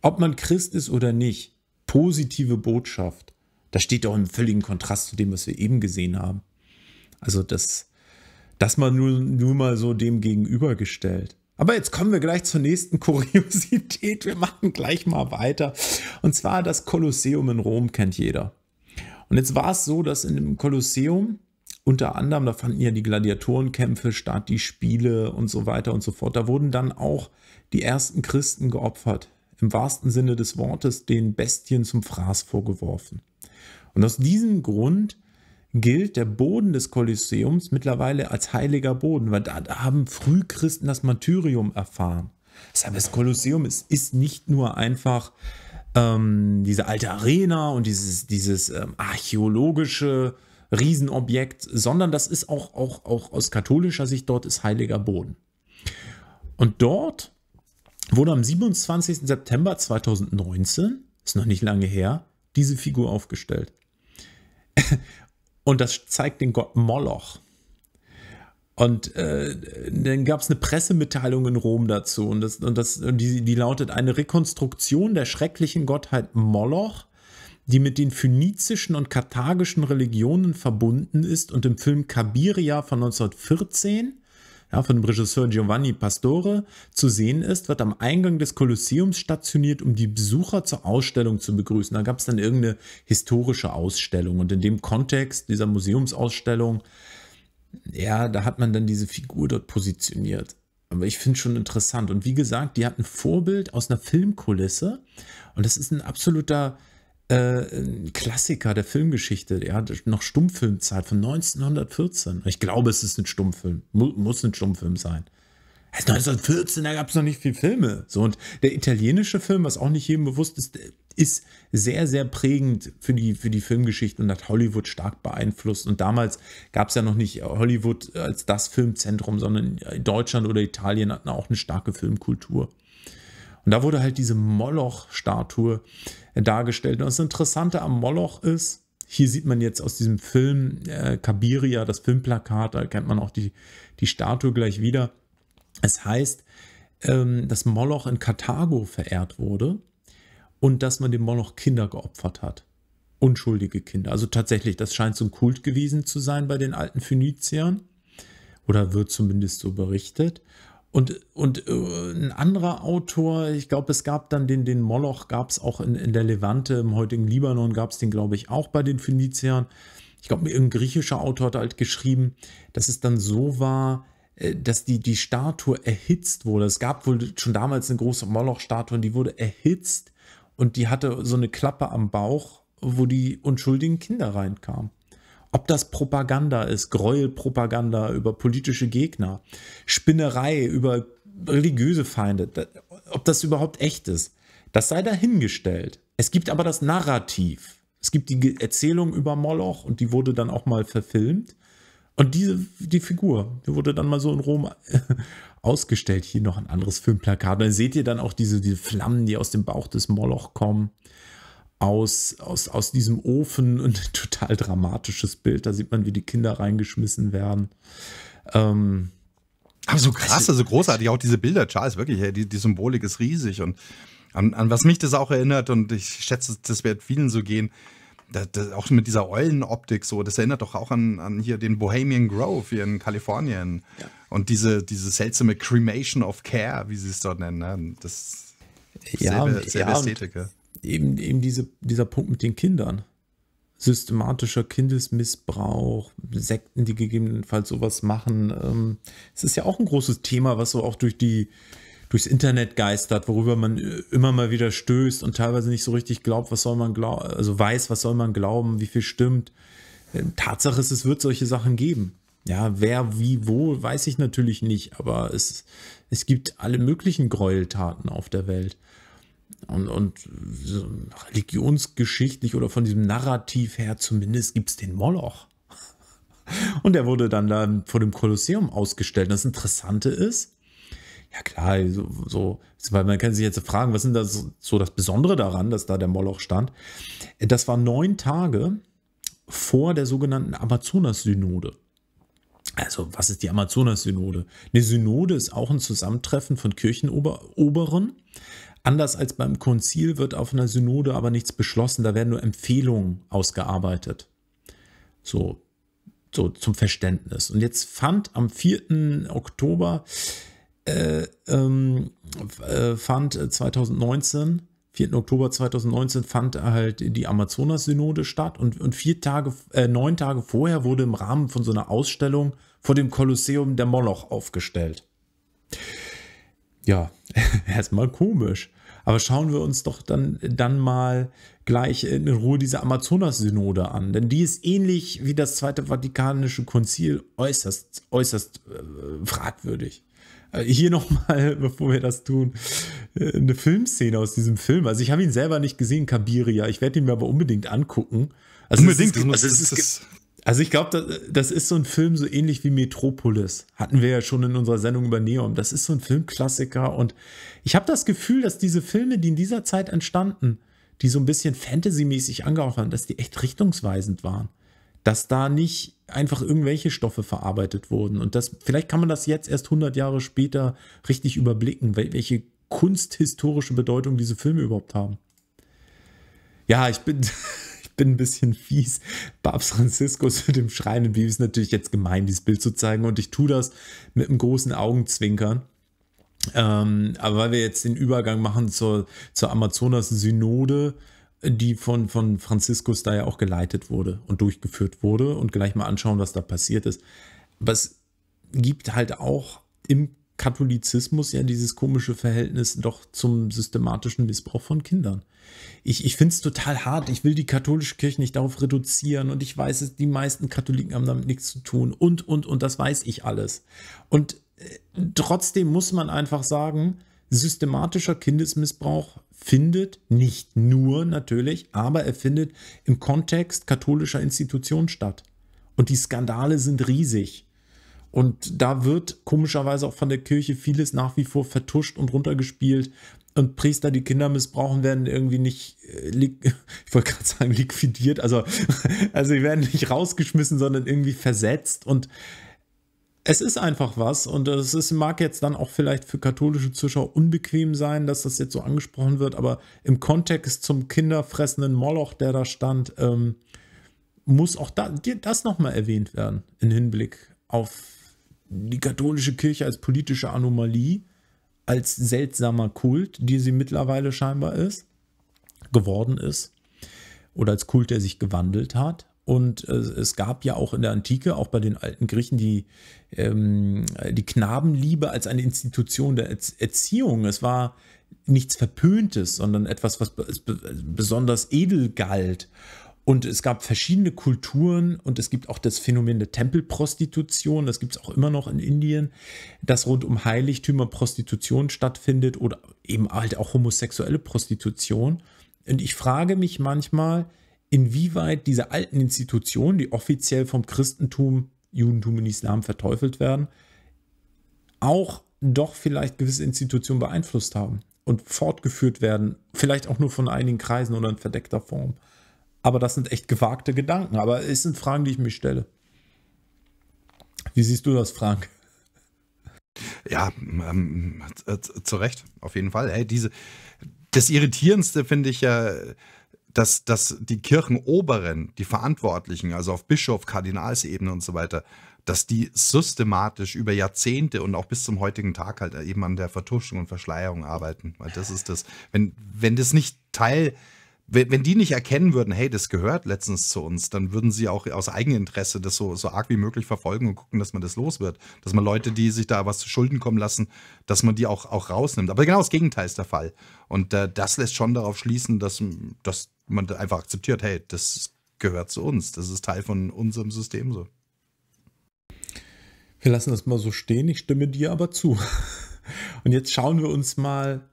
ob man Christ ist oder nicht, positive Botschaft, das steht doch im völligen Kontrast zu dem, was wir eben gesehen haben. Also das, das mal nur, nur mal so dem gegenübergestellt. Aber jetzt kommen wir gleich zur nächsten [laughs] Kuriosität. Wir machen gleich mal weiter. Und zwar das Kolosseum in Rom kennt jeder. Und jetzt war es so, dass in dem Kolosseum unter anderem, da fanden ja die Gladiatorenkämpfe statt, die Spiele und so weiter und so fort. Da wurden dann auch die ersten Christen geopfert, im wahrsten Sinne des Wortes den Bestien zum Fraß vorgeworfen. Und aus diesem Grund gilt der Boden des Kolosseums mittlerweile als heiliger Boden, weil da, haben Frühchristen das Martyrium erfahren. Deshalb das Kolosseum ist, ist nicht nur einfach ähm, diese alte Arena und dieses, dieses ähm, archäologische Riesenobjekt, sondern das ist auch, auch, auch aus katholischer Sicht dort ist heiliger Boden. Und dort wurde am 27. September 2019, ist noch nicht lange her, diese Figur aufgestellt. [laughs] Und das zeigt den Gott Moloch. Und äh, dann gab es eine Pressemitteilung in Rom dazu und, das, und, das, und die, die lautet eine Rekonstruktion der schrecklichen Gottheit Moloch, die mit den phönizischen und karthagischen Religionen verbunden ist und im Film Kabiria von 1914 ja, von dem Regisseur Giovanni Pastore zu sehen ist, wird am Eingang des Kolosseums stationiert, um die Besucher zur Ausstellung zu begrüßen. Da gab es dann irgendeine historische Ausstellung und in dem Kontext dieser Museumsausstellung, ja, da hat man dann diese Figur dort positioniert. Aber ich finde es schon interessant. Und wie gesagt, die hat ein Vorbild aus einer Filmkulisse. Und das ist ein absoluter äh, Klassiker der Filmgeschichte, der hat noch Stummfilmzeit von 1914. Ich glaube, es ist ein Stummfilm, muss ein Stummfilm sein. 1914, da gab es noch nicht viele Filme. So, und der italienische Film, was auch nicht jedem bewusst ist, ist sehr, sehr prägend für die, für die Filmgeschichte und hat Hollywood stark beeinflusst. Und damals gab es ja noch nicht Hollywood als das Filmzentrum, sondern Deutschland oder Italien hatten auch eine starke Filmkultur. Und da wurde halt diese Moloch-Statue äh, dargestellt. Und das Interessante am Moloch ist, hier sieht man jetzt aus diesem Film äh, Kabiria das Filmplakat, da kennt man auch die, die Statue gleich wieder. Es heißt, ähm, dass Moloch in Karthago verehrt wurde und dass man dem Moloch Kinder geopfert hat. Unschuldige Kinder. Also tatsächlich, das scheint so ein Kult gewesen zu sein bei den alten Phöniziern. Oder wird zumindest so berichtet. Und, und äh, ein anderer Autor, ich glaube, es gab dann den, den Moloch, gab es auch in, in der Levante, im heutigen Libanon gab es den, glaube ich, auch bei den Phöniziern. Ich glaube, ein griechischer Autor hat halt geschrieben, dass es dann so war, äh, dass die, die Statue erhitzt wurde. Es gab wohl schon damals eine große Moloch-Statue und die wurde erhitzt und die hatte so eine Klappe am Bauch, wo die unschuldigen Kinder reinkamen. Ob das Propaganda ist, Gräuelpropaganda über politische Gegner, Spinnerei über religiöse Feinde, ob das überhaupt echt ist, das sei dahingestellt. Es gibt aber das Narrativ. Es gibt die Erzählung über Moloch und die wurde dann auch mal verfilmt. Und diese, die Figur, die wurde dann mal so in Rom [laughs] ausgestellt. Hier noch ein anderes Filmplakat. Da seht ihr dann auch diese, diese Flammen, die aus dem Bauch des Moloch kommen aus, aus, aus diesem Ofen und [laughs] ein total dramatisches Bild. Da sieht man, wie die Kinder reingeschmissen werden. Ähm, aber so also krass, also großartig auch diese Bilder, Charles, wirklich, die, die Symbolik ist riesig und an, an was mich das auch erinnert und ich schätze, das wird vielen so gehen, das, das, auch mit dieser Eulenoptik so, das erinnert doch auch an, an hier den Bohemian Grove hier in Kalifornien. Ja. Und diese, diese seltsame Cremation of Care, wie sie es dort nennen. Ne? Das ja, selbe, selbe ja, Ästhetik. Und, eben, eben diese, dieser Punkt mit den Kindern. Systematischer Kindesmissbrauch, Sekten, die gegebenenfalls sowas machen. Ähm, es ist ja auch ein großes Thema, was so auch durch die, durchs Internet geistert, worüber man äh, immer mal wieder stößt und teilweise nicht so richtig glaubt, was soll man glauben, also weiß, was soll man glauben, wie viel stimmt. Ähm, Tatsache ist, es wird solche Sachen geben. Ja, wer, wie, wo, weiß ich natürlich nicht, aber es, es gibt alle möglichen Gräueltaten auf der Welt und, und religionsgeschichtlich oder von diesem Narrativ her zumindest gibt es den Moloch. [laughs] Und der wurde dann da vor dem Kolosseum ausgestellt. das Interessante ist, ja klar, so, so, weil man kann sich jetzt fragen, was ist das so das Besondere daran, dass da der Moloch stand? Das war neun Tage vor der sogenannten Amazonas-Synode. Also, was ist die Amazonas-Synode? Eine Synode ist auch ein Zusammentreffen von Kirchenoberen, Anders als beim Konzil wird auf einer Synode aber nichts beschlossen, da werden nur Empfehlungen ausgearbeitet. So, so zum Verständnis. Und jetzt fand am 4. Oktober äh, ähm, äh, fand 2019 äh, 4. Oktober 2019 fand halt die Amazonas-Synode statt und, und vier Tage, äh, neun Tage vorher wurde im Rahmen von so einer Ausstellung vor dem Kolosseum der Moloch aufgestellt. Ja, [laughs] erstmal komisch. Aber schauen wir uns doch dann, dann mal gleich in Ruhe diese Amazonas-Synode an. Denn die ist ähnlich wie das Zweite Vatikanische Konzil äußerst, äußerst äh, fragwürdig. Äh, hier nochmal, [laughs] bevor wir das tun, äh, eine Filmszene aus diesem Film. Also ich habe ihn selber nicht gesehen, Kabiria. Ich werde ihn mir aber unbedingt angucken. Also unbedingt. Es ist, es ist, es ist, also ich glaube, das, das, ist so ein Film so ähnlich wie Metropolis. Hatten wir ja schon in unserer Sendung über Neon. Das ist so ein Filmklassiker und ich habe das Gefühl, dass diese Filme, die in dieser Zeit entstanden, die so ein bisschen Fantasy-mäßig angehaucht waren, dass die echt richtungsweisend waren. Dass da nicht einfach irgendwelche Stoffe verarbeitet wurden und das vielleicht kann man das jetzt erst 100 Jahre später richtig überblicken, welche kunsthistorische Bedeutung diese Filme überhaupt haben. Ja, ich bin [laughs] bin ein bisschen fies. Papst Franziskus mit dem Schrein im Bibel ist natürlich jetzt gemein, dieses Bild zu zeigen. Und ich tue das mit einem großen Augenzwinkern. Ähm, aber weil wir jetzt den Übergang machen zur, zur Amazonas-Synode, die von, von Franziskus da ja auch geleitet wurde und durchgeführt wurde und gleich mal anschauen, was da passiert ist. Aber es gibt halt auch im Katholizismus ja dieses komische Verhältnis doch zum systematischen Missbrauch von Kindern. Ich, ich finde es total hart. Ich will die katholische Kirche nicht darauf reduzieren und ich weiß es, die meisten Katholiken haben damit nichts zu tun und, und, und, das weiß ich alles. Und äh, trotzdem muss man einfach sagen, systematischer Kindesmissbrauch findet nicht nur natürlich, aber er findet im Kontext katholischer Institutionen statt. Und die Skandale sind riesig. Und da wird komischerweise auch von der Kirche vieles nach wie vor vertuscht und runtergespielt. Und Priester, die Kinder missbrauchen, werden irgendwie nicht, äh, [laughs] ich wollte gerade sagen, liquidiert, also, [laughs] also die werden nicht rausgeschmissen, sondern irgendwie versetzt. Und es ist einfach was. Und es ist, mag jetzt dann auch vielleicht für katholische Zuschauer unbequem sein, dass das jetzt so angesprochen wird, aber im Kontext zum kinderfressenden Moloch, der da stand, ähm, muss auch da, das nochmal erwähnt werden im Hinblick auf die katholische Kirche als politische Anomalie, als seltsamer Kult, die sie mittlerweile scheinbar ist, geworden ist, oder als Kult, der sich gewandelt hat. Und äh, es gab ja auch in der Antike, auch bei den alten Griechen, die, ähm, die Knabenliebe als eine Institution der Erziehung. Es war nichts Verpöntes, sondern etwas, was besonders edel galt. Und es gab verschiedene Kulturen und es gibt auch das Phänomen der Tempelprostitution, das gibt es auch immer noch in Indien, dass rund um Heiligtümer Prostitution stattfindet oder eben halt auch homosexuelle Prostitution. Und ich frage mich manchmal, inwieweit diese alten Institutionen, die offiziell vom Christentum, Judentum und Islam verteufelt werden, auch doch vielleicht gewisse Institutionen beeinflusst haben und fortgeführt werden, vielleicht auch nur von einigen Kreisen oder in verdeckter Form. Aber das sind echt gewagte Gedanken. Aber es sind Fragen, die ich mir stelle. Wie siehst du das, Frank? Ja, ähm, äh, zu Recht, auf jeden Fall. Ey, diese, das Irritierendste finde ich ja, dass, dass die Kirchenoberen, die Verantwortlichen, also auf Bischof, Kardinalsebene und so weiter, dass die systematisch über Jahrzehnte und auch bis zum heutigen Tag halt eben an der Vertuschung und Verschleierung arbeiten. Weil das ist das, wenn, wenn das nicht Teil wenn, die nicht erkennen würden, hey, das gehört letztens zu uns, dann würden sie auch aus Eigeninteresse das so, so arg wie möglich verfolgen und gucken, dass man das los wird. Dass man Leute, die sich da was zu Schulden kommen lassen, dass man die auch, auch rausnimmt. Aber genau das Gegenteil ist der Fall. Und äh, das lässt schon darauf schließen, dass, dass man einfach akzeptiert, hey, das gehört zu uns. Das ist Teil von unserem System so. Wir lassen das mal so stehen, ich stimme dir aber zu. [laughs] Und jetzt schauen wir uns mal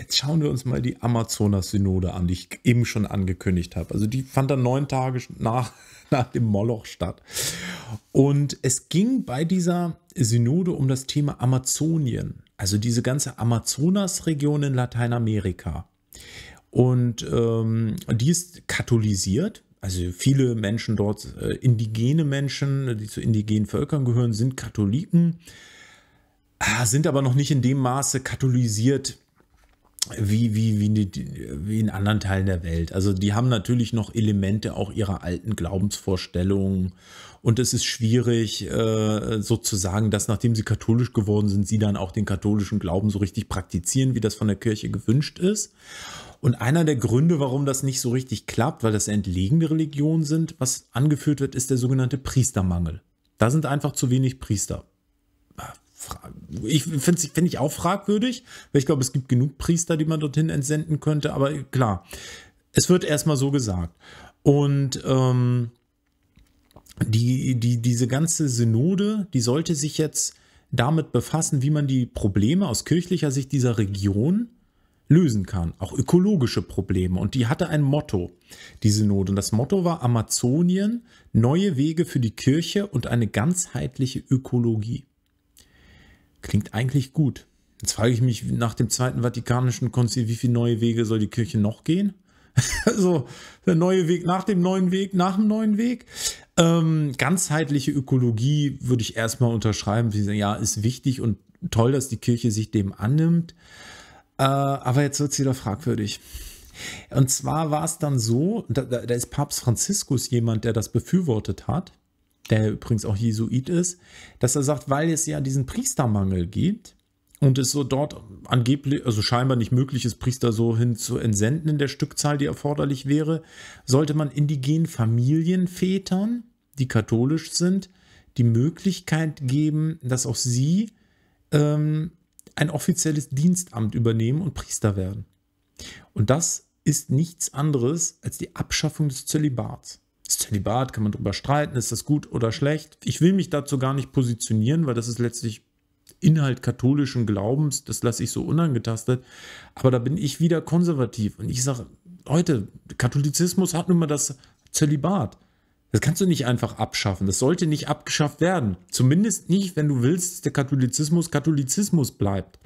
Jetzt schauen wir uns mal die Amazonas-Synode an, die ich eben schon angekündigt habe. Also die fand dann neun Tage nach, [laughs] nach dem Moloch statt. Und es ging bei dieser Synode um das Thema Amazonien, also diese ganze Amazonas-Region in Lateinamerika. Und ähm, die ist katholisiert. Also viele Menschen dort, äh, indigene Menschen, die zu indigenen Völkern gehören, sind Katholiken, ah, sind aber noch nicht in dem Maße katholisiert, wie, wie, wie, wie in anderen Teilen der Welt. Also die haben natürlich noch Elemente auch ihrer alten Glaubensvorstellungen. Und es ist schwierig, äh, sozusagen, dass nachdem sie katholisch geworden sind, sie dann auch den katholischen Glauben so richtig praktizieren, wie das von der Kirche gewünscht ist. Und einer der Gründe, warum das nicht so richtig klappt, weil das entlegene Religionen sind, was angeführt wird, ist der sogenannte Priestermangel. Da sind einfach zu wenig Priester ich finde find ich auch fragwürdig, weil ich glaube, es gibt genug Priester, die man dorthin entsenden könnte, aber klar, es wird erstmal so gesagt. Und ähm, die, die, diese ganze Synode, die sollte sich jetzt damit befassen, wie man die Probleme aus kirchlicher Sicht dieser Region lösen kann, auch ökologische Probleme. Und die hatte ein Motto, die Synode. Und das Motto war Amazonien, neue Wege für die Kirche und eine ganzheitliche Ökologie. Klingt eigentlich gut. Jetzt frage ich mich nach dem Zweiten Vatikanischen Konzil, wie viele neue Wege soll die Kirche noch gehen? [laughs] also der neue Weg nach dem neuen Weg, nach dem neuen Weg. Ähm, ganzheitliche Ökologie würde ich erstmal unterschreiben. Ja, ist wichtig und toll, dass die Kirche sich dem annimmt. Äh, aber jetzt wird es wieder fragwürdig. Und zwar war es dann so, da, da ist Papst Franziskus jemand, der das befürwortet hat der übrigens auch Jesuit ist, dass er sagt, weil es ja diesen Priestermangel gibt und es so dort angeblich, also scheinbar nicht möglich ist, Priester so hin zu entsenden in der Stückzahl, die erforderlich wäre, sollte man indigenen Familienvätern, die katholisch sind, die Möglichkeit geben, dass auch sie ähm, ein offizielles Dienstamt übernehmen und Priester werden. Und das ist nichts anderes als die Abschaffung des Zölibats. Das Zölibat kann man drüber streiten, ist das gut oder schlecht? Ich will mich dazu gar nicht positionieren, weil das ist letztlich Inhalt katholischen Glaubens, das lasse ich so unangetastet. Aber da bin ich wieder konservativ und ich sage, Leute, Katholizismus hat nun mal das Zölibat. Das kannst du nicht einfach abschaffen. Das sollte nicht abgeschafft werden. Zumindest nicht, wenn du willst, dass der Katholizismus Katholizismus bleibt.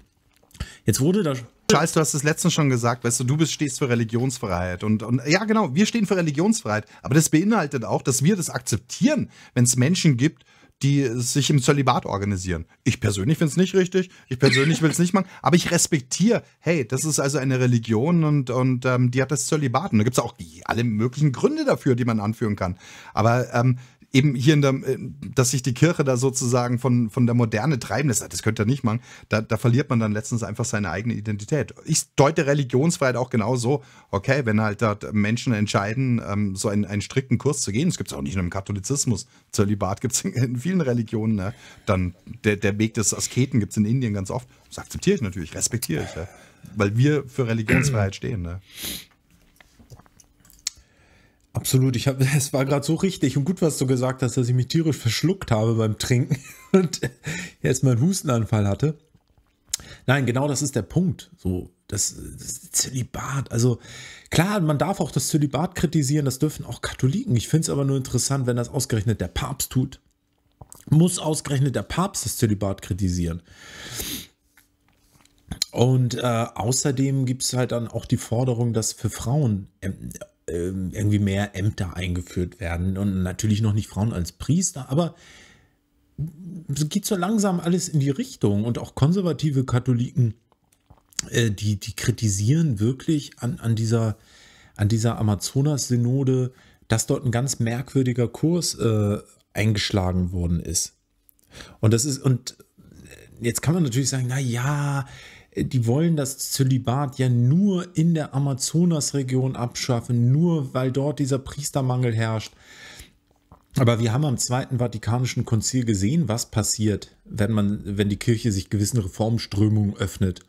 Jetzt wurde da Charles, du hast es letztens schon gesagt, weißt du, du bist, stehst für Religionsfreiheit. Und, und ja, genau, wir stehen für Religionsfreiheit. Aber das beinhaltet auch, dass wir das akzeptieren, wenn es Menschen gibt, die sich im Zölibat organisieren. Ich persönlich finde es nicht richtig, ich persönlich will es nicht machen, aber ich respektiere, hey, das ist also eine Religion und, und ähm, die hat das Zölibat. Und da gibt es auch die, alle möglichen Gründe dafür, die man anführen kann. Aber ähm, eben hier in der, äh, dass sich die Kirche da sozusagen von, von der Moderne treiben lässt, das könnte er nicht machen, da, da verliert man dann letztens einfach seine eigene Identität. Ich deute Religionsfreiheit auch genau so, okay, wenn halt da Menschen entscheiden, ähm, so einen, einen strikten Kurs zu gehen, das gibt es auch nicht nur im Katholizismus, Zölibat gibt es [laughs] in vielen Religionen, ne? dann der, der Weg des Asketen gibt es in Indien ganz oft, das akzeptiere ich natürlich, respektiere ich, ja? weil wir für Religionsfreiheit stehen. Ne? Absolut, ich habe, [laughs] es war gerade so richtig und gut, was du gesagt hast, dass ich mich tierisch verschluckt habe beim Trinken [laughs] und jetzt mal einen Hustenanfall hatte. Nein, genau das ist der Punkt. So, das, das Zölibat. Also klar, man darf auch das Zölibat kritisieren, das dürfen auch Katholiken. Ich finde es aber nur interessant, wenn das ausgerechnet der Papst tut. Muss ausgerechnet der Papst das Zölibat kritisieren. Und äh, außerdem gibt es halt dann auch die Forderung, dass für Frauen ähm, ähm, irgendwie mehr Ämter eingeführt werden und natürlich noch nicht Frauen als Priester, aber es geht so langsam alles in die Richtung und auch konservative Katholiken, äh, die, die kritisieren wirklich an, an dieser, an dieser Amazonas-Synode, dass dort ein ganz merkwürdiger Kurs äh, eingeschlagen worden ist. Und das ist, und äh, jetzt kann man natürlich sagen, na ja, die wollen das Zölibat ja nur in der Amazonasregion abschaffen, nur weil dort dieser Priestermangel herrscht. Aber wir haben am Zweiten Vatikanischen Konzil gesehen, was passiert, wenn man, wenn die Kirche sich gewissen Reformströmungen öffnet.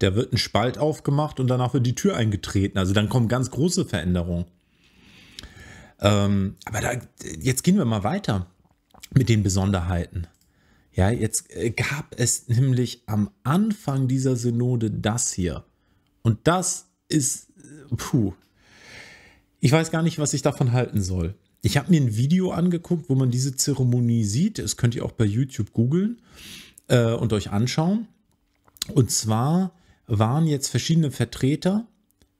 Da wird ein Spalt aufgemacht und danach wird die Tür eingetreten. Also dann kommen ganz große Veränderungen. Ähm, aber da, jetzt gehen wir mal weiter mit den Besonderheiten. Ja, jetzt äh, gab es nämlich am Anfang dieser Synode das hier. Und das ist, äh, puh, ich weiß gar nicht, was ich davon halten soll. Ich habe mir ein Video angeguckt, wo man diese Zeremonie sieht. Das könnt ihr auch bei YouTube googeln äh, und euch anschauen. Und zwar waren jetzt verschiedene Vertreter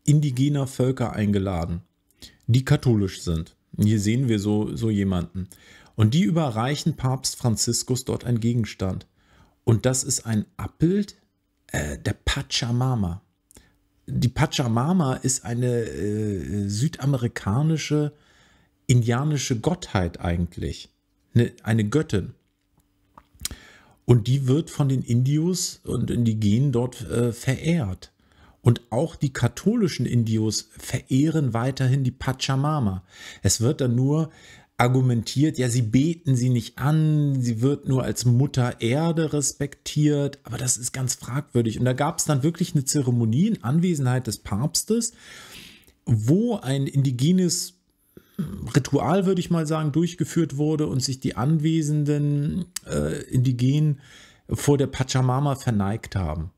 indigener Völker eingeladen, die katholisch sind. Hier sehen wir so, so jemanden. Und die überreichen Papst Franziskus dort einen Gegenstand. Und das ist ein Abbild äh, der Pachamama. Die Pachamama ist eine äh, südamerikanische, indianische Gottheit eigentlich. Eine, eine Göttin. Und die wird von den Indios und Indigenen dort äh, verehrt. Und auch die katholischen Indios verehren weiterhin die Pachamama. Es wird dann nur argumentiert, ja, sie beten sie nicht an, sie wird nur als Mutter Erde respektiert, aber das ist ganz fragwürdig. Und da gab es dann wirklich eine Zeremonie in Anwesenheit des Papstes, wo ein indigenes Ritual, würde ich mal sagen, durchgeführt wurde und sich die anwesenden äh, Indigenen vor der Pachamama verneigt haben.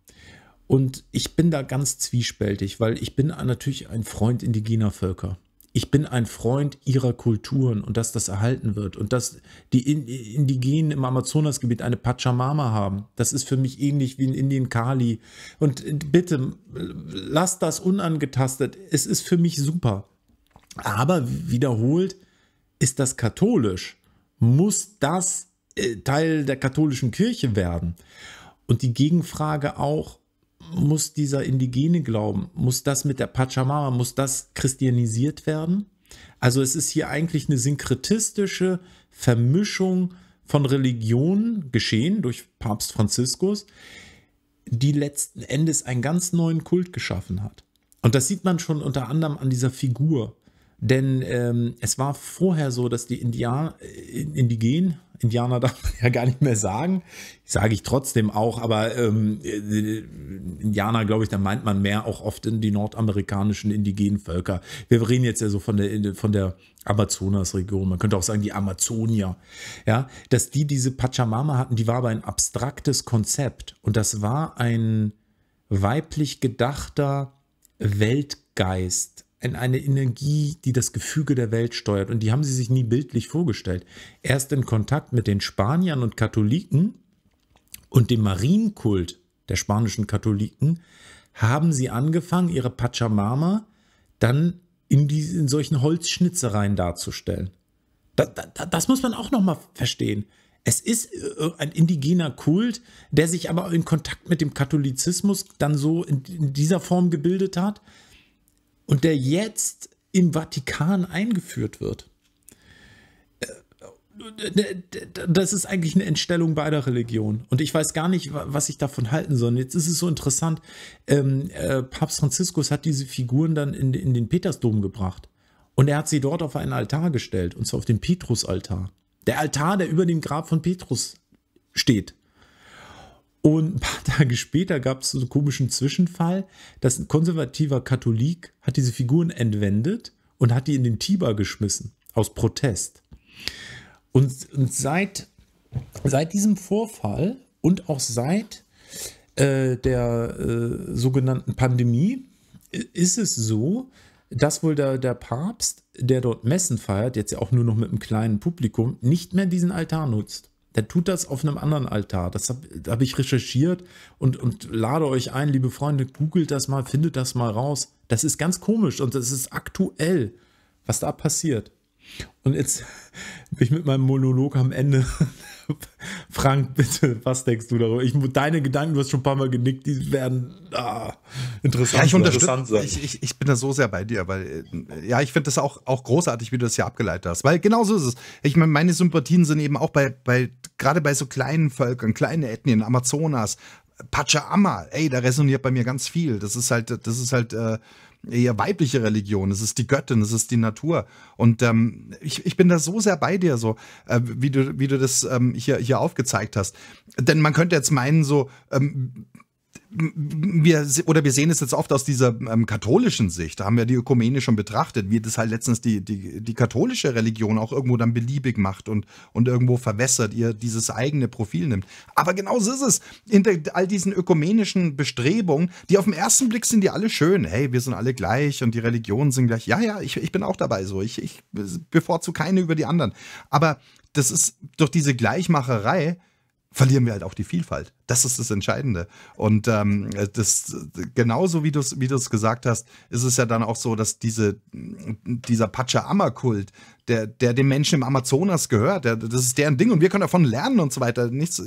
Und ich bin da ganz zwiespältig, weil ich bin natürlich ein Freund indigener Völker ich bin ein Freund ihrer Kulturen und dass das erhalten wird und dass die Indigenen im Amazonasgebiet eine Pachamama haben. Das ist für mich ähnlich wie in Indien Kali. Und bitte, lasst das unangetastet. Es ist für mich super. Aber wiederholt, ist das katholisch? Muss das äh, Teil der katholischen Kirche werden? Und die Gegenfrage auch, muss dieser indigene Glauben, muss das mit der Pachamama, muss das christianisiert werden? Also es ist hier eigentlich eine synkretistische Vermischung von Religionen geschehen durch Papst Franziskus, die letzten Endes einen ganz neuen Kult geschaffen hat. Und das sieht man schon unter anderem an dieser Figur denn ähm, es war vorher so, dass die äh, Indianer, Indigen, [laughs] Indianer darf man ja gar nicht mehr sagen, sage ich trotzdem auch, aber ähm, äh, Indianer, glaube ich, da meint man mehr auch oft in die nordamerikanischen indigenen Völker. Wir reden jetzt ja so von der, von der Amazonas-Region, man könnte auch sagen die Amazonier, ja, dass die diese Pachamama hatten, die war aber ein abstraktes Konzept und das war ein weiblich gedachter Weltgeist, in eine Energie, die das Gefüge der Welt steuert. Und die haben sie sich nie bildlich vorgestellt. Erst in Kontakt mit den Spaniern und Katholiken und dem Marienkult der spanischen Katholiken haben sie angefangen, ihre Pachamama dann in, die, in solchen Holzschnitzereien darzustellen. Da, da, das muss man auch nochmal verstehen. Es ist äh, ein indigener Kult, der sich aber in Kontakt mit dem Katholizismus dann so in, in dieser Form gebildet hat, und der jetzt im Vatikan eingeführt wird. Äh, äh, das ist eigentlich eine Entstellung beider Religionen. Und ich weiß gar nicht, was ich davon halten soll. Jetzt ist es so interessant, ähm, äh, Papst Franziskus hat diese Figuren dann in, in den Petersdom gebracht. Und er hat sie dort auf einen Altar gestellt, und zwar auf den Petrusaltar. Der Altar, der über dem Grab von Petrus steht. Und ein paar [laughs] Tage später gab es so einen komischen Zwischenfall, dass ein konservativer Katholik hat diese Figuren entwendet und hat die in den Tiber geschmissen, aus Protest. Und, und seit, seit diesem Vorfall und auch seit äh, der äh, sogenannten Pandemie äh, ist es so, dass wohl der, der Papst, der dort Messen feiert, jetzt ja auch nur noch mit einem kleinen Publikum, nicht mehr diesen Altar nutzt der tut das auf einem anderen Altar. Das habe hab ich recherchiert und, und lade euch ein, liebe Freunde, googelt das mal, findet das mal raus. Das ist ganz komisch und das ist aktuell, was da passiert. Und jetzt [laughs] bin ich mit meinem Monolog am Ende. [laughs] Frank, bitte, was denkst du darüber? Ich, deine Gedanken, du hast schon ein paar Mal genickt, die werden ah, interessant, ja, ich interessant sein. Ich, ich, ich, bin da so sehr bei dir, weil äh, ja, ich finde das auch, auch großartig, wie du das hier abgeleitet hast. Weil genau so ist es. Ich meine, meine Sympathien sind eben auch bei, bei gerade bei so kleinen Völkern, kleinen Ethnien, Amazonas, Pachamama, ey, da resoniert bei mir ganz viel. Das ist halt, das ist halt äh, eher weibliche Religion, es ist die Göttin, es ist die Natur. Und ähm, ich, ich bin da so sehr bei dir, so äh, wie, du, wie du das ähm, hier, hier aufgezeigt hast. Denn man könnte jetzt meinen, so ähm, wir, oder wir sehen es jetzt oft aus dieser ähm, katholischen Sicht, da haben wir die Ökumene schon betrachtet, wie das halt letztens die, die, die katholische Religion auch irgendwo dann beliebig macht und, und irgendwo verwässert, ihr dieses eigene Profil nimmt. Aber genau so ist es. Hinter all diesen ökumenischen Bestrebungen, die auf den ersten Blick sind die alle schön. Hey, wir sind alle gleich und die Religionen sind gleich. Ja, ja, ich, ich bin auch dabei so. Ich, ich bevorzuge keine über die anderen. Aber das ist durch diese Gleichmacherei, verlieren wir halt auch die Vielfalt. Das ist das Entscheidende. Und ähm, das genauso wie du es wie gesagt hast, ist es ja dann auch so, dass diese, dieser Pachamama-Kult, der, der den Menschen im Amazonas gehört, der, das ist deren Ding und wir können davon lernen und so weiter. Nichts,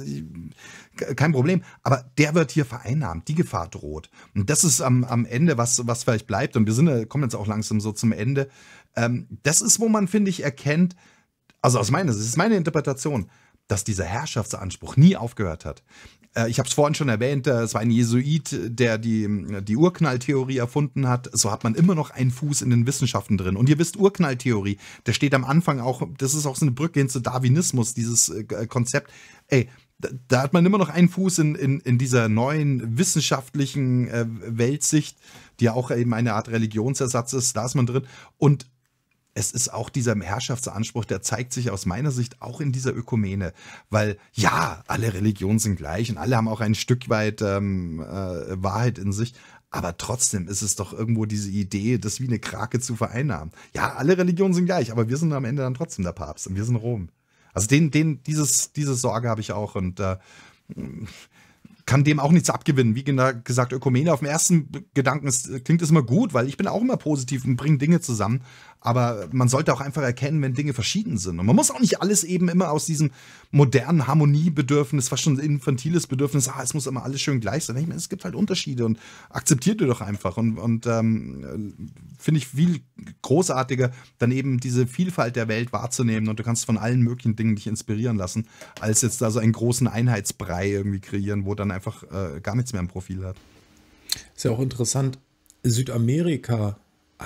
kein Problem. Aber der wird hier vereinnahmt, die Gefahr droht. Und das ist am, am Ende, was, was vielleicht bleibt. Und wir sind, kommen jetzt auch langsam so zum Ende. Ähm, das ist, wo man, finde ich, erkennt, also aus meiner, Sicht, das ist meine Interpretation, dass dieser Herrschaftsanspruch nie aufgehört hat. Äh, ich habe es vorhin schon erwähnt, äh, es war ein Jesuit, der die, die Urknalltheorie erfunden hat. So hat man immer noch einen Fuß in den Wissenschaften drin. Und ihr wisst, Urknalltheorie, da steht am Anfang auch, das ist auch so eine Brücke hin zu Darwinismus, dieses äh, Konzept. Ey, da, hat man immer noch einen Fuß in, in, in dieser neuen wissenschaftlichen Weltsicht, die ja auch eben eine Art Religionsersatz ist. Da ist man drin. Und es ist auch dieser Herrschaftsanspruch, der zeigt sich aus meiner Sicht auch in dieser Ökumene, weil ja, alle Religionen sind gleich und alle haben auch ein Stück weit ähm, äh, Wahrheit in sich, aber trotzdem ist es doch irgendwo diese Idee, das wie eine Krake zu vereinnahmen. Ja, alle Religionen sind gleich, aber wir sind am Ende dann trotzdem der Papst und wir sind Rom. Also den, den, dieses, diese Sorge habe ich auch und äh, kann dem auch nichts abgewinnen. Wie gesagt, Ökumene auf dem ersten Gedanken ist, klingt es immer gut, weil ich bin auch immer positiv und bringe Dinge zusammen. Aber man sollte auch einfach erkennen, wenn Dinge verschieden sind. Und man muss auch nicht alles eben immer aus diesem modernen Harmoniebedürfnis, fast schon infantiles Bedürfnis, ah, es muss immer alles schön gleich sein. Ich meine, es gibt halt Unterschiede und akzeptiert ihr doch einfach. Und, und ähm, finde ich viel großartiger, dann eben diese Vielfalt der Welt wahrzunehmen. Und du kannst von allen möglichen Dingen dich inspirieren lassen, als jetzt da so einen großen Einheitsbrei irgendwie kreieren, wo dann einfach äh, gar nichts mehr im Profil hat. Ist ja auch interessant, Südamerika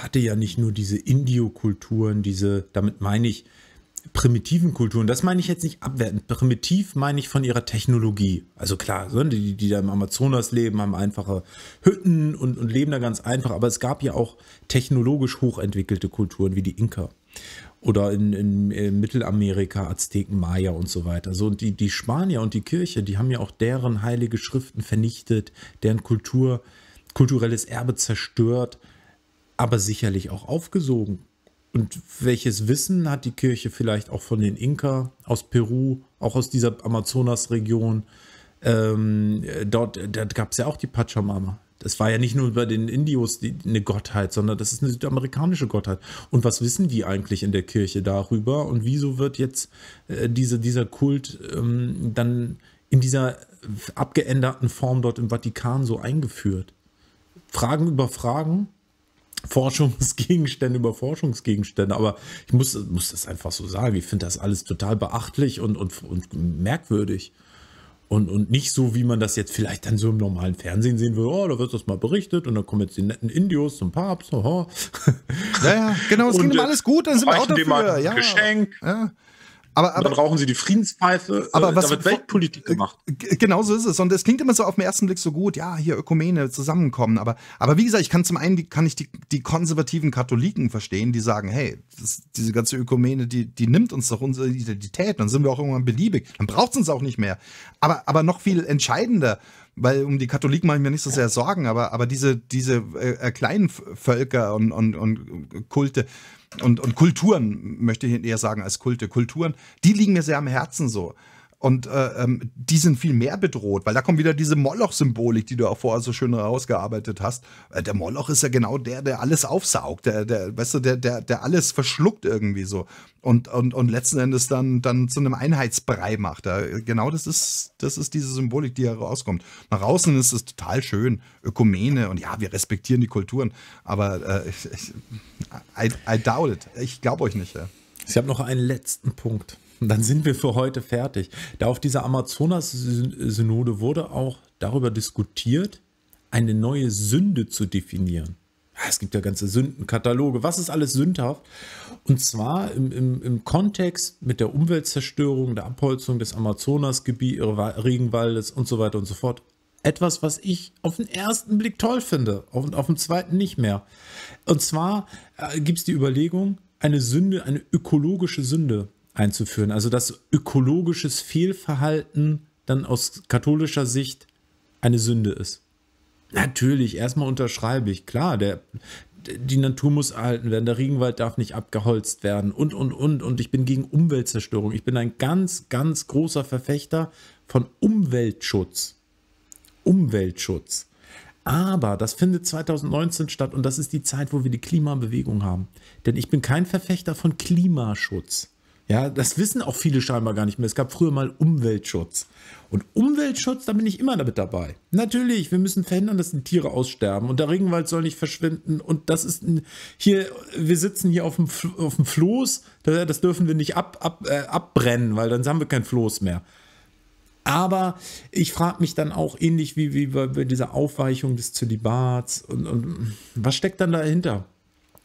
hatte ja nicht nur diese Indio-Kulturen, diese, damit meine ich, primitiven Kulturen, das meine ich jetzt nicht abwertend. Primitiv meine ich von ihrer Technologie. Also klar, die, die da im Amazonas leben, haben einfache Hütten und, und leben da ganz einfach. Aber es gab ja auch technologisch hochentwickelte Kulturen wie die Inka oder in, in, in, äh, Mittelamerika, Azteken, Maya und so weiter. So, und die, die Spanier und die Kirche, die haben ja auch deren heilige Schriften vernichtet, deren Kultur, kulturelles Erbe zerstört aber sicherlich auch aufgesogen. Und welches Wissen hat die Kirche vielleicht auch von den Inka aus Peru, auch aus dieser Amazonasregion? Ähm, dort gab es ja auch die Pachamama. Das war ja nicht nur bei den Indios die, eine Gottheit, sondern das ist eine südamerikanische Gottheit. Und was wissen die eigentlich in der Kirche darüber? Und wieso wird jetzt äh, diese, dieser Kult ähm, dann in dieser abgeänderten Form dort im Vatikan so eingeführt? Fragen über Fragen Forschungsgegenstände über Forschungsgegenstände, aber ich muss, muss das einfach so sagen. Ich finde das alles total beachtlich und, und, und merkwürdig. Und, und nicht so, wie man das jetzt vielleicht dann so im normalen Fernsehen sehen würde. Oh, da wird das mal berichtet und dann kommen jetzt die netten Indios zum Papst. Oho. Ja, ja, genau, es ging und, ihm äh, alles gut, dann sind wir auch dafür. Mal ja. Geschenk. Ja. Aber, aber, dann rauchen sie die Friedenspfeife. Äh, aber äh, was da wird Weltpolitik gemacht. Genau so ist es. Und es klingt immer so auf den ersten Blick so gut, ja, hier Ökumene, zusammenkommen. Aber, aber wie gesagt, ich kann zum einen die, kann ich die, die konservativen Katholiken verstehen, die sagen, hey, das, diese ganze Ökumene, die, die nimmt uns doch unsere Identität, dann sind wir auch irgendwann beliebig, dann braucht es uns auch nicht mehr. Aber, aber noch viel entscheidender, weil um die Katholiken mache ich mir nicht so sehr Sorgen, aber, aber diese, diese äh, äh kleinen Völker und, und, und Kulte und, und Kulturen, möchte ich eher sagen als Kulte, Kulturen, die liegen mir sehr am Herzen so. Und äh, ähm, die sind viel mehr bedroht, weil da kommt wieder diese Moloch-Symbolik, die du auch vorher so schön herausgearbeitet hast. Äh, der Moloch ist ja genau der, der alles aufsaugt, der, der, weißt du, der, der, der alles verschluckt irgendwie so. Und, und, und letzten Endes dann, dann zu einem Einheitsbrei macht. Ja, äh, genau das ist, das ist diese Symbolik, die herauskommt. Nach außen ist es total schön, Ökumene und ja, wir respektieren die Kulturen, aber äh, ich, ich, I, I doubt it. Ich glaube euch nicht. Ja. Sie haben noch einen letzten Punkt. Und dann sind wir für heute fertig. Da auf dieser Amazonas-Synode wurde auch darüber diskutiert, eine neue Sünde zu definieren. Es gibt ja ganze Sündenkataloge. Was ist alles sündhaft? Und zwar im, im, im Kontext mit der Umweltzerstörung, der Abholzung des Amazonasgebiet, Regenwaldes und so weiter und so fort. Etwas, was ich auf den ersten Blick toll finde und auf, auf den zweiten nicht mehr. Und zwar äh, gibt es die Überlegung, eine Sünde, eine ökologische Sünde einzuführen. Also dass ökologisches Fehlverhalten dann aus katholischer Sicht eine Sünde ist. Natürlich, erstmal unterschreibe ich, klar, der, die Natur muss erhalten werden, der Regenwald darf nicht abgeholzt werden und, und, und. Und ich bin gegen Umweltzerstörung. Ich bin ein ganz, ganz großer Verfechter von Umweltschutz. Umweltschutz. Aber das findet 2019 statt und das ist die Zeit, wo wir die Klimabewegung haben. Denn ich bin kein Verfechter von Klimaschutz. Ja, das wissen auch viele scheinbar gar nicht mehr. Es gab früher mal Umweltschutz. Und Umweltschutz, da bin ich immer damit dabei. Natürlich, wir müssen verhindern, dass die Tiere aussterben und der Regenwald soll nicht verschwinden. Und das ist ein, hier, wir sitzen hier auf dem, auf dem Floß, das dürfen wir nicht ab, ab, äh, abbrennen, weil dann haben wir kein Floß mehr. Aber ich frage mich dann auch ähnlich wie, wie bei, dieser Aufweichung des Zölibats und, und was steckt dann dahinter?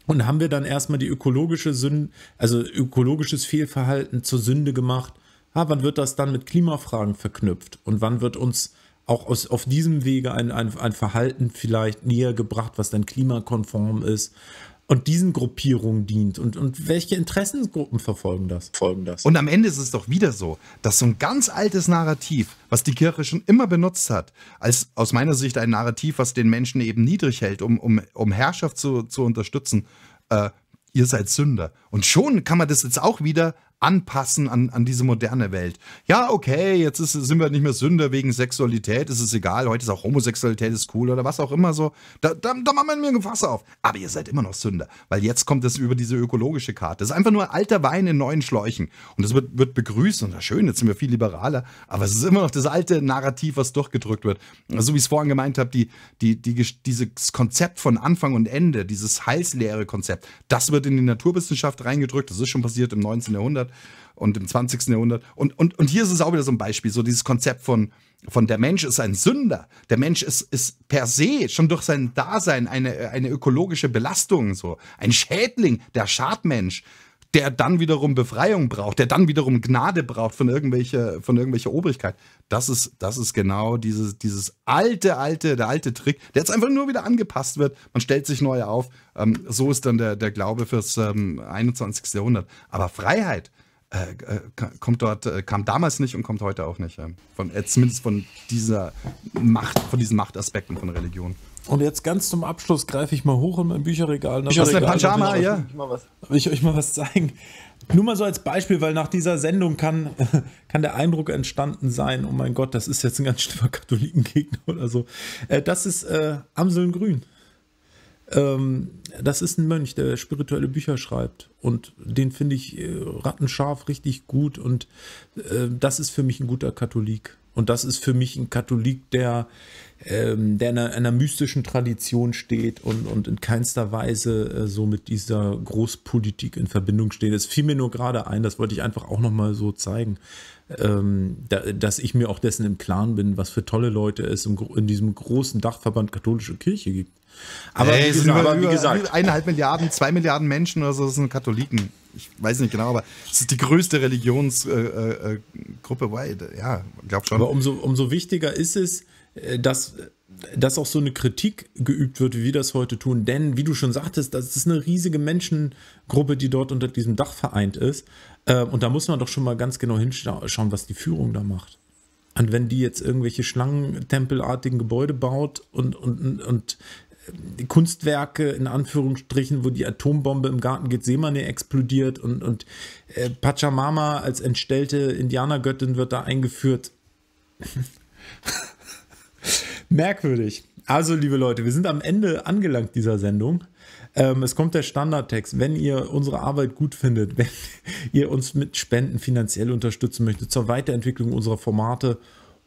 Und haben wir dann erstmal die ökologische Sünde, also ökologisches Fehlverhalten zur Sünde gemacht? Ah, wann wird das dann mit Klimafragen verknüpft? Und wann wird uns auch aus, auf diesem Wege ein, ein, ein Verhalten vielleicht näher gebracht, was dann klimakonform ist? und diesen Gruppierungen dient und, und welche Interessensgruppen verfolgen das, folgen das. Und am Ende ist es doch wieder so, dass so ein ganz altes Narrativ, was die Kirche schon immer benutzt hat, als aus meiner Sicht ein Narrativ, was den Menschen eben niedrig hält, um, um, um Herrschaft zu, zu unterstützen, äh, ihr seid Sünder. Und schon kann man das jetzt auch wieder anpassen an, an diese moderne Welt. Ja, okay, jetzt ist, sind wir nicht mehr Sünder wegen Sexualität, ist es egal, heute ist auch Homosexualität ist cool oder was auch immer so. Da, da, da machen wir mir ein Gefass auf. Aber ihr seid immer noch Sünder, weil jetzt kommt es über diese ökologische Karte. Das ist einfach nur alter Wein in neuen Schläuchen. Und das wird, wird begrüßt und schön, jetzt sind wir viel liberaler, aber es ist immer noch das alte Narrativ, was durchgedrückt wird. Also, so also, wie ich es vorhin gemeint habe, die, die, die, dieses Konzept von Anfang und Ende, dieses heilsleere Konzept, das wird in die Naturwissenschaft reingedrückt, das ist schon passiert im 19. Jahrhundert und im 20. Jahrhundert. Und, und, und hier ist es auch wieder so ein Beispiel, so dieses Konzept von, von der Mensch ist ein Sünder. Der Mensch ist, ist per se schon durch sein Dasein eine, eine ökologische Belastung, so. Ein Schädling, der Schadmensch, der dann wiederum Befreiung braucht, der dann wiederum Gnade braucht von irgendwelche, von irgendwelcher Obrigkeit. Das ist, das ist genau dieses, dieses alte, alte, der alte Trick, der jetzt einfach nur wieder angepasst wird. Man stellt sich neu auf. Ähm, so ist dann der, der Glaube fürs ähm, 21. Jahrhundert. Aber Freiheit, äh, äh kommt dort, äh, kam damals nicht und kommt heute auch nicht. Äh, von, zumindest von dieser Macht, von diesen Machtaspekten von Religion. Und jetzt ganz zum Abschluss greife ich mal hoch in mein Bücherregal. Bücherregal ist ein Pyjama, ja. Will ich, euch mal was zeigen. Nur mal so als Beispiel, weil nach dieser Sendung kann, [laughs] kann der Eindruck entstanden sein, oh mein Gott, das ist jetzt ein ganz schlimmer Katholikengegner oder so. Äh, das ist äh, Grün. Ähm, das ist ein Mönch, der spirituelle Bücher schreibt. Und den finde ich äh, rattenscharf richtig gut. Und äh, das ist für mich ein guter Katholik. Und das ist für mich ein Katholik, der, ähm, der in einer, einer mystischen Tradition steht und, und in keinster Weise äh, so mit dieser Großpolitik in Verbindung steht. Es fiel mir nur gerade ein, das wollte ich einfach auch nochmal so zeigen, ähm, dass ich mir auch dessen im Klaren bin, was für tolle Leute es in diesem großen Dachverband Katholische Kirche gibt. Aber, nee, wie, gesagt, über, wie gesagt, eineinhalb Milliarden, zwei Milliarden Menschen oder so das sind Katholiken. Ich weiß nicht genau, aber es ist die größte Religionsgruppe äh, äh, Ja, glaub schon. Aber umso, umso wichtiger ist es, äh, dass dass auch so eine Kritik geübt wird, wie wir das heute tun. Denn, wie du schon sagtest, das ist eine riesige Menschengruppe, die dort unter diesem Dach vereint ist. Äh, und da muss man doch schon mal ganz genau hinschauen, was die Führung da macht. Und wenn die jetzt irgendwelche schlangentempelartigen Gebäude baut und, und, und Kunstwerke, in Anführungsstrichen, wo die Atombombe im Garten Gethsemane explodiert und, und äh, Pachamama als entstellte Indianergöttin wird da eingeführt. [laughs] Merkwürdig. Also, liebe Leute, wir sind am Ende angelangt dieser Sendung. Ähm, es kommt der Standardtext. Wenn ihr unsere Arbeit gut findet, [laughs] wenn ihr uns mit Spenden finanziell unterstützen möchtet zur Weiterentwicklung unserer Formate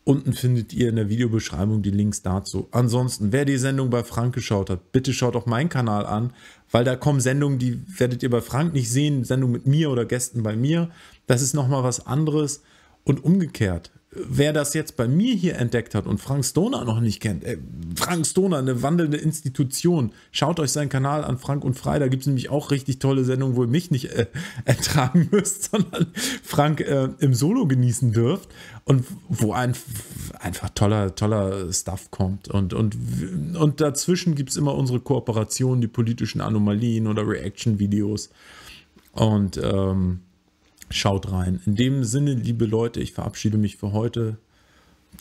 Unten findet ihr in der Videobeschreibung die Links dazu. Ansonsten, wer die Sendung bei Frank geschaut hat, bitte schaut auch meinen Kanal an, weil da kommen Sendungen, die werdet ihr bei Frank nicht sehen, Sendungen mit mir oder Gästen bei mir. Das ist nochmal was anderes. Und umgekehrt, wer das jetzt bei mir hier entdeckt hat und Frank Stoner noch nicht kennt, ey, äh, Frank Stoner, eine wandelnde Institution, schaut euch seinen Kanal an, Frank und Frei, da gibt es nämlich auch richtig tolle Sendungen, wo ihr mich nicht äh, [laughs] ertragen müsst, sondern Frank äh, im Solo genießen dürft und wo ein, einfach toller, toller Stuff kommt. Und, und, und dazwischen gibt es immer unsere Kooperation, die politischen Anomalien oder Reaction-Videos. Und ähm, schaut rein. In dem Sinne, liebe Leute, ich verabschiede mich für heute.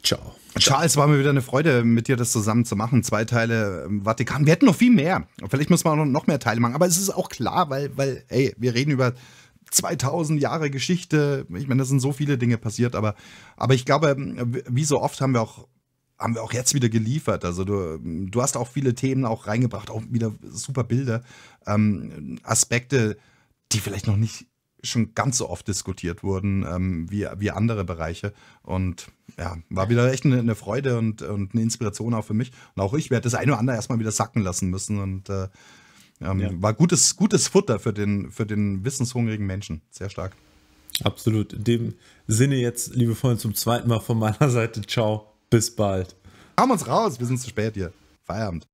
Ciao. Charles, war mir wieder eine Freude, mit dir das zusammen zu machen. Zwei Teile ähm, Vatikan. Wir hätten noch viel mehr. Vielleicht muss man noch mehr Teile machen. Aber es ist auch klar, weil, weil, ey, wir reden über 2000 Jahre Geschichte. Ich meine, da sind so viele Dinge passiert, aber, aber ich glaube, wie so oft haben wir auch haben wir auch jetzt wieder geliefert. Also du, du hast auch viele Themen auch reingebracht, auch wieder super Bilder, ähm, Aspekte, die vielleicht noch nicht schon ganz so oft diskutiert wurden ähm, wie, wie andere Bereiche. Und ja, war wieder echt eine, eine, Freude und, und eine Inspiration auch für mich. Und auch ich werde das eine oder andere erstmal wieder sacken lassen müssen. Und äh, ähm, ja. War gutes, gutes Futter für den, für den wissenshungrigen Menschen. Sehr stark. Absolut. In dem Sinne jetzt, liebe Freunde, zum zweiten Mal von meiner Seite. Ciao. Bis bald. Haben uns raus. Wir sind zu spät hier. Feierabend.